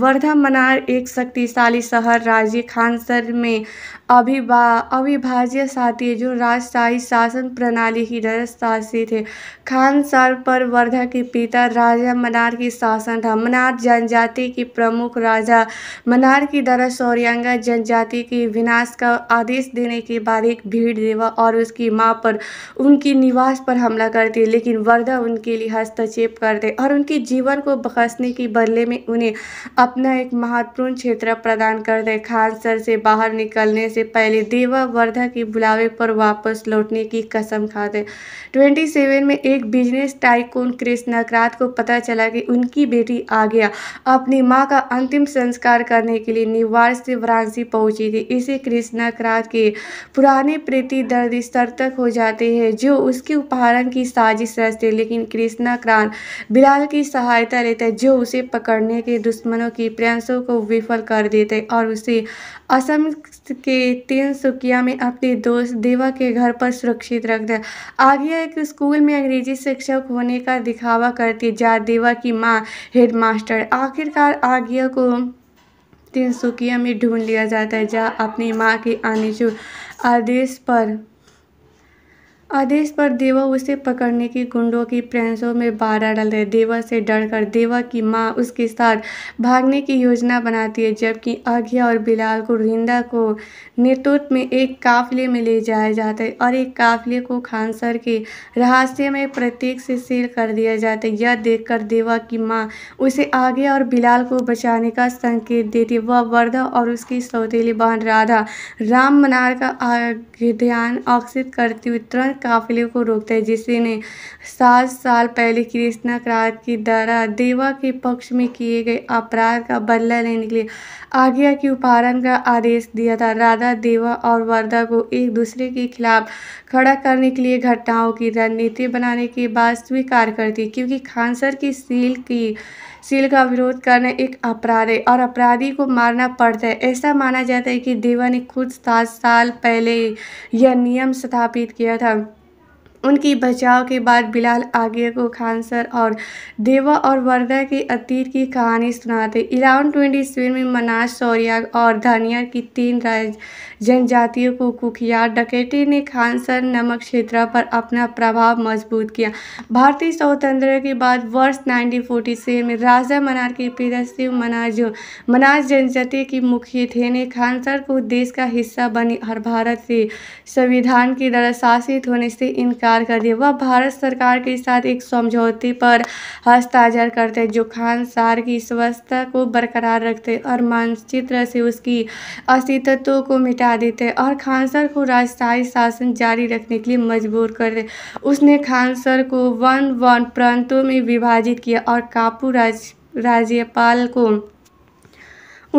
वर्धा मनार एक शक्तिशाली शहर राज्य खानसर में अभिभा अविभाज्य साथी जो राजशाही शासन प्रणाली ही राजस्था थे खानसर पर वर्धा के पिता राजा मनार की शासन था मनार जनजाति की प्रमुख राजा मनार की दर सौरियांगा जनजाति के विनाश का आदेश देने के बाद एक भीड़ देवा और उसकी माँ पर उनकी निवास पर हमला करती लेकिन वर्धा उनके लिए हस्तक्षेप करते और उनके जीवन को बखसने के बदले में उन्हें अपना एक महत्वपूर्ण क्षेत्र प्रदान कर दे खान सर से बाहर निकलने से पहले देवा वर्धा के बुलावे पर वापस लौटने की कसम खा दे ट्वेंटी सेवन में एक बिजनेस टाइकोन क्रिस नकरात को पता चला कि उनकी बेटी आ गया अपनी माँ का अंतिम संस्कार करने के लिए निवार से वाराणसी पहुंची थी इसे कृष्णा क्रात के पुराने प्रीति दर्द स्तर तक हो जाते हैं जो उसके उपहारण की साजिश रचते लेकिन कृष्णा क्रांत बिलाल की सहायता लेता है जो उसे पकड़ने के दुश्मनों की प्रयासों को विफल कर देते हैं और उसे असम के तीन सुकिया में अपने दोस्त देवा के घर पर सुरक्षित रखता है आगे एक स्कूल में अंग्रेजी शिक्षक होने का दिखावा करती है जहाँ देवा की माँ हेडमास्टर आखिरकार आगे को तीन तिनसुकिया में ढूंढ लिया जाता है जहाँ अपनी माँ के आने आदेश पर आदेश पर देवा उसे पकड़ने की गुंडों की प्रेंसों में बाधा डाले देवा से डरकर देवा की मां उसके साथ भागने की योजना बनाती है जबकि आज्ञा और बिलाल को रिंदा को नेतृत्व में एक काफिले में ले जाया जाता है और एक काफिले को खानसर के रहस्य में प्रत्येक से सील कर दिया जाता है यह देखकर देवा की माँ उसे आज्ञा और बिलाल को बचाने का संकेत देती है वह वर्धा और उसकी सौतेली बहन राधा राम मनार का ध्यान आकर्षित करती हुई तुरंत काफिले को रोकता है जिसने सात साल पहले कृष्णाकारात की द्वारा देवा के पक्ष में किए गए अपराध का बदला लेने के लिए आज्ञा के उपहारण का आदेश दिया था राधा देवा और वर्धा को एक दूसरे के खिलाफ खड़ा करने के लिए घटनाओं की रणनीति बनाने के बाद स्वीकार करती क्योंकि खानसर की सील की सील का विरोध करना एक अपराध है और अपराधी को मारना पड़ता है ऐसा माना जाता है कि देवा ने खुद सात साल पहले यह नियम स्थापित किया था उनकी बचाव के बाद बिलाल आगे को खानसर और देवा और वर्दा के अतीत की कहानी सुनाते इलेवन ट्वेंटी में मनाज सौरिया और धानिया की तीन राज जनजातियों को कुखिया डकैती ने खानसर नमक क्षेत्र पर अपना प्रभाव मजबूत किया भारतीय स्वतंत्रता के बाद वर्ष 1947 में राजा मनार के पिता शिव मनाजो मनाज जनजाति के मुखिया थे ने खानसर को देश का हिस्सा बनी और भारत से संविधान की द्वारा शासित होने से इनकार कर दिया वह भारत सरकार के साथ एक समझौते पर हस्ताक्षर करते जो खानसार की स्वस्थता को बरकरार रखते और मानचित्र से उसकी अस्तित्व को मिटा बाधित है और खान सर को राजशाही शासन जारी रखने के लिए मजबूर कर दे उसने खान सर को वन वन प्रांतों में विभाजित किया और कापू राज राज्यपाल को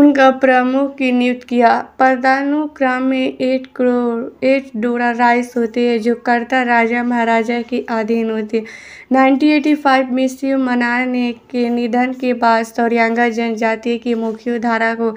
उनका प्रमुख की नियुक्त किया पदानुक्रम में एट करोड़ एट डोरा राइस होते हैं जो कर्ता राजा महाराजा के अधीन होते 1985 में शिव मनाने के निधन के बाद सौरियांगा जनजाति की मुख्य धारा को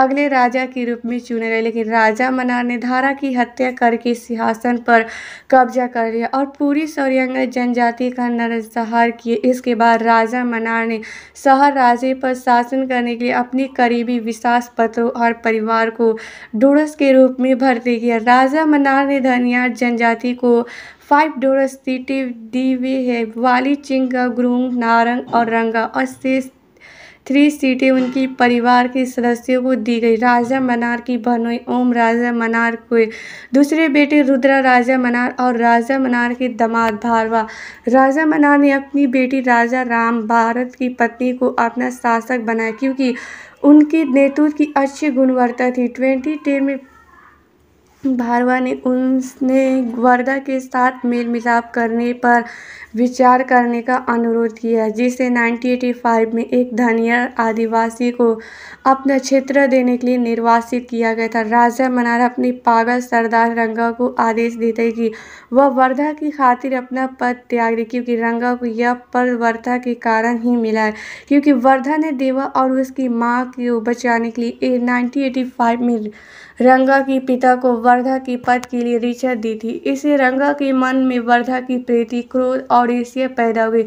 अगले राजा के रूप में चुने गए लेकिन राजा मनार ने धारा की हत्या करके सिंहासन पर कब्जा कर लिया और पूरी सौरियांगा जनजाति का नरसंहार किए इसके बाद राजा मनार ने शहर राजे पर शासन करने के लिए अपने करीबी विश्वास पत्रों और परिवार को डोरस के रूप में भर्ती किया राजा मनार ने धनिया जनजाति को फाइव डोर सिटी दी हुई है वाली ग्रूंग नारंग और रंगा और शेष थ्री सीटें उनकी परिवार के सदस्यों को दी गई राजा मनार की बहनोई ओम राजा मनार को दूसरे बेटे रुद्रा राजा मनार और राजा मनार के दामाद भारवा राजा मनार ने अपनी बेटी राजा राम भारत की पत्नी को अपना शासक बनाया क्योंकि उनके नेतृत्व की अच्छी गुणवत्ता थी ट्वेंटी टेन में भारवा ने उनने वर्दा के साथ मेल मिलाप करने पर विचार करने का अनुरोध किया जिसे 1985 में एक धनिया आदिवासी को अपना क्षेत्र देने के लिए निर्वासित किया गया था राजा मनारा अपने पागल सरदार रंगा को आदेश देते कि वह वर्धा की खातिर अपना पद त्याग दे क्योंकि रंगा को यह पद वर्धा के कारण ही मिला है क्योंकि वर्धा ने देवा और उसकी माँ को बचाने के लिए नाइनटीन में रंगा के पिता को वर्धा के पद के लिए ऋचा दी थी इसे रंगा के मन में वर्धा की प्रीति क्रोध और ईर्ष्या पैदा हुई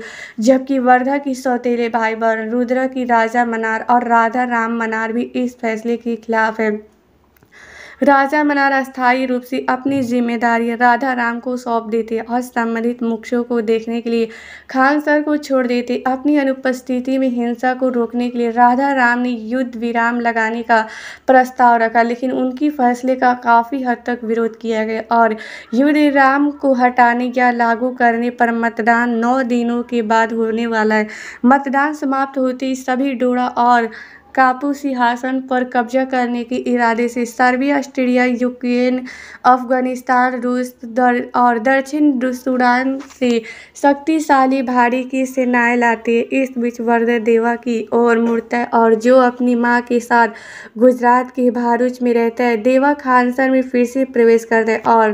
जबकि वर्धा की सौतेले भाई बहन रुद्रा की राजा मनार और राधा राम मनार भी इस फैसले के खिलाफ है राजा मनारा अस्थायी रूप से अपनी जिम्मेदारी राधा राम को सौंप देते और संबंधित मुख्यों को देखने के लिए खान सर को छोड़ देते अपनी अनुपस्थिति में हिंसा को रोकने के लिए राधा राम ने युद्ध विराम लगाने का प्रस्ताव रखा लेकिन उनकी फैसले का काफ़ी हद तक विरोध किया गया और युद्ध विराम को हटाने या लागू करने पर मतदान नौ दिनों के बाद होने वाला है मतदान समाप्त होते ही सभी डोड़ा और कापू सिंहासन पर कब्जा करने के इरादे से सर्बिया ऑस्ट्रेलिया यूक्रेन अफगानिस्तान रूस दर, और दक्षिण सूडान से शक्तिशाली भारी की सेनाएं लाते इस बीच देवा की ओर मूर्त और जो अपनी माँ के साथ गुजरात के भारूच में रहता है देवा खानसर में फिर से प्रवेश करते हैं और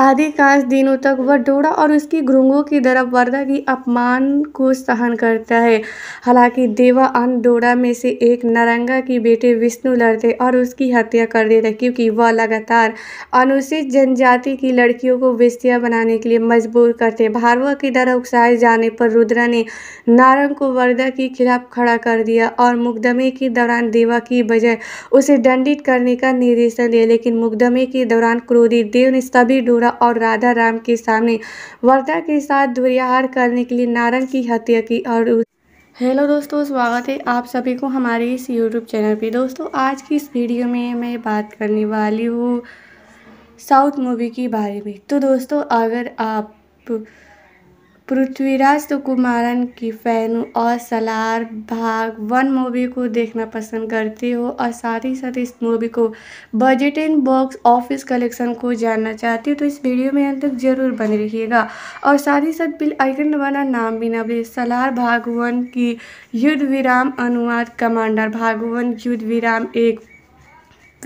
अधिकांश दिनों तक वह डोड़ा और उसकी घुंघों की तरफ वर्दा की अपमान को सहन करता है हालांकि देवा अन डोड़ा में से एक नारंगा की बेटे विष्णु लड़ते और उसकी हत्या कर देता है क्योंकि वह लगातार अनुसूचित जनजाति की लड़कियों को विस्तिया बनाने के लिए मजबूर करते भारवा की तरह उकसाए जाने पर रुद्रा ने नारंग को वर्दा के खिलाफ खड़ा कर दिया और मुकदमे के दौरान देवा की बजाय उसे दंडित करने का निर्देशन दिया लेकिन मुकदमे के दौरान क्रोधी देव ने सभी डोरा राधा और राधा राम के सामने वर्दा के साथ दुर्याहार करने के लिए नारंग की हत्या की और हेलो दोस्तों स्वागत है आप सभी को हमारे इस यूट्यूब चैनल पे दोस्तों आज की इस वीडियो में मैं बात करने वाली हूँ साउथ मूवी के बारे में तो दोस्तों अगर आप पૃથ્વીરાજકુમારન કી ફેનો ઓસલાર ભાગ 1 મૂવી કો દેખના પસંદ કરતી હો અસારી સદ ઇસ મૂવી કો બજેટ ઇન બોક્સ ઓફિસ કલેક્શન કો જાનના ચાહતી હો તો ઇસ વિડિયો મેં અંતતક જરૂર બન રહે ગેગા અસારી સદ બિલ આઇકન વાલા નામ બીના બિલ સલાર ભાગ 1 કી યુદ્ધ વિરામ અનુવાદ કમાન્ડર ભાગવન યુદ્ધ વિરામ 1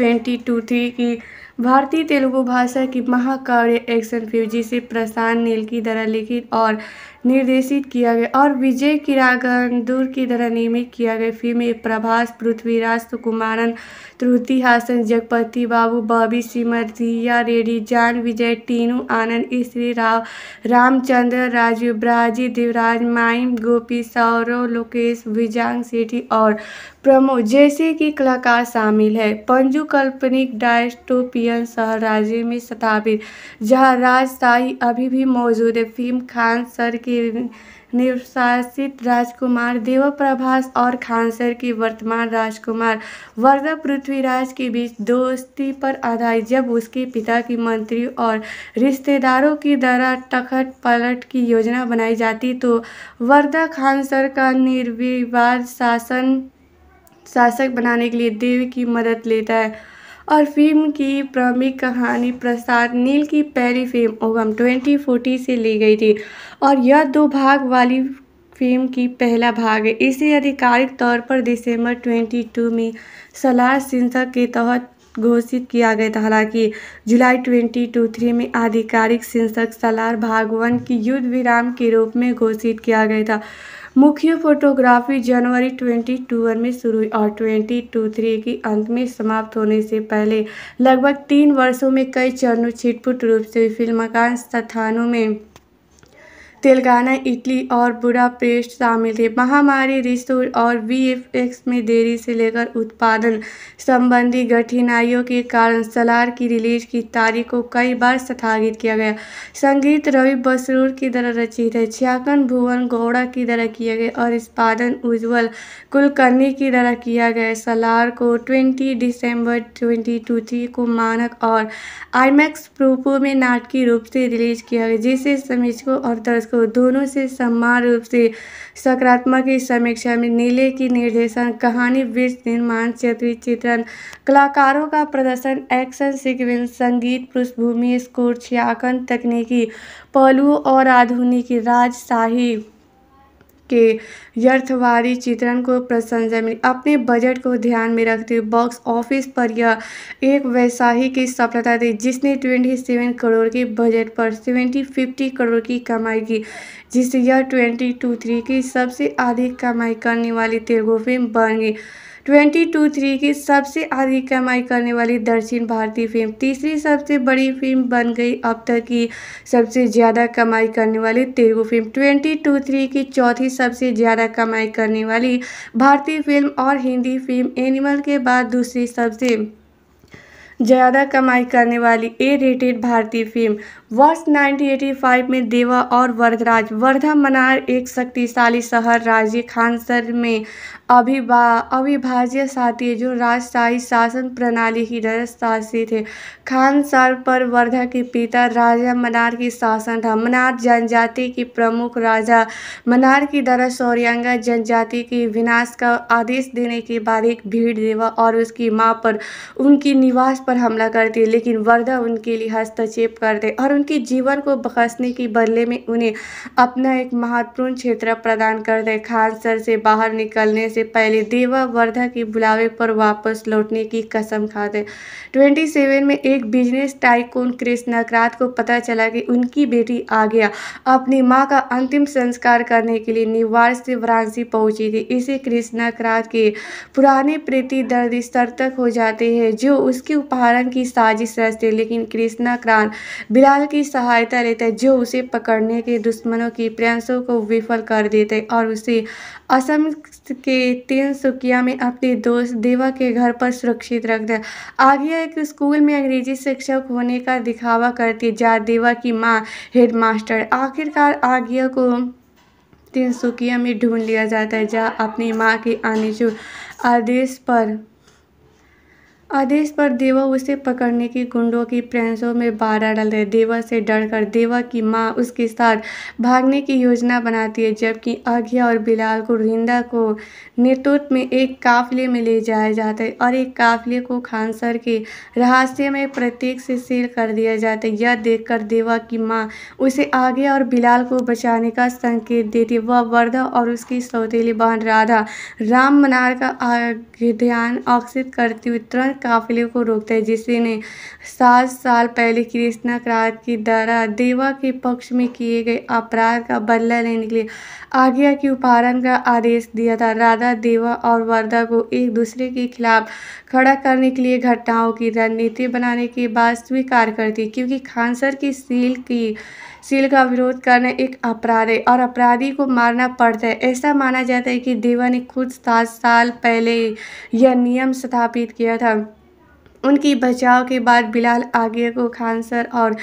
223 કી भारतीय तेलुगु भाषा की महाकाव्य एक्शन फ्यूजी से प्रशांत नील की द्वारा लिखित और निर्देशित किया गया और विजय किरागन दूर की तरह निर्मित किया गया फिल्म प्रभास पृथ्वीराज सुकुमारन त्रुति हासन जगपति बाबू बॉबी सिमर रिया रेड्डी जान विजय टीनू आनंद स्त्री राव रामचंद्र राजू ब्राजी देवराज माइम गोपी सौरव लोकेश विजांग सेठी और प्रमो जैसे कि कलाकार शामिल है पंजू काल्पनिक डायस्टोपियन शहर राज्य में स्थापित जहाँ राजशाही अभी भी मौजूद है फिल्म खान सर की की निर्वासित राजकुमार देव देवप्रभास और खानसर की वर्तमान राजकुमार वर्धा पृथ्वीराज के बीच दोस्ती पर आधारित जब उसके पिता की मंत्री और रिश्तेदारों की द्वारा टखट पलट की योजना बनाई जाती तो वर्धा खानसर का निर्विवाद शासन शासक बनाने के लिए देव की मदद लेता है और फिल्म की प्रमुख कहानी प्रसाद नील की पहली फिल्म ओगम 2040 से ली गई थी और यह दो भाग वाली फिल्म की पहला भाग है इसे आधिकारिक तौर पर दिसंबर 22 में सलार शीर्षक के तहत घोषित किया गया था हालांकि जुलाई ट्वेंटी टू थ्री में आधिकारिक शीर्षक सलार भाग वन की युद्ध विराम के रूप में घोषित किया गया था मुख्य फोटोग्राफी जनवरी 2021 में शुरू हुई और 2023 के अंत में समाप्त होने से पहले लगभग तीन वर्षों में कई चरणों छिटपुट रूप से फिल्माकांश स्थानों में तेलंगाना इटली और बुडापेस्ट शामिल थे महामारी रिसोर्स और वीएफएक्स में देरी से लेकर उत्पादन संबंधी कठिनाइयों के कारण सलार की रिलीज की तारीख को कई बार स्थगित किया गया संगीत रवि बसरूर की तरह रचित है छियाकन भुवन गौड़ा की तरह किया गया और इस्पादन उज्ज्वल कुलकर्णी की तरह किया गया सलार को ट्वेंटी दिसंबर ट्वेंटी को मानक और आईमैक्स प्रूपो में नाटकीय रूप से रिलीज किया गया जिसे समीक्षकों और दर्शकों को तो दोनों से समान रूप से सकारात्मक की समीक्षा में नीले की निर्देशन कहानी वृक्ष निर्माण क्षेत्र चित्रण कलाकारों का प्रदर्शन एक्शन सिक्वेंस संगीत पृष्ठभूमि स्कोर छियाकन तकनीकी पहलुओं और आधुनिक राजशाही के यर्थवारी चित्रण को प्रशंसा मिली अपने बजट को ध्यान में रखते हुए बॉक्स ऑफिस पर यह एक वैसाही की सफलता दी जिसने 27 करोड़ के बजट पर फिफ्टी करोड़ की कमाई की जिससे यह ट्वेंटी टू थ्री की सबसे अधिक कमाई करने वाली तेलुगु फिल्म बन गई ट्वेंटी टू थ्री की सबसे अधिक कमाई करने वाली दक्षिण भारतीय फिल्म तीसरी सबसे बड़ी फिल्म बन गई अब तक की सबसे ज़्यादा कमाई करने वाली Telugu film twenty two three की चौथी सबसे ज़्यादा कमाई करने वाली भारतीय फिल्म और हिंदी फिल्म एनिमल के बाद दूसरी सबसे ज़्यादा कमाई करने वाली ए रेटेड भारतीय फिल्म वर्ष 1985 में देवा और वर्धराज मनार एक शक्तिशाली शहर राज्य खानसर में अभिभा अविभाज्य साथी जो राजशाही शासन प्रणाली ही शासी थे खानसर पर वर्धा के पिता राजा मनार की शासन था मनार जनजाति की प्रमुख राजा मनार की दर सौरियांगा जनजाति के विनाश का आदेश देने के बाद एक भीड़ देवा और उसकी माँ पर उनकी निवास पर हमला करती लेकिन वर्धा उनके लिए हस्तक्षेप करते और उनके जीवन को बखसने के बदले में उन्हें अपना एक महत्वपूर्ण क्षेत्र प्रदान कर दे खानसर से बाहर निकलने से पहले देवा वर्धा के बुलावे पर वापस लौटने की कसम खा दे ट्वेंटी सेवन में एक बिजनेस टाइकोन क्रिस नकरात को पता चला कि उनकी बेटी आ गया अपनी माँ का अंतिम संस्कार करने के लिए निवार से वाराणसी पहुंची थी इसे कृष्णा क्रात के पुराने प्रीति दर्द स्तर तक हो जाते हैं जो उसके उपहारण की साजिश रचते लेकिन कृष्णा क्रांत बिलाल की सहायता लेता है जो उसे पकड़ने के दुश्मनों की प्रयासों को विफल कर देते हैं और उसे असम के तीन सुकिया में अपने दोस्त देवा के घर पर सुरक्षित रखता है आगे एक स्कूल में अंग्रेजी शिक्षक होने का दिखावा करती है जहाँ देवा की माँ हेडमास्टर आखिरकार आगे को तीन तिनसुकिया में ढूंढ लिया जाता है जहाँ अपनी माँ के आने आदेश पर आदेश पर देवा उसे पकड़ने की गुंडों की प्रेंसों में बाधा डाले देवा से डरकर देवा की मां उसके साथ भागने की योजना बनाती है जबकि आज्ञा और बिलाल को रिंदा को नेतृत्व में एक काफिले में ले जाया जाता है और एक काफिले को खानसर के रहस्य में प्रत्येक से सील कर दिया जाता है यह देखकर देवा की माँ उसे आज्ञा और बिलाल को बचाने का संकेत देती है वह वर्धा और उसकी सौतेली बहन राधा राम मनार का ध्यान आकर्षित करती हुई तुरंत काफिले को रोकता है ने सात साल पहले कृष्णा क्रांत की द्वारा देवा के पक्ष में किए गए अपराध का बदला लेने के लिए आज्ञा के उपहारण का आदेश दिया था राधा देवा और वर्धा को एक दूसरे के खिलाफ खड़ा करने के लिए घटनाओं की रणनीति बनाने के बाद स्वीकार करती क्योंकि खानसर की सील की सील का विरोध करना एक अपराध है और अपराधी को मारना पड़ता है ऐसा माना जाता है कि देवा ने खुद सात साल पहले यह नियम स्थापित किया था उनकी बचाव के बाद बिलाल आगे को खानसर और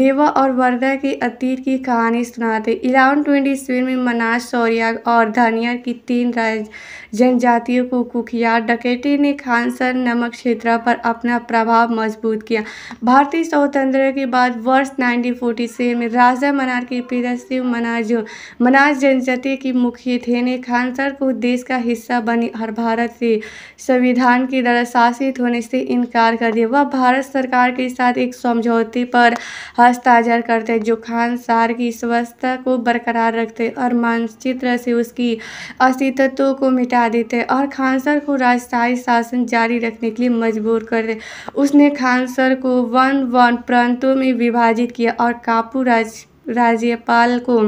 देवा और वर्दा के अतीत की कहानी सुनाते इलेवन ट्वेंटी में मनाज सौरिया और धानिया की तीन राज जनजातियों को कुखिया डकैती ने खानसर नमक क्षेत्र पर अपना प्रभाव मजबूत किया भारतीय स्वतंत्रता के बाद वर्ष 1947 में राजा मनार के पिता शिव मनाजो मनाज जनजाति के मुखिया थे ने खानसर को देश का हिस्सा बनी और भारत से संविधान की द्वारा शासित होने से इनकार कर दिया वह भारत सरकार के साथ एक समझौते पर हस्ताक्षर करते जो खानसार की स्वस्थता को बरकरार रखते और मानचित्र से उसकी अस्तित्व को मिटा हैं और खान सर को राजशाही शासन जारी रखने के लिए मजबूर कर दे उसने खान सर को वन वन प्रांतों में विभाजित किया और कापू राज राज्यपाल को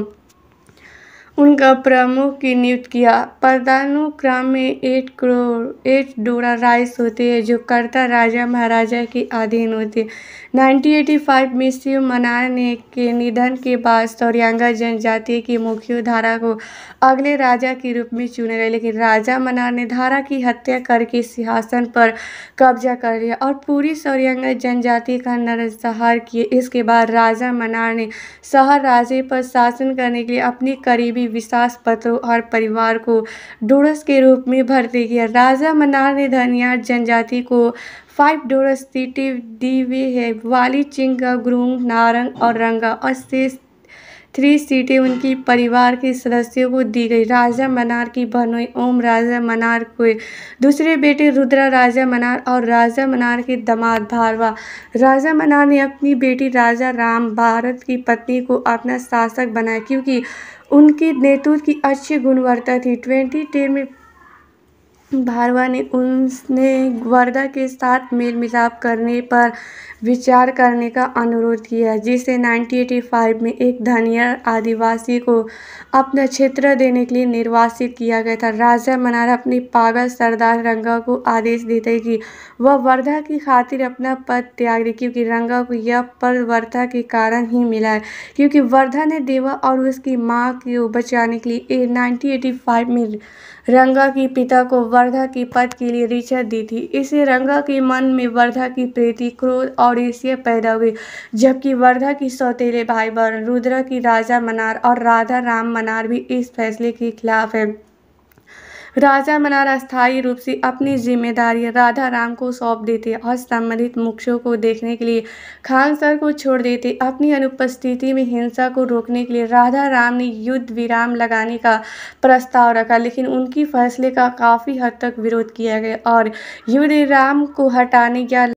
उनका प्रमुख की नियुक्त किया पदानुक्रम में एट करोड़ एट डोरा राइस होते हैं जो कर्ता राजा महाराजा के अधीन होते 1985 में शिव मनाने के निधन के बाद सौरियांगा जनजाति की मुख्य धारा को अगले राजा के रूप में चुने गए लेकिन राजा मनार ने धारा की हत्या करके सिंहासन पर कब्जा कर लिया और पूरी सौरियांगा जनजाति का नरसंहार किए इसके बाद राजा मनार ने शहर राजे पर शासन करने के लिए अपने करीबी विश्वास पत्रों और परिवार को डोरस के रूप में भर्ती किया राजा मनार ने धनिया जनजाति को फाइव डोर सिटी दी हुई है वाली ग्रूंग नारंग और रंगा और शेष थ्री सीटें उनकी परिवार के सदस्यों को दी गई राजा मनार की बहनोई ओम राजा मनार को दूसरे बेटे रुद्रा राजा मनार और राजा मनार के दामाद भारवा राजा मनार ने अपनी बेटी राजा राम भारत की पत्नी को अपना शासक बनाया क्योंकि उनके नेतृत्व की अच्छी गुणवत्ता थी ट्वेंटी टेन में भारवा ने उनने वर्धा के साथ मेल मिलाप करने पर विचार करने का अनुरोध किया जिसे 1985 में एक धनिया आदिवासी को अपना क्षेत्र देने के लिए निर्वासित किया गया था राजा मनारा अपने पागल सरदार रंगा को आदेश देते कि वह वर्धा की खातिर अपना पद त्याग दे क्योंकि रंगा को यह पद वर्धा के कारण ही मिला है क्योंकि वर्धा ने देवा और उसकी माँ को बचाने के लिए नाइनटीन में रंगा के पिता को वर्धा के पद के लिए ऋचा दी थी इसे रंगा के मन में वर्धा की प्रीति क्रोध और ईर्ष्या पैदा हुई जबकि वर्धा की सौतेले भाई बहन रुद्रा की राजा मनार और राधा राम मनार भी इस फैसले के खिलाफ है राजा मनार अस्थायी रूप से अपनी जिम्मेदारी राधा राम को सौंप देते और संबंधित मुख्यों को देखने के लिए खान सर को छोड़ देते अपनी अनुपस्थिति में हिंसा को रोकने के लिए राधा राम ने युद्ध विराम लगाने का प्रस्ताव रखा लेकिन उनकी फैसले का काफ़ी हद तक विरोध किया गया और युद्ध विराम को हटाने या